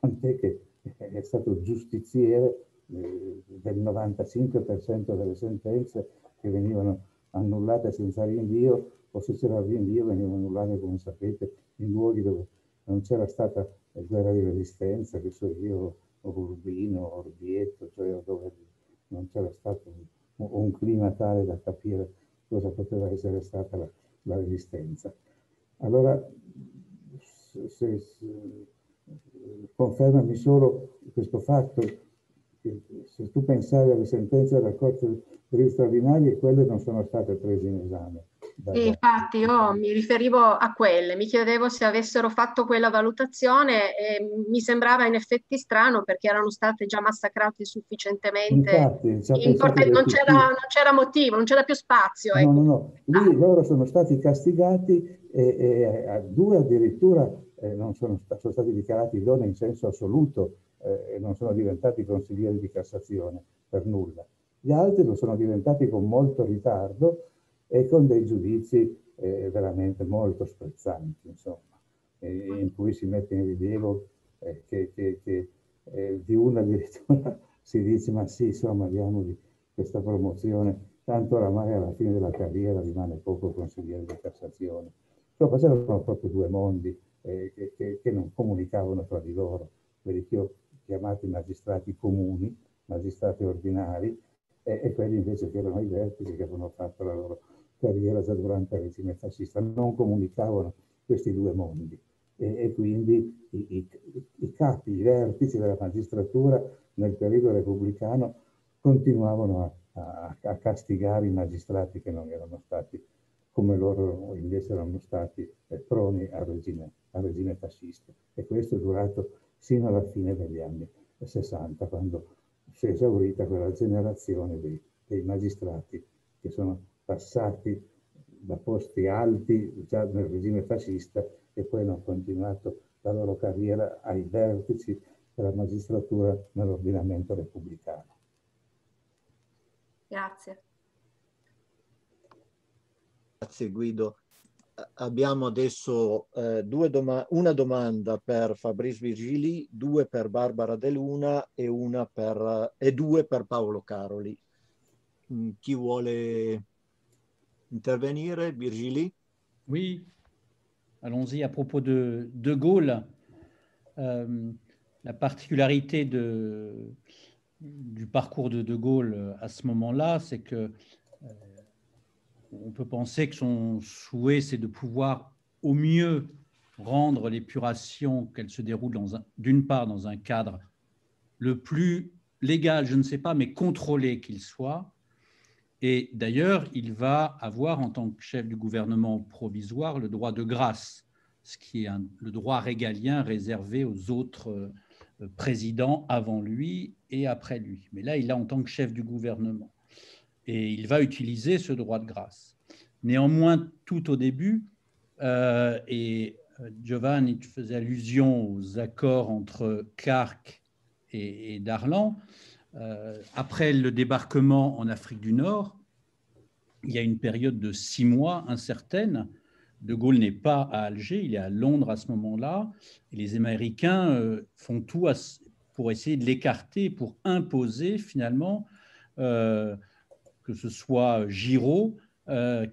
tant'è che è stato giustiziere eh, del 95% delle sentenze che venivano annullate senza rinvio o se c'era rinvio venivano annullate, come sapete, in luoghi dove non c'era stata la guerra di resistenza, che so io, o Urbino, o Orvietto, cioè dove non c'era stato un, un, clima tale da capire cosa poteva essere stata la, la resistenza. Allora, se, se, confermami solo questo fatto che se tu pensavi alle sentenze della Corte dei straordinarie, quelle non sono state prese in esame e infatti io mi riferivo a quelle, mi chiedevo se avessero fatto quella valutazione e mi sembrava in effetti strano perché erano state già massacrate sufficientemente. Infatti, Importe, non, c'era, non, c'era, motivo, non c'era più spazio. Ecco. No, no, ecco. no. Lì ah. loro sono stati castigati e, e a due addirittura eh, non sono, sono, stati dichiarati idonei in senso assoluto eh, e non sono diventati consiglieri di Cassazione per nulla. Gli altri lo sono diventati con molto ritardo e con dei giudizi eh, veramente molto sprezzanti, insomma, eh, in cui si mette in rilievo eh, che, che, che eh, di una addirittura si dice ma sì, insomma, diamogli questa promozione, tanto oramai alla fine della carriera rimane poco consigliere di Cassazione. Insomma, c'erano proprio due mondi eh, che, che, che non comunicavano tra di loro, quelli che io chiamati magistrati comuni, magistrati ordinari, e, e, quelli invece che erano i vertici che avevano fatto la loro carriera già durante il regime fascista, non comunicavano questi due mondi e, e quindi i, i, i, capi, i vertici della magistratura nel periodo repubblicano continuavano a, a, a castigare i magistrati che non erano stati come loro invece erano stati eh, proni al regime, al regime, fascista. E questo è durato sino alla fine degli anni 60, quando si è esaurita quella generazione dei, dei magistrati che sono passati da posti alti già nel regime fascista e poi hanno continuato la loro carriera ai vertici della magistratura nell'ordinamento repubblicano. Grazie. Grazie Guido. Abbiamo adesso eh, doma una domanda per Fabrice Virgili, due per Barbara De Luna e, una per, eh, e due per Paolo Caroli. Mm, chi vuole intervenir, Virgilie Oui, allons-y à propos de De Gaulle. Euh, la particularité du parcours de De Gaulle à ce moment-là, c'est que euh, on peut penser que son souhait, c'est de pouvoir au mieux rendre l'épuration qu'elle se déroule d'une part dans un cadre le plus légal, je ne sais pas, mais contrôlé qu'il soit, et d'ailleurs, il va avoir en tant que chef du gouvernement provisoire le droit de grâce, ce qui est le droit régalien réservé aux autres euh, présidents avant lui et après lui. Mais là, il a en tant que chef du gouvernement. Et il va utiliser ce droit de grâce. Néanmoins, tout au début, euh, et euh, Giovanni faisait allusion aux accords entre Clark et, et Darlan, euh, après le débarquement en Afrique du Nord, il y a une période de six mois incertaine. De Gaulle n'est pas à Alger, il est à Londres à ce moment-là. Et les Américains euh, font tout pour essayer de l'écarter, pour imposer finalement euh, que ce soit Giraud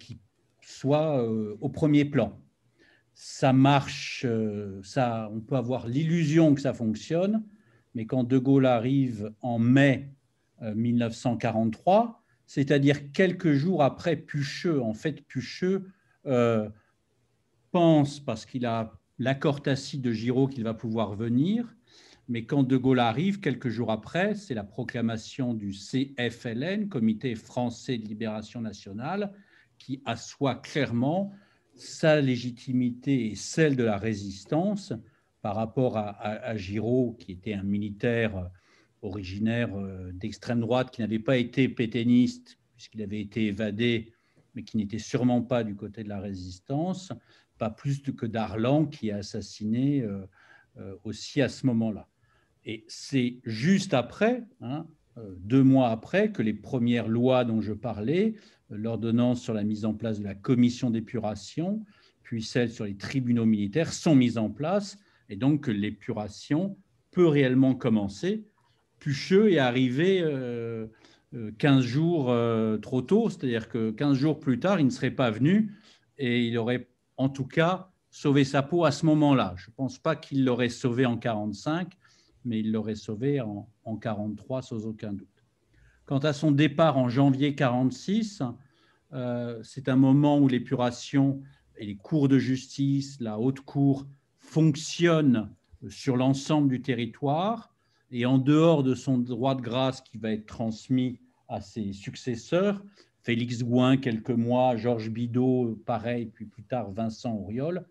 qui soit au premier plan. Ça marche, ça, on peut avoir l'illusion que ça fonctionne, mais quand De Gaulle arrive en mai 1943, euh, c'est-à-dire quelques jours après Pucheux, en fait, Pucheux euh, pense, parce qu'il a l'accord assis de Giraud qu'il va pouvoir venir, mais quand De Gaulle arrive, quelques jours après, c'est la proclamation du CFLN, Comité français de libération nationale, qui assoit clairement sa légitimité et celle de la résistance par rapport à, Giraud, qui était un militaire euh, originaire euh, d'extrême droite, qui n'avait pas été pétainiste, puisqu'il avait été évadé, mais qui n'était sûrement pas du côté de la résistance, pas plus que Darlan, qui est assassiné euh, aussi à ce moment-là. Et c'est juste après, hein, deux mois après, que les premières lois dont je parlais, l'ordonnance sur la mise en place de la commission d'épuration, puis celle sur les tribunaux militaires, sont mises en place et donc que l'épuration peut réellement commencer. Pucheux est arrivé 15 euh, euh, jours euh, trop tôt, c'est-à-dire que 15 jours plus tard, il ne serait pas venu et il aurait en tout cas sauvé sa peau à ce moment-là. Je ne pense pas qu'il l'aurait sauvé en 45, mais il l'aurait sauvé en, 43 sans aucun doute. Quant à son départ en janvier 46, c'est un moment où l'épuration et les cours de justice, la haute cour, fonctionne sur l'ensemble du territoire et en dehors de son droit de grâce qui va être transmis à ses successeurs, Félix Gouin quelques mois, Georges Bidault pareil, puis plus tard Vincent Auriol,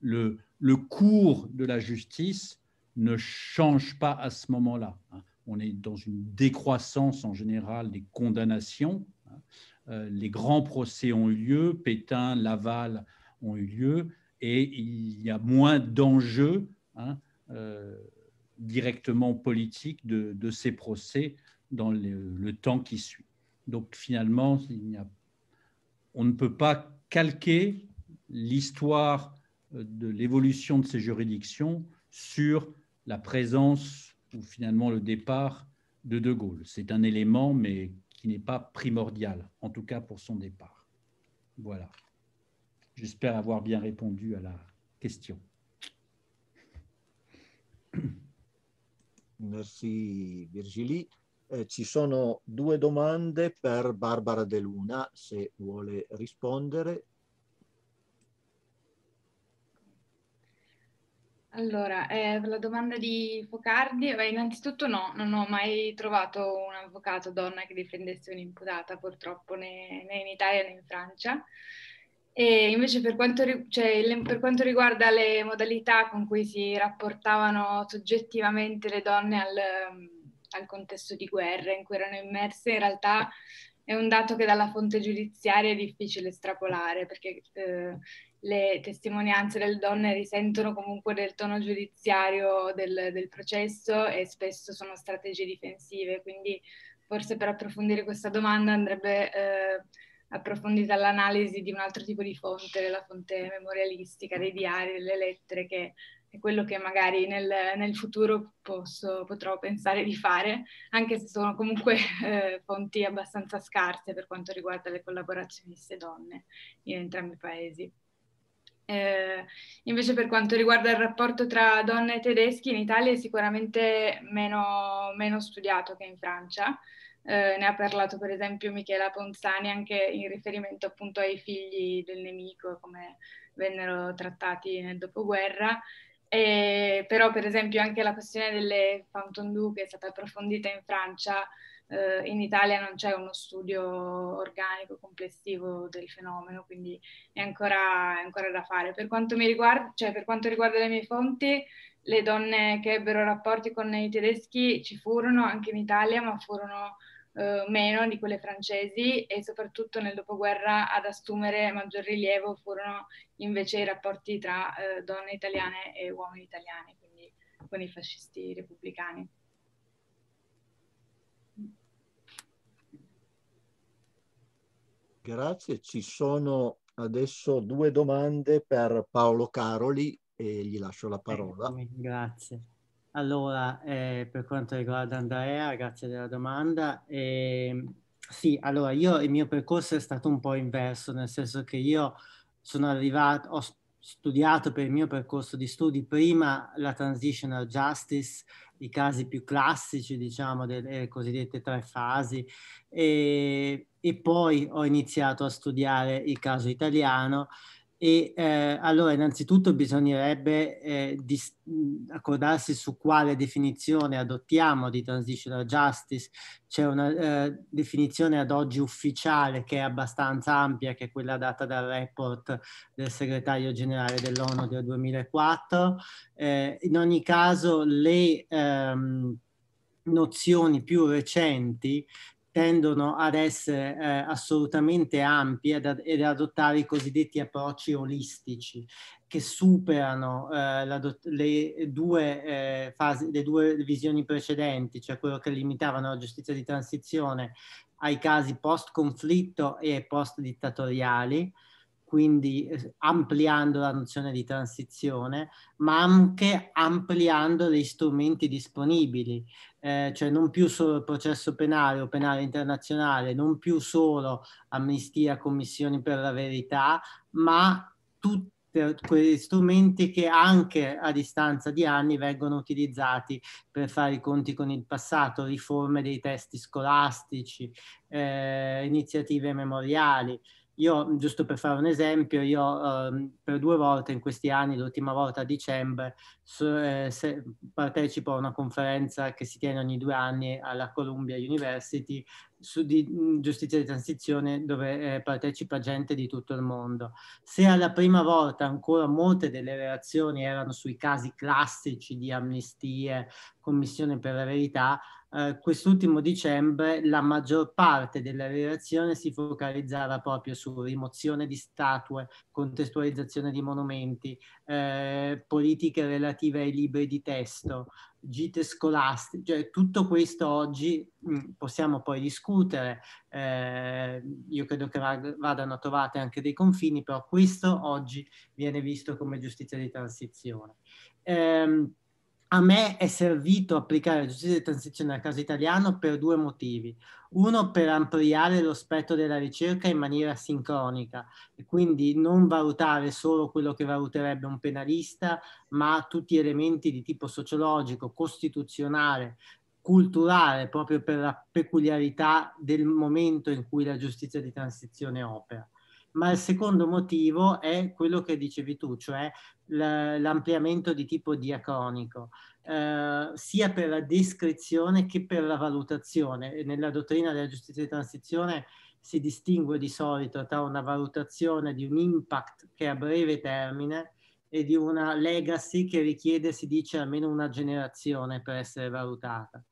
le, le cours de la justice ne change pas à ce moment-là. Hein. On est dans une décroissance en général des condamnations. Hein. Euh, les grands procès ont eu lieu, Pétain, Laval ont eu lieu, et il y a moins d'enjeux hein, euh, directement politiques de, ces procès dans le, temps qui suit. Donc finalement, on ne peut pas calquer l'histoire euh, de l'évolution de ces juridictions sur la présence ou finalement le départ de De Gaulle. C'est un élément, mais qui n'est pas primordial, en tout cas pour son départ. Voilà. J'espère avoir bien répondu à la question. Merci Virgilie. Eh, ci sono due domande per Barbara De Luna, se vuole rispondere. Allora, eh, la domanda di Focardi, beh, innanzitutto no, non ho mai trovato un avvocato donna che difendesse un'imputata, purtroppo né, né in Italia né in Francia. E invece per quanto, cioè, per quanto, riguarda le modalità con cui si rapportavano soggettivamente le donne al, al, contesto di guerra in cui erano immerse, in realtà è un dato che dalla fonte giudiziaria è difficile estrapolare perché eh, le testimonianze delle donne risentono comunque del tono giudiziario del, del processo e spesso sono strategie difensive, quindi forse per approfondire questa domanda andrebbe... Eh, approfondita l'analisi di un altro tipo di fonte, la fonte memorialistica, dei diari, delle lettere, che è quello che magari nel, nel futuro posso, potrò pensare di fare, anche se sono comunque eh, fonti abbastanza scarse per quanto riguarda le collaborazioni collaborazioniste donne in entrambi i paesi. Eh, invece per quanto riguarda il rapporto tra donne e tedeschi in Italia è sicuramente meno, meno studiato che in Francia, eh, ne ha parlato per esempio Michela Ponzani anche in riferimento appunto ai figli del nemico, come vennero trattati nel dopoguerra. E, però per esempio anche la questione delle Fontainebleau che è stata approfondita in Francia, eh, in Italia non c'è uno studio organico complessivo del fenomeno, quindi è ancora, è ancora da fare. Per quanto, mi riguarda, cioè, per quanto riguarda le mie fonti, le donne che ebbero rapporti con i tedeschi ci furono anche in Italia, ma furono eh, meno di quelle francesi e soprattutto nel dopoguerra ad assumere maggior rilievo furono invece i rapporti tra eh, donne italiane e uomini italiani, quindi con i fascisti repubblicani. Grazie, ci sono adesso due domande per Paolo Caroli e gli lascio la parola. Grazie. Allora, eh, per quanto riguarda Andrea, grazie della domanda. Eh, sì, allora io il mio percorso è stato un po' inverso, nel senso che io sono arrivato, ho studiato per il mio percorso di studi prima la transitional justice, i casi più classici, diciamo, delle cosiddette tre fasi, e, e poi ho iniziato a studiare il caso italiano e eh, allora innanzitutto bisognerebbe eh, dis- accordarsi su quale definizione adottiamo di transitional justice. C'è una eh, definizione ad oggi ufficiale che è abbastanza ampia, che è quella data dal report del segretario generale dell'ONU del 2004. Eh, in ogni caso le... Ehm, nozioni più recenti tendono ad essere eh, assolutamente ampie ed, ad, ed adottare i cosiddetti approcci olistici che superano eh, la, le, due, eh, fasi, le due visioni precedenti, cioè quello che limitavano la giustizia di transizione ai casi post conflitto e post dittatoriali, quindi eh, ampliando la nozione di transizione, ma anche ampliando gli strumenti disponibili, eh, cioè non più solo il processo penale o penale internazionale, non più solo amnistia, commissioni per la verità, ma tutti quegli strumenti che anche a distanza di anni vengono utilizzati per fare i conti con il passato, riforme dei testi scolastici, eh, iniziative memoriali. Io, giusto per fare un esempio, io eh, per due volte in questi anni, l'ultima volta a dicembre, se, eh, se partecipo a una conferenza che si tiene ogni due anni alla Columbia University su di giustizia di transizione dove eh, partecipa gente di tutto il mondo. Se alla prima volta ancora molte delle reazioni erano sui casi classici di amnistie, commissione per la verità, eh, quest'ultimo dicembre la maggior parte della relazione si focalizzava proprio su rimozione di statue, contestualizzazione di monumenti, eh, politiche relative ai libri di testo, gite scolastiche, cioè tutto questo oggi mm, possiamo poi discutere, eh, io credo che vadano trovate anche dei confini, però questo oggi viene visto come giustizia di transizione. Ehm, a me è servito applicare la giustizia di transizione al caso italiano per due motivi. Uno, per ampliare lo spettro della ricerca in maniera sincronica e quindi non valutare solo quello che valuterebbe un penalista, ma tutti elementi di tipo sociologico, costituzionale, culturale, proprio per la peculiarità del momento in cui la giustizia di transizione opera ma il secondo motivo è quello che dicevi tu, cioè l'ampliamento di tipo diaconico, eh, sia per la descrizione che per la valutazione. Nella dottrina della giustizia di transizione si distingue di solito tra una valutazione di un impact che è a breve termine e di una legacy che richiede, si dice, almeno una generazione per essere valutata.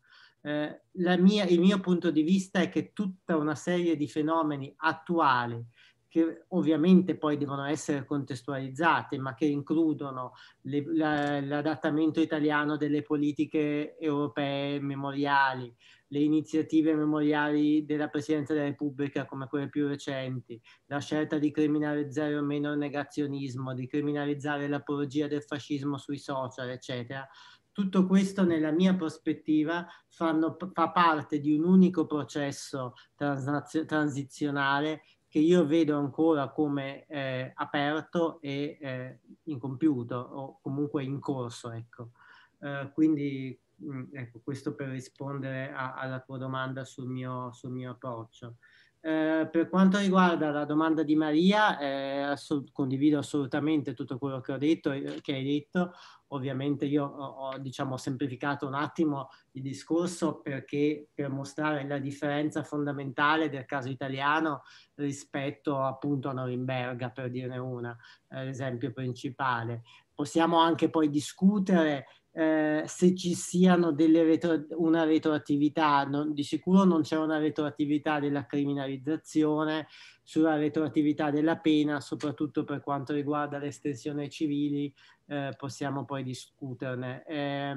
Eh, mia, il mio punto di vista è che tutta una serie di fenomeni attuali che ovviamente poi devono essere contestualizzate, ma che includono le, la, l'adattamento italiano delle politiche europee memoriali, le iniziative memoriali della Presidenza della Repubblica come quelle più recenti, la scelta di criminalizzare o meno il negazionismo, di criminalizzare l'apologia del fascismo sui social, eccetera. Tutto questo, nella mia prospettiva, fanno, fa parte di un unico processo transnazio- transizionale che io vedo ancora come eh, aperto e eh, incompiuto o comunque in corso. Ecco. Eh, quindi mm, ecco, questo per rispondere a, alla tua domanda sul mio, sul mio approccio. Eh, per quanto riguarda la domanda di Maria, eh, assolut- condivido assolutamente tutto quello che ho detto, eh, che hai detto. Ovviamente io ho, ho diciamo, semplificato un attimo il discorso perché per mostrare la differenza fondamentale del caso italiano rispetto appunto a Norimberga, per dirne una, eh, l'esempio principale. Possiamo anche poi discutere eh, se ci siano delle retro, una retroattività, non, di sicuro non c'è una retroattività della criminalizzazione, sulla retroattività della pena, soprattutto per quanto riguarda l'estensione ai civili, eh, possiamo poi discuterne. Eh,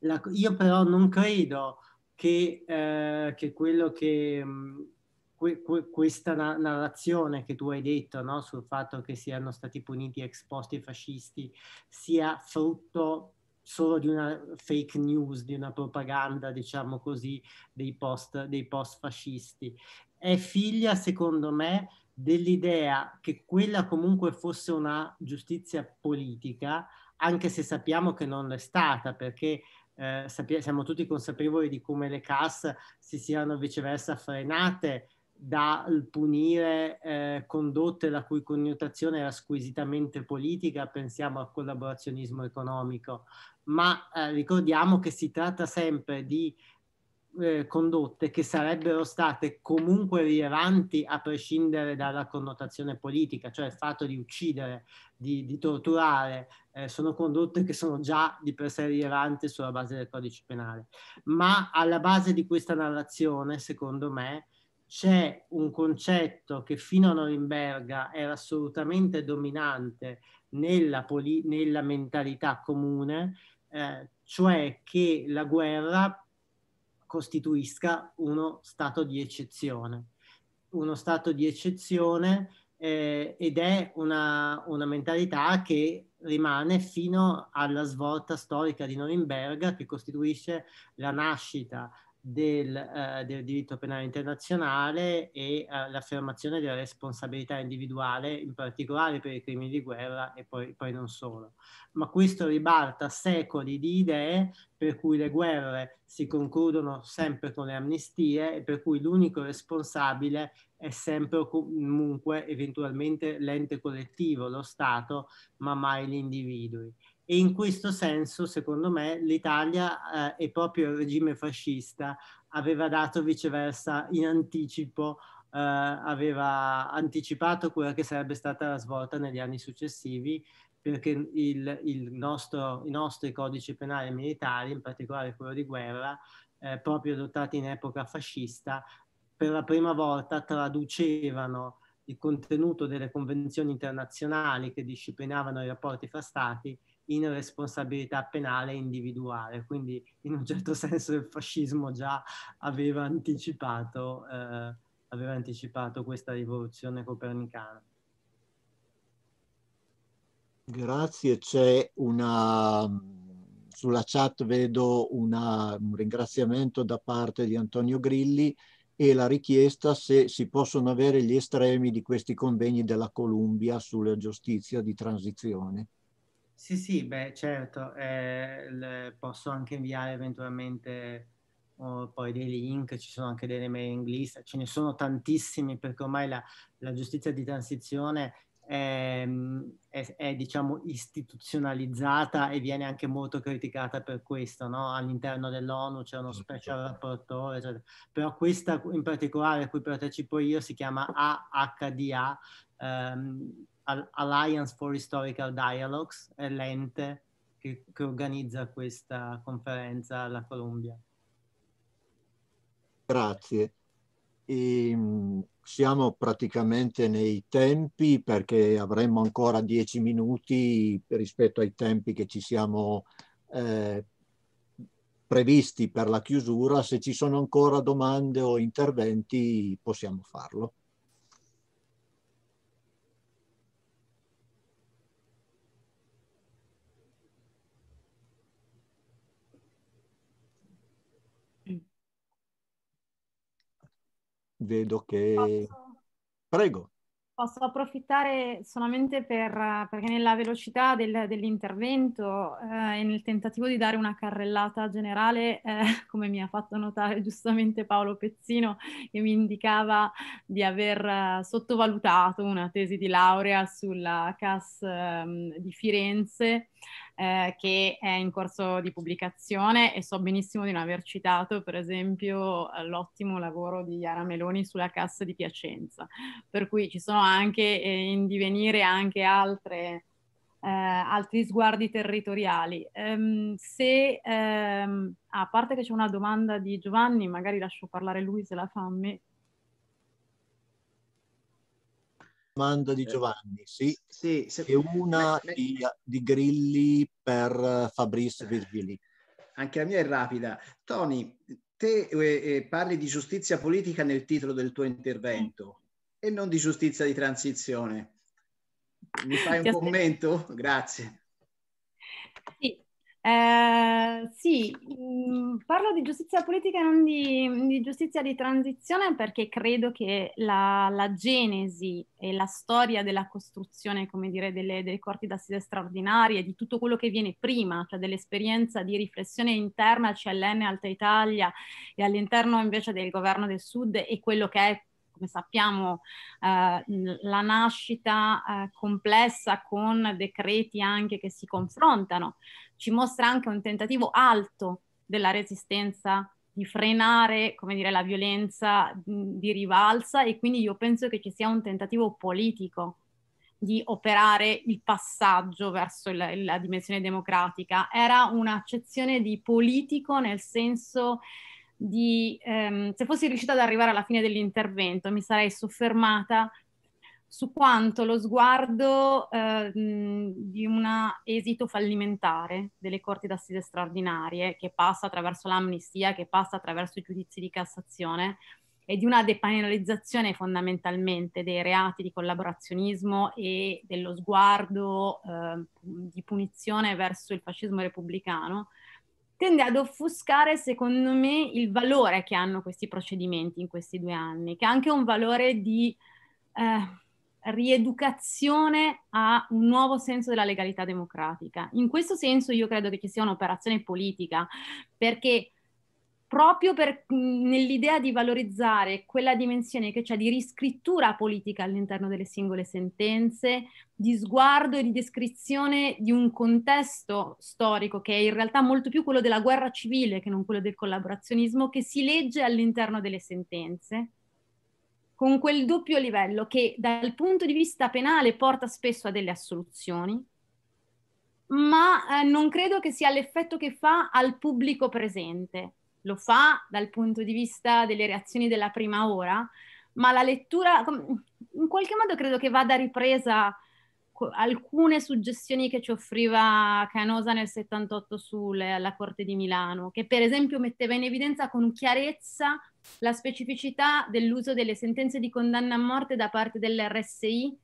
la, io però non credo che, eh, che quello che... Mm, que, que, questa na- narrazione che tu hai detto no? sul fatto che siano stati puniti ex posti fascisti sia frutto solo di una fake news, di una propaganda, diciamo così, dei post, dei post fascisti. È figlia, secondo me, dell'idea che quella comunque fosse una giustizia politica, anche se sappiamo che non è stata, perché eh, sappiamo, siamo tutti consapevoli di come le CAS si siano viceversa frenate dal punire eh, condotte la cui connotazione era squisitamente politica, pensiamo al collaborazionismo economico, ma eh, ricordiamo che si tratta sempre di eh, condotte che sarebbero state comunque rilevanti a prescindere dalla connotazione politica, cioè il fatto di uccidere, di, di torturare, eh, sono condotte che sono già di per sé rilevanti sulla base del codice penale. Ma alla base di questa narrazione, secondo me, c'è un concetto che fino a Norimberga era assolutamente dominante nella, poli- nella mentalità comune, eh, cioè che la guerra costituisca uno stato di eccezione. Uno stato di eccezione eh, ed è una, una, mentalità che rimane fino alla svolta storica di Norimberga che costituisce la nascita del, eh, del, diritto penale internazionale e eh, l'affermazione della responsabilità individuale, in particolare per i crimini di guerra e poi, poi, non solo. Ma questo ribalta secoli di idee per cui le guerre si concludono sempre con le amnistie e per cui l'unico responsabile è sempre comunque eventualmente l'ente collettivo, lo Stato, ma mai gli individui e in questo senso, secondo me, l'Italia eh, e proprio il regime fascista aveva dato viceversa in anticipo, eh, aveva anticipato quella che sarebbe stata la svolta negli anni successivi perché il, il nostro, i nostri codici penali militari, in particolare quello di guerra, eh, proprio adottati in epoca fascista, per la prima volta traducevano il contenuto delle convenzioni internazionali che disciplinavano i rapporti fra stati in responsabilità penale individuale, quindi in un certo senso il fascismo già aveva anticipato, eh, aveva anticipato questa rivoluzione copernicana. Grazie, c'è una sulla chat vedo una, un ringraziamento da parte di Antonio Grilli e la richiesta se si possono avere gli estremi di questi convegni della Columbia sulla giustizia di transizione. Sì, sì, beh, certo, eh, posso anche inviare eventualmente oh, poi dei link, ci sono anche delle mail in lista, ce ne sono tantissimi perché ormai la, la giustizia di transizione è, mm, è, è, diciamo istituzionalizzata e viene anche molto criticata per questo, no? all'interno dell'ONU c'è uno special certo. rapportore, eccetera. però questa in particolare a cui partecipo io si chiama AHDA. Ehm, Alliance for Historical Dialogues è l'ente che, che organizza questa conferenza alla Colombia. Grazie. E, ehm, siamo praticamente nei tempi perché avremmo ancora dieci minuti rispetto ai tempi che ci siamo eh, previsti per la chiusura. Se ci sono ancora domande o interventi possiamo farlo. vedo che... Posso... Prego. Posso approfittare solamente per, perché nella velocità del, dell'intervento eh, e nel tentativo di dare una carrellata generale, eh, come mi ha fatto notare giustamente Paolo Pezzino, che mi indicava di aver eh, sottovalutato una tesi di laurea sulla CAS eh, di Firenze, eh, che è in corso di pubblicazione e so benissimo di non aver citato per esempio l'ottimo lavoro di Yara Meloni sulla cassa di Piacenza, per cui ci sono anche eh, in divenire anche altre, eh, altri sguardi territoriali. Ehm, se, ehm, a parte che c'è una domanda di Giovanni, magari lascio parlare lui se la fa a me, domanda di eh. Giovanni, sì, sì, se... e una Di, di, Grilli per eh, Fabrizio eh. Virgili. Anche la mia è rapida. Tony, te eh, parli di giustizia politica nel titolo del tuo intervento e non di giustizia di transizione. Mi fai un commento? Grazie. Sì, eh, sì, mm, parlo di giustizia politica e non di, di, giustizia di transizione perché credo che la, la genesi e la storia della costruzione, come dire, delle, delle, corti d'assise straordinarie, di tutto quello che viene prima, cioè dell'esperienza di riflessione interna al CLN Alta Italia e all'interno invece del governo del Sud e quello che è come sappiamo eh, la nascita eh, complessa con decreti anche che si confrontano, ci mostra anche un tentativo alto della resistenza di frenare, come dire, la violenza di rivalsa e quindi io penso che ci sia un tentativo politico di operare il passaggio verso la, la dimensione democratica. Era un'accezione di politico nel senso di, ehm, se fossi riuscita ad arrivare alla fine dell'intervento, mi sarei soffermata su quanto lo sguardo eh, di un esito fallimentare delle corti d'assise straordinarie, che passa attraverso l'amnistia, che passa attraverso i giudizi di Cassazione, e di una depenalizzazione fondamentalmente dei reati di collaborazionismo e dello sguardo eh, di punizione verso il fascismo repubblicano, tende ad offuscare, secondo me, il valore che hanno questi procedimenti in questi due anni, che è anche un valore di eh, rieducazione a un nuovo senso della legalità democratica. In questo senso io credo che ci sia un'operazione politica, perché proprio per, mhmm, nell'idea di valorizzare quella dimensione che c'è di riscrittura politica all'interno delle singole sentenze, di sguardo e di descrizione di un contesto storico che è in realtà molto più quello della guerra civile che non quello del collaborazionismo, che si legge all'interno delle sentenze, con quel doppio livello che dal punto di vista penale porta spesso a delle assoluzioni, ma eh, non credo che sia l'effetto che fa al pubblico presente lo fa dal punto di vista delle reazioni della prima ora, ma la lettura in qualche modo credo che vada ripresa alcune suggestioni che ci offriva Canosa nel 78 sulla Corte di Milano, che per esempio metteva in evidenza con chiarezza la specificità dell'uso delle sentenze di condanna a morte da parte dell'RSI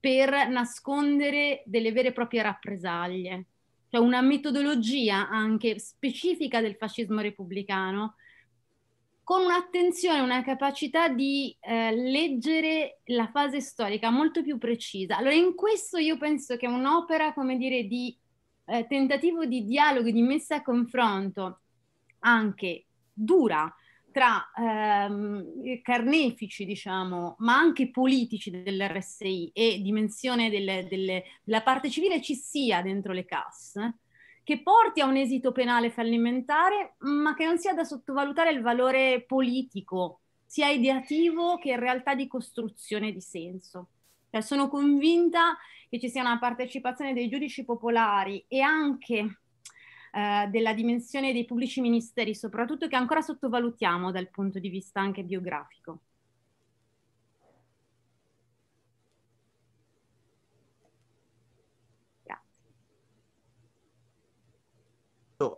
per nascondere delle vere e proprie rappresaglie cioè una metodologia anche specifica del fascismo repubblicano, con un'attenzione, una capacità di eh, leggere la fase storica molto più precisa. Allora in questo io penso che un'opera, come dire, di eh, tentativo di dialogo, di messa a confronto, anche dura, tra ehm, carnefici, diciamo, ma anche politici dell'RSI e dimensione delle, delle, della parte civile ci sia dentro le casse, eh, che porti a un esito penale fallimentare, ma che non sia da sottovalutare il valore politico, sia ideativo che in realtà di costruzione di senso. Cioè, sono convinta che ci sia una partecipazione dei giudici popolari e anche eh, della dimensione dei pubblici ministeri, soprattutto che ancora sottovalutiamo dal punto di vista anche biografico. Grazie.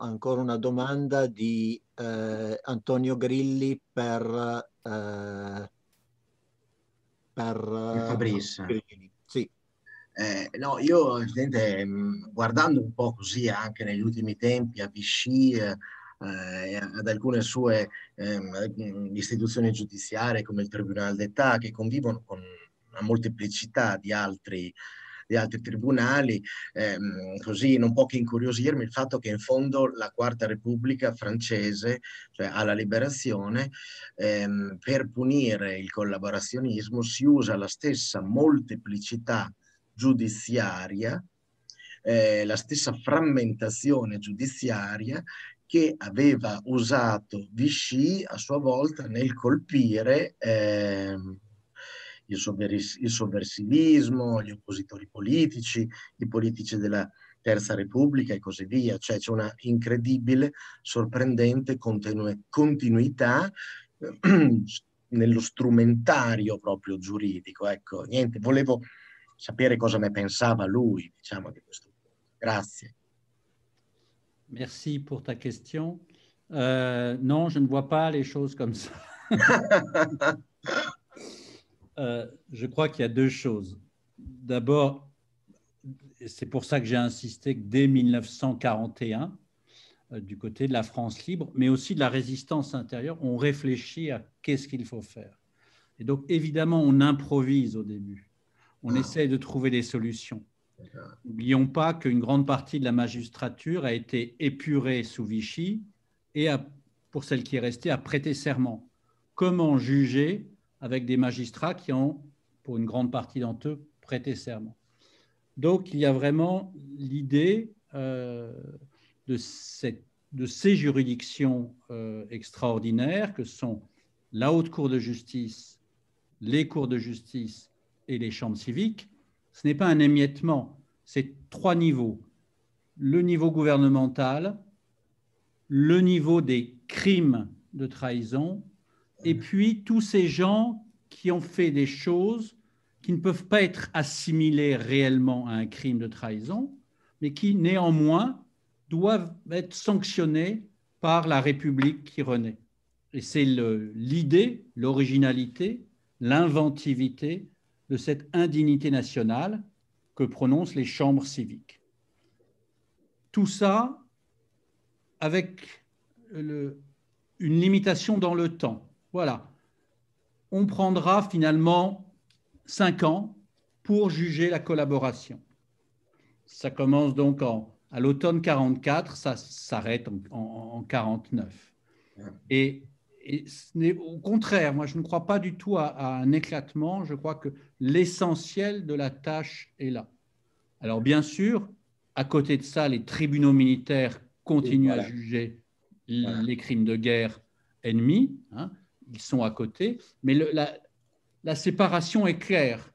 ancora una domanda di eh, Antonio Grilli per, eh, per Fabrizio. Grilli. Eh, no, io Presidente, mm, guardando un po' così anche negli ultimi tempi a Vichy, eh, eh ad alcune sue ehm, mm, istituzioni giudiziarie come il Tribunale d'Età che convivono con una molteplicità di altri di altri tribunali, ehm, così non può che incuriosirmi il fatto che in fondo la Quarta Repubblica francese, cioè alla liberazione, ehm, per punire il collaborazionismo si usa la stessa molteplicità giudiziaria, eh, la stessa frammentazione giudiziaria che aveva usato Vichy a sua volta nel colpire eh, il, sovvers- il sovversivismo, gli oppositori politici, i politici della Terza Repubblica e così via. Cioè c'è una incredibile, sorprendente continu- continuità nello strumentario proprio giuridico. Ecco, niente, volevo sapere cosa ne pensava lui, diciamo, Merci pour ta question. Euh, non, je ne vois pas les choses comme ça. Euh, je crois qu'il y a deux choses. D'abord, c'est pour ça que j'ai insisté que dès 1941, euh, du côté de la France libre, mais aussi de la résistance intérieure, on réfléchit à qu'est-ce qu'il faut faire. Et donc, évidemment, on improvise au début on ah. essaye de trouver des solutions. N'oublions pas qu'une grande partie de la magistrature a été épurée sous Vichy et, pour celle qui est restée, a prêté serment. Comment juger avec des magistrats qui ont, pour une grande partie d'entre eux, prêté serment Donc, il y a vraiment l'idée euh, de, ces juridictions euh, extraordinaires que sont la Haute Cour de justice, les cours de justice et les chambres civiques, ce n'est pas un émiettement, c'est trois niveaux. Le niveau gouvernemental, le niveau des crimes de trahison, et puis tous ces gens qui ont fait des choses qui ne peuvent pas être assimilées réellement à un crime de trahison, mais qui néanmoins doivent être sanctionnés par la République qui renaît. Et c'est l'idée, l'originalité, l'inventivité de cette indignité nationale que prononcent les chambres civiques. Tout ça avec le, une limitation dans le temps. Voilà. On prendra finalement cinq ans pour juger la collaboration. Ça commence donc en, à l'automne 44, ça s'arrête en, en 49. Et au contraire, moi je ne crois pas du tout à, un éclatement, je crois que l'essentiel de la tâche est là. Alors bien sûr, à côté de ça, les tribunaux militaires continuent à juger les crimes de guerre ennemis, hein. ils sont à côté, mais la, séparation est claire.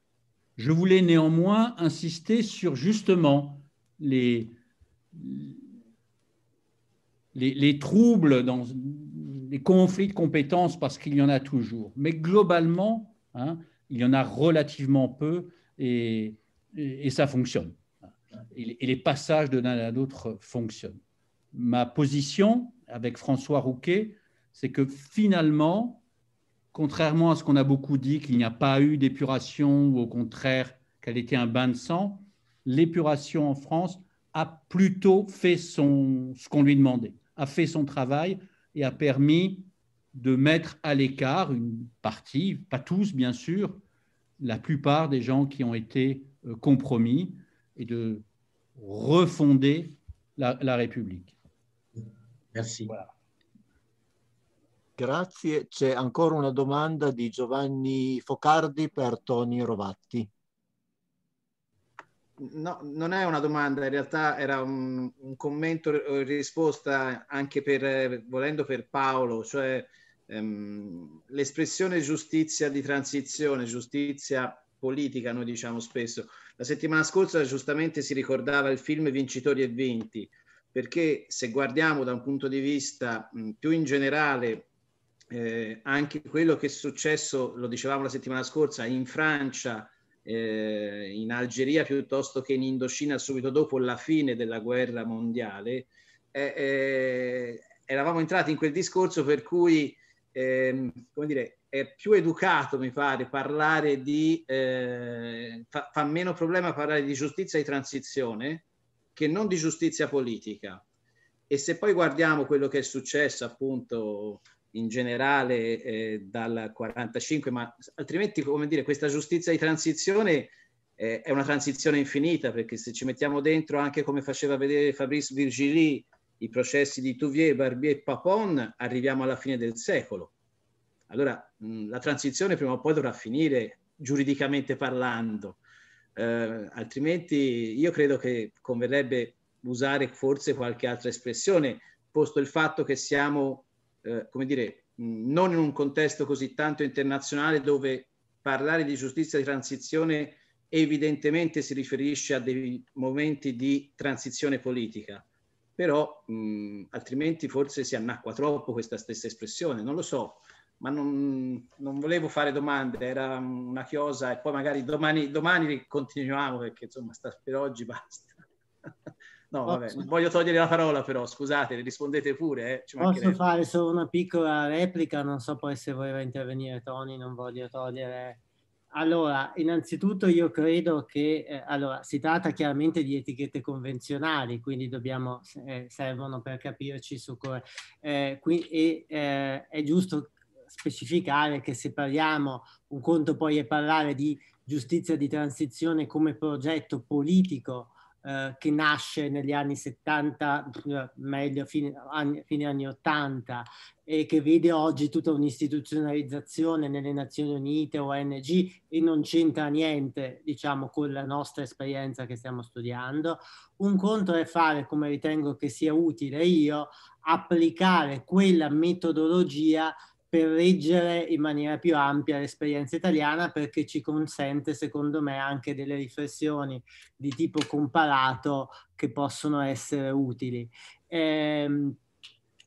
Je voulais néanmoins insister sur justement les, les troubles dans, les conflits de compétences parce qu'il y en a toujours. Mais globalement, hein, il y en a relativement peu et, ça fonctionne. Et, les passages de l'un à l'autre fonctionnent. Ma position avec François Rouquet, c'est que finalement, contrairement à ce qu'on a beaucoup dit, qu'il n'y a pas eu d'épuration ou au contraire qu'elle était un bain de sang, l'épuration en France a plutôt fait ce qu'on lui demandait, a fait son travail, et a permis de mettre à l'écart une partie, pas tous bien sûr, la plupart des gens qui ont été euh, compromis et de refonder la, République. Merci. Grazie. C'è encore une domanda di Giovanni Focardi per Tony Rovatti. No, non è una domanda, in realtà era un, un commento r- risposta anche per, volendo per Paolo, cioè ehm, l'espressione giustizia di transizione, giustizia politica, noi diciamo spesso. La settimana scorsa giustamente si ricordava il film Vincitori e Vinti, perché se guardiamo da un punto di vista mh, più in generale eh, anche quello che è successo, lo dicevamo la settimana scorsa, in Francia, eh, in Algeria piuttosto che in Indocina subito dopo la fine della guerra mondiale, eh, eh, eravamo entrati in quel discorso per cui ehm, come dire, è più educato, mi pare, parlare di, eh, fa, fa meno problema parlare di giustizia di transizione che non di giustizia politica. E se poi guardiamo quello che è successo appunto in generale eh, dal 45, ma altrimenti, come dire, questa giustizia di transizione eh, è una transizione infinita, perché se ci mettiamo dentro anche come faceva vedere Fabrice Virgili i processi di Touvier, Barbier e Papon, arriviamo alla fine del secolo. Allora, mh, mm, la transizione prima o poi dovrà finire, giuridicamente parlando, eh, altrimenti io credo che converrebbe usare forse qualche altra espressione, posto il fatto che siamo eh, come dire, non in un contesto così tanto internazionale dove parlare di giustizia di transizione evidentemente si riferisce a dei momenti di transizione politica, però mh, altrimenti forse si annacqua troppo questa stessa espressione, non lo so, ma non, non volevo fare domande, era una chiosa e poi magari domani, domani continuiamo perché insomma sta per oggi basta. No, vabbè, non voglio togliere la parola però, scusate, rispondete pure. Eh, Posso fare solo una piccola replica, non so poi se voleva intervenire Tony, non voglio togliere... Allora, innanzitutto io credo che, eh, allora, si tratta chiaramente di etichette convenzionali, quindi dobbiamo, eh, servono per capirci su come... Eh, qui, e, eh, è giusto specificare che se parliamo, un conto poi è parlare di giustizia di transizione come progetto politico eh, che nasce negli anni 70, eh, meglio fine anni, fine anni 80 e che vede oggi tutta un'istituzionalizzazione nelle Nazioni Unite, ONG e non c'entra niente, diciamo, con la nostra esperienza che stiamo studiando. Un conto è fare, come ritengo che sia utile io, applicare quella metodologia per reggere in maniera più ampia l'esperienza italiana perché ci consente, secondo me, anche delle riflessioni di tipo comparato che possono essere utili. Eh,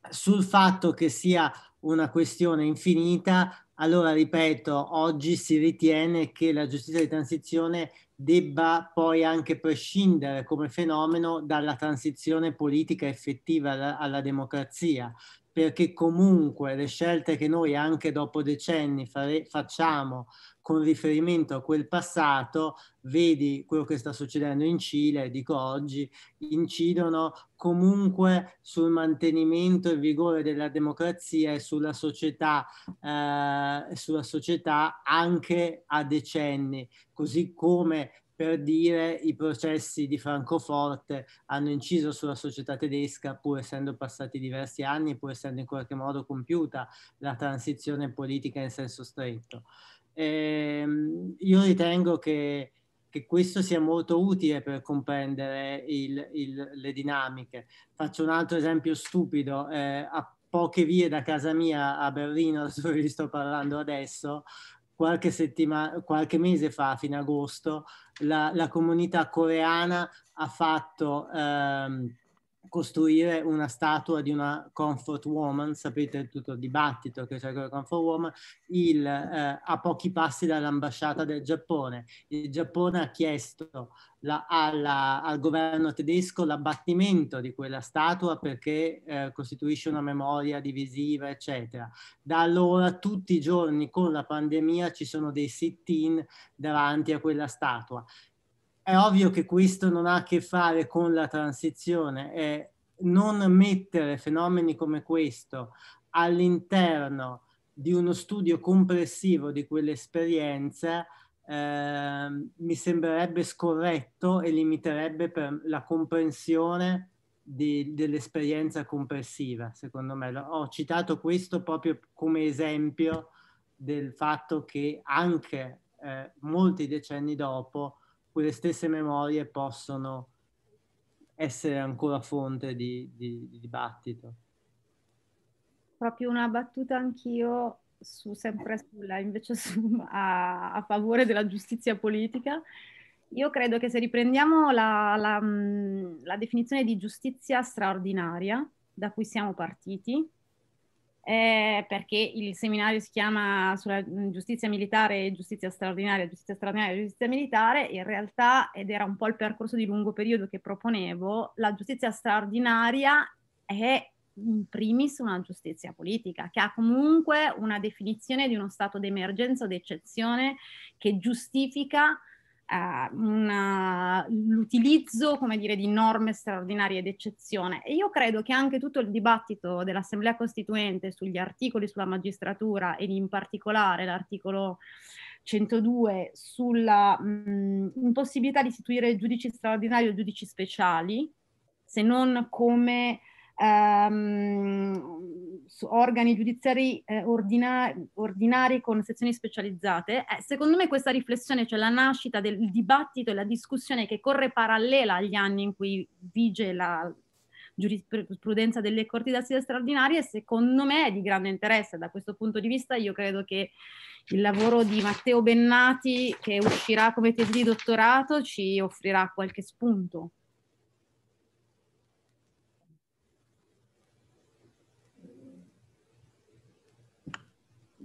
sul fatto che sia una questione infinita, allora ripeto, oggi si ritiene che la giustizia di transizione debba poi anche prescindere come fenomeno dalla transizione politica effettiva alla, alla democrazia, perché comunque le scelte che noi anche dopo decenni fare, facciamo con riferimento a quel passato, vedi quello che sta succedendo in Cile, dico oggi, incidono comunque sul mantenimento e vigore della democrazia e sulla società, eh, sulla società anche a decenni, così come per dire i processi di Francoforte hanno inciso sulla società tedesca pur essendo passati diversi anni, pur essendo in qualche modo compiuta la transizione politica in senso stretto. Ehm, io ritengo che che questo sia molto utile per comprendere il, il, le dinamiche. Faccio un altro esempio stupido. Eh, a poche vie da casa mia a Berlino, dove vi sto parlando adesso, qualche, settimana, qualche mese fa, fino agosto, la, la comunità coreana ha fatto... Ehm, costruire una statua di una comfort woman, sapete tutto il dibattito che c'è con la comfort woman, il, eh, a pochi passi dall'ambasciata del Giappone. Il Giappone ha chiesto la, alla, al governo tedesco l'abbattimento di quella statua perché eh, costituisce una memoria divisiva, eccetera. Da allora tutti i giorni con la pandemia ci sono dei sit-in davanti a quella statua è ovvio che questo non ha a che fare con la transizione, eh, non mettere fenomeni come questo all'interno di uno studio complessivo di quell'esperienza eh, mi sembrerebbe scorretto e limiterebbe la comprensione di, dell'esperienza complessiva, secondo me. Ho citato questo proprio come esempio del fatto che anche eh, molti decenni dopo quelle stesse memorie possono essere ancora fonte di, di, di dibattito. Proprio una battuta anch'io su, sempre sulla, invece su, a, a, favore della giustizia politica. Io credo che se riprendiamo la, la, mm, la definizione di giustizia straordinaria da cui siamo partiti, eh, perché il seminario si chiama sulla giustizia militare e giustizia straordinaria, giustizia straordinaria e giustizia militare, in realtà, ed era un po' il percorso di lungo periodo che proponevo, la giustizia straordinaria è in primis una giustizia politica, che ha comunque una definizione di uno stato d'emergenza o d'eccezione che giustifica eh, una, l'utilizzo come dire, di norme straordinarie d'eccezione E io credo che anche tutto il dibattito dell'Assemblea Costituente sugli articoli sulla magistratura ed in particolare l'articolo 102 sulla mh, mm, impossibilità di istituire giudici straordinari o giudici speciali, se non come ehm, organi giudiziari eh, ordina- ordinari con sezioni specializzate, eh, secondo me questa riflessione, cioè la nascita del dibattito e la discussione che corre parallela agli anni in cui vige la giurisprudenza delle corti d'assise straordinarie, secondo me è di grande interesse. Da questo punto di vista io credo che il lavoro di Matteo Bennati, che uscirà come tesi di dottorato, ci offrirà qualche spunto.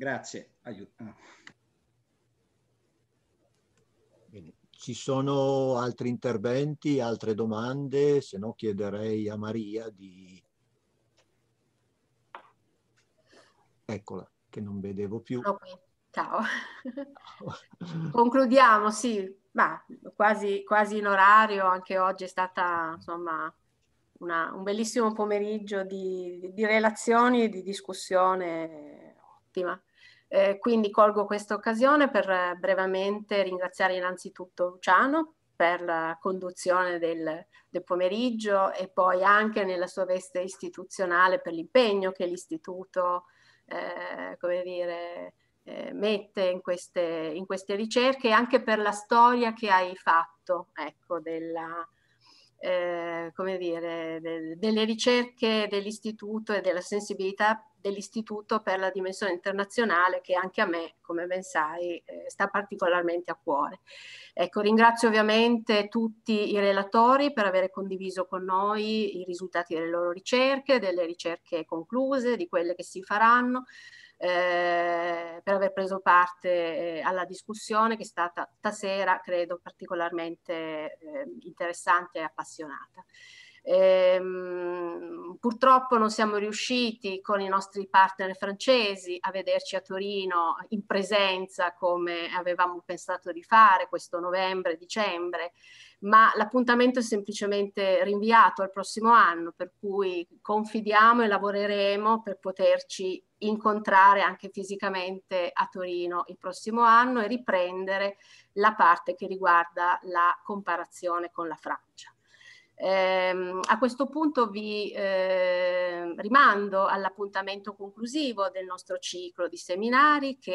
Grazie. Aiuto. Ah. Ci sono altri interventi, altre domande? Se no chiederei a Maria di... Eccola, che non vedevo più. Okay. Ecco Ciao. Concludiamo, sì, ma quasi, quasi, in orario, anche oggi è stata insomma una, un bellissimo pomeriggio di, di relazioni e di discussione ottima. Eh, quindi colgo questa occasione per eh, brevemente ringraziare innanzitutto Luciano per la conduzione del, del, pomeriggio e poi anche nella sua veste istituzionale per l'impegno che l'istituto eh, come dire, eh, mette in queste, in queste, ricerche e anche per la storia che hai fatto ecco, della, eh, come dire, de, delle ricerche dell'istituto e della sensibilità dell'istituto per la dimensione internazionale che anche a me, come ben sai, eh, sta particolarmente a cuore. Ecco, ringrazio ovviamente tutti i relatori per aver condiviso con noi i risultati delle loro ricerche, delle ricerche concluse, di quelle che si faranno. Eh, per aver preso parte eh, alla discussione che è stata stasera, credo, particolarmente eh, interessante e appassionata. Ehm, purtroppo non siamo riusciti con i nostri partner francesi a vederci a Torino in presenza come avevamo pensato di fare questo novembre, dicembre, ma l'appuntamento è semplicemente rinviato al prossimo anno, per cui confidiamo e lavoreremo per poterci incontrare anche fisicamente a Torino il prossimo anno e riprendere la parte che riguarda la comparazione con la Francia. Eh, a questo punto vi eh, rimando all'appuntamento conclusivo del nostro ciclo di seminari che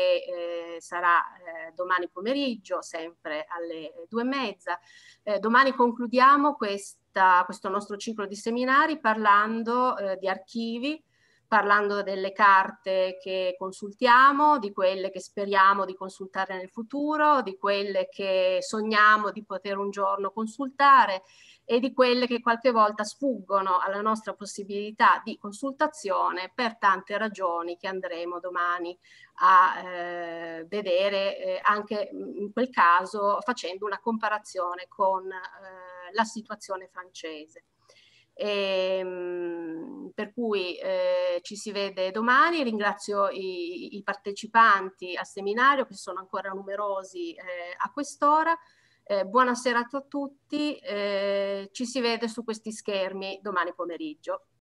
eh, sarà eh, domani pomeriggio, sempre alle due e mezza. Eh, domani concludiamo questa, questo nostro ciclo di seminari parlando eh, di archivi parlando delle carte che consultiamo, di quelle che speriamo di consultare nel futuro, di quelle che sogniamo di poter un giorno consultare e di quelle che qualche volta sfuggono alla nostra possibilità di consultazione per tante ragioni che andremo domani a eh, vedere eh, anche in quel caso facendo una comparazione con eh, la situazione francese. E, ehm, per cui eh, ci si vede domani, ringrazio i, i, partecipanti al seminario che sono ancora numerosi eh, a quest'ora. Eh, buona serata a tutti, eh, ci si vede su questi schermi domani pomeriggio.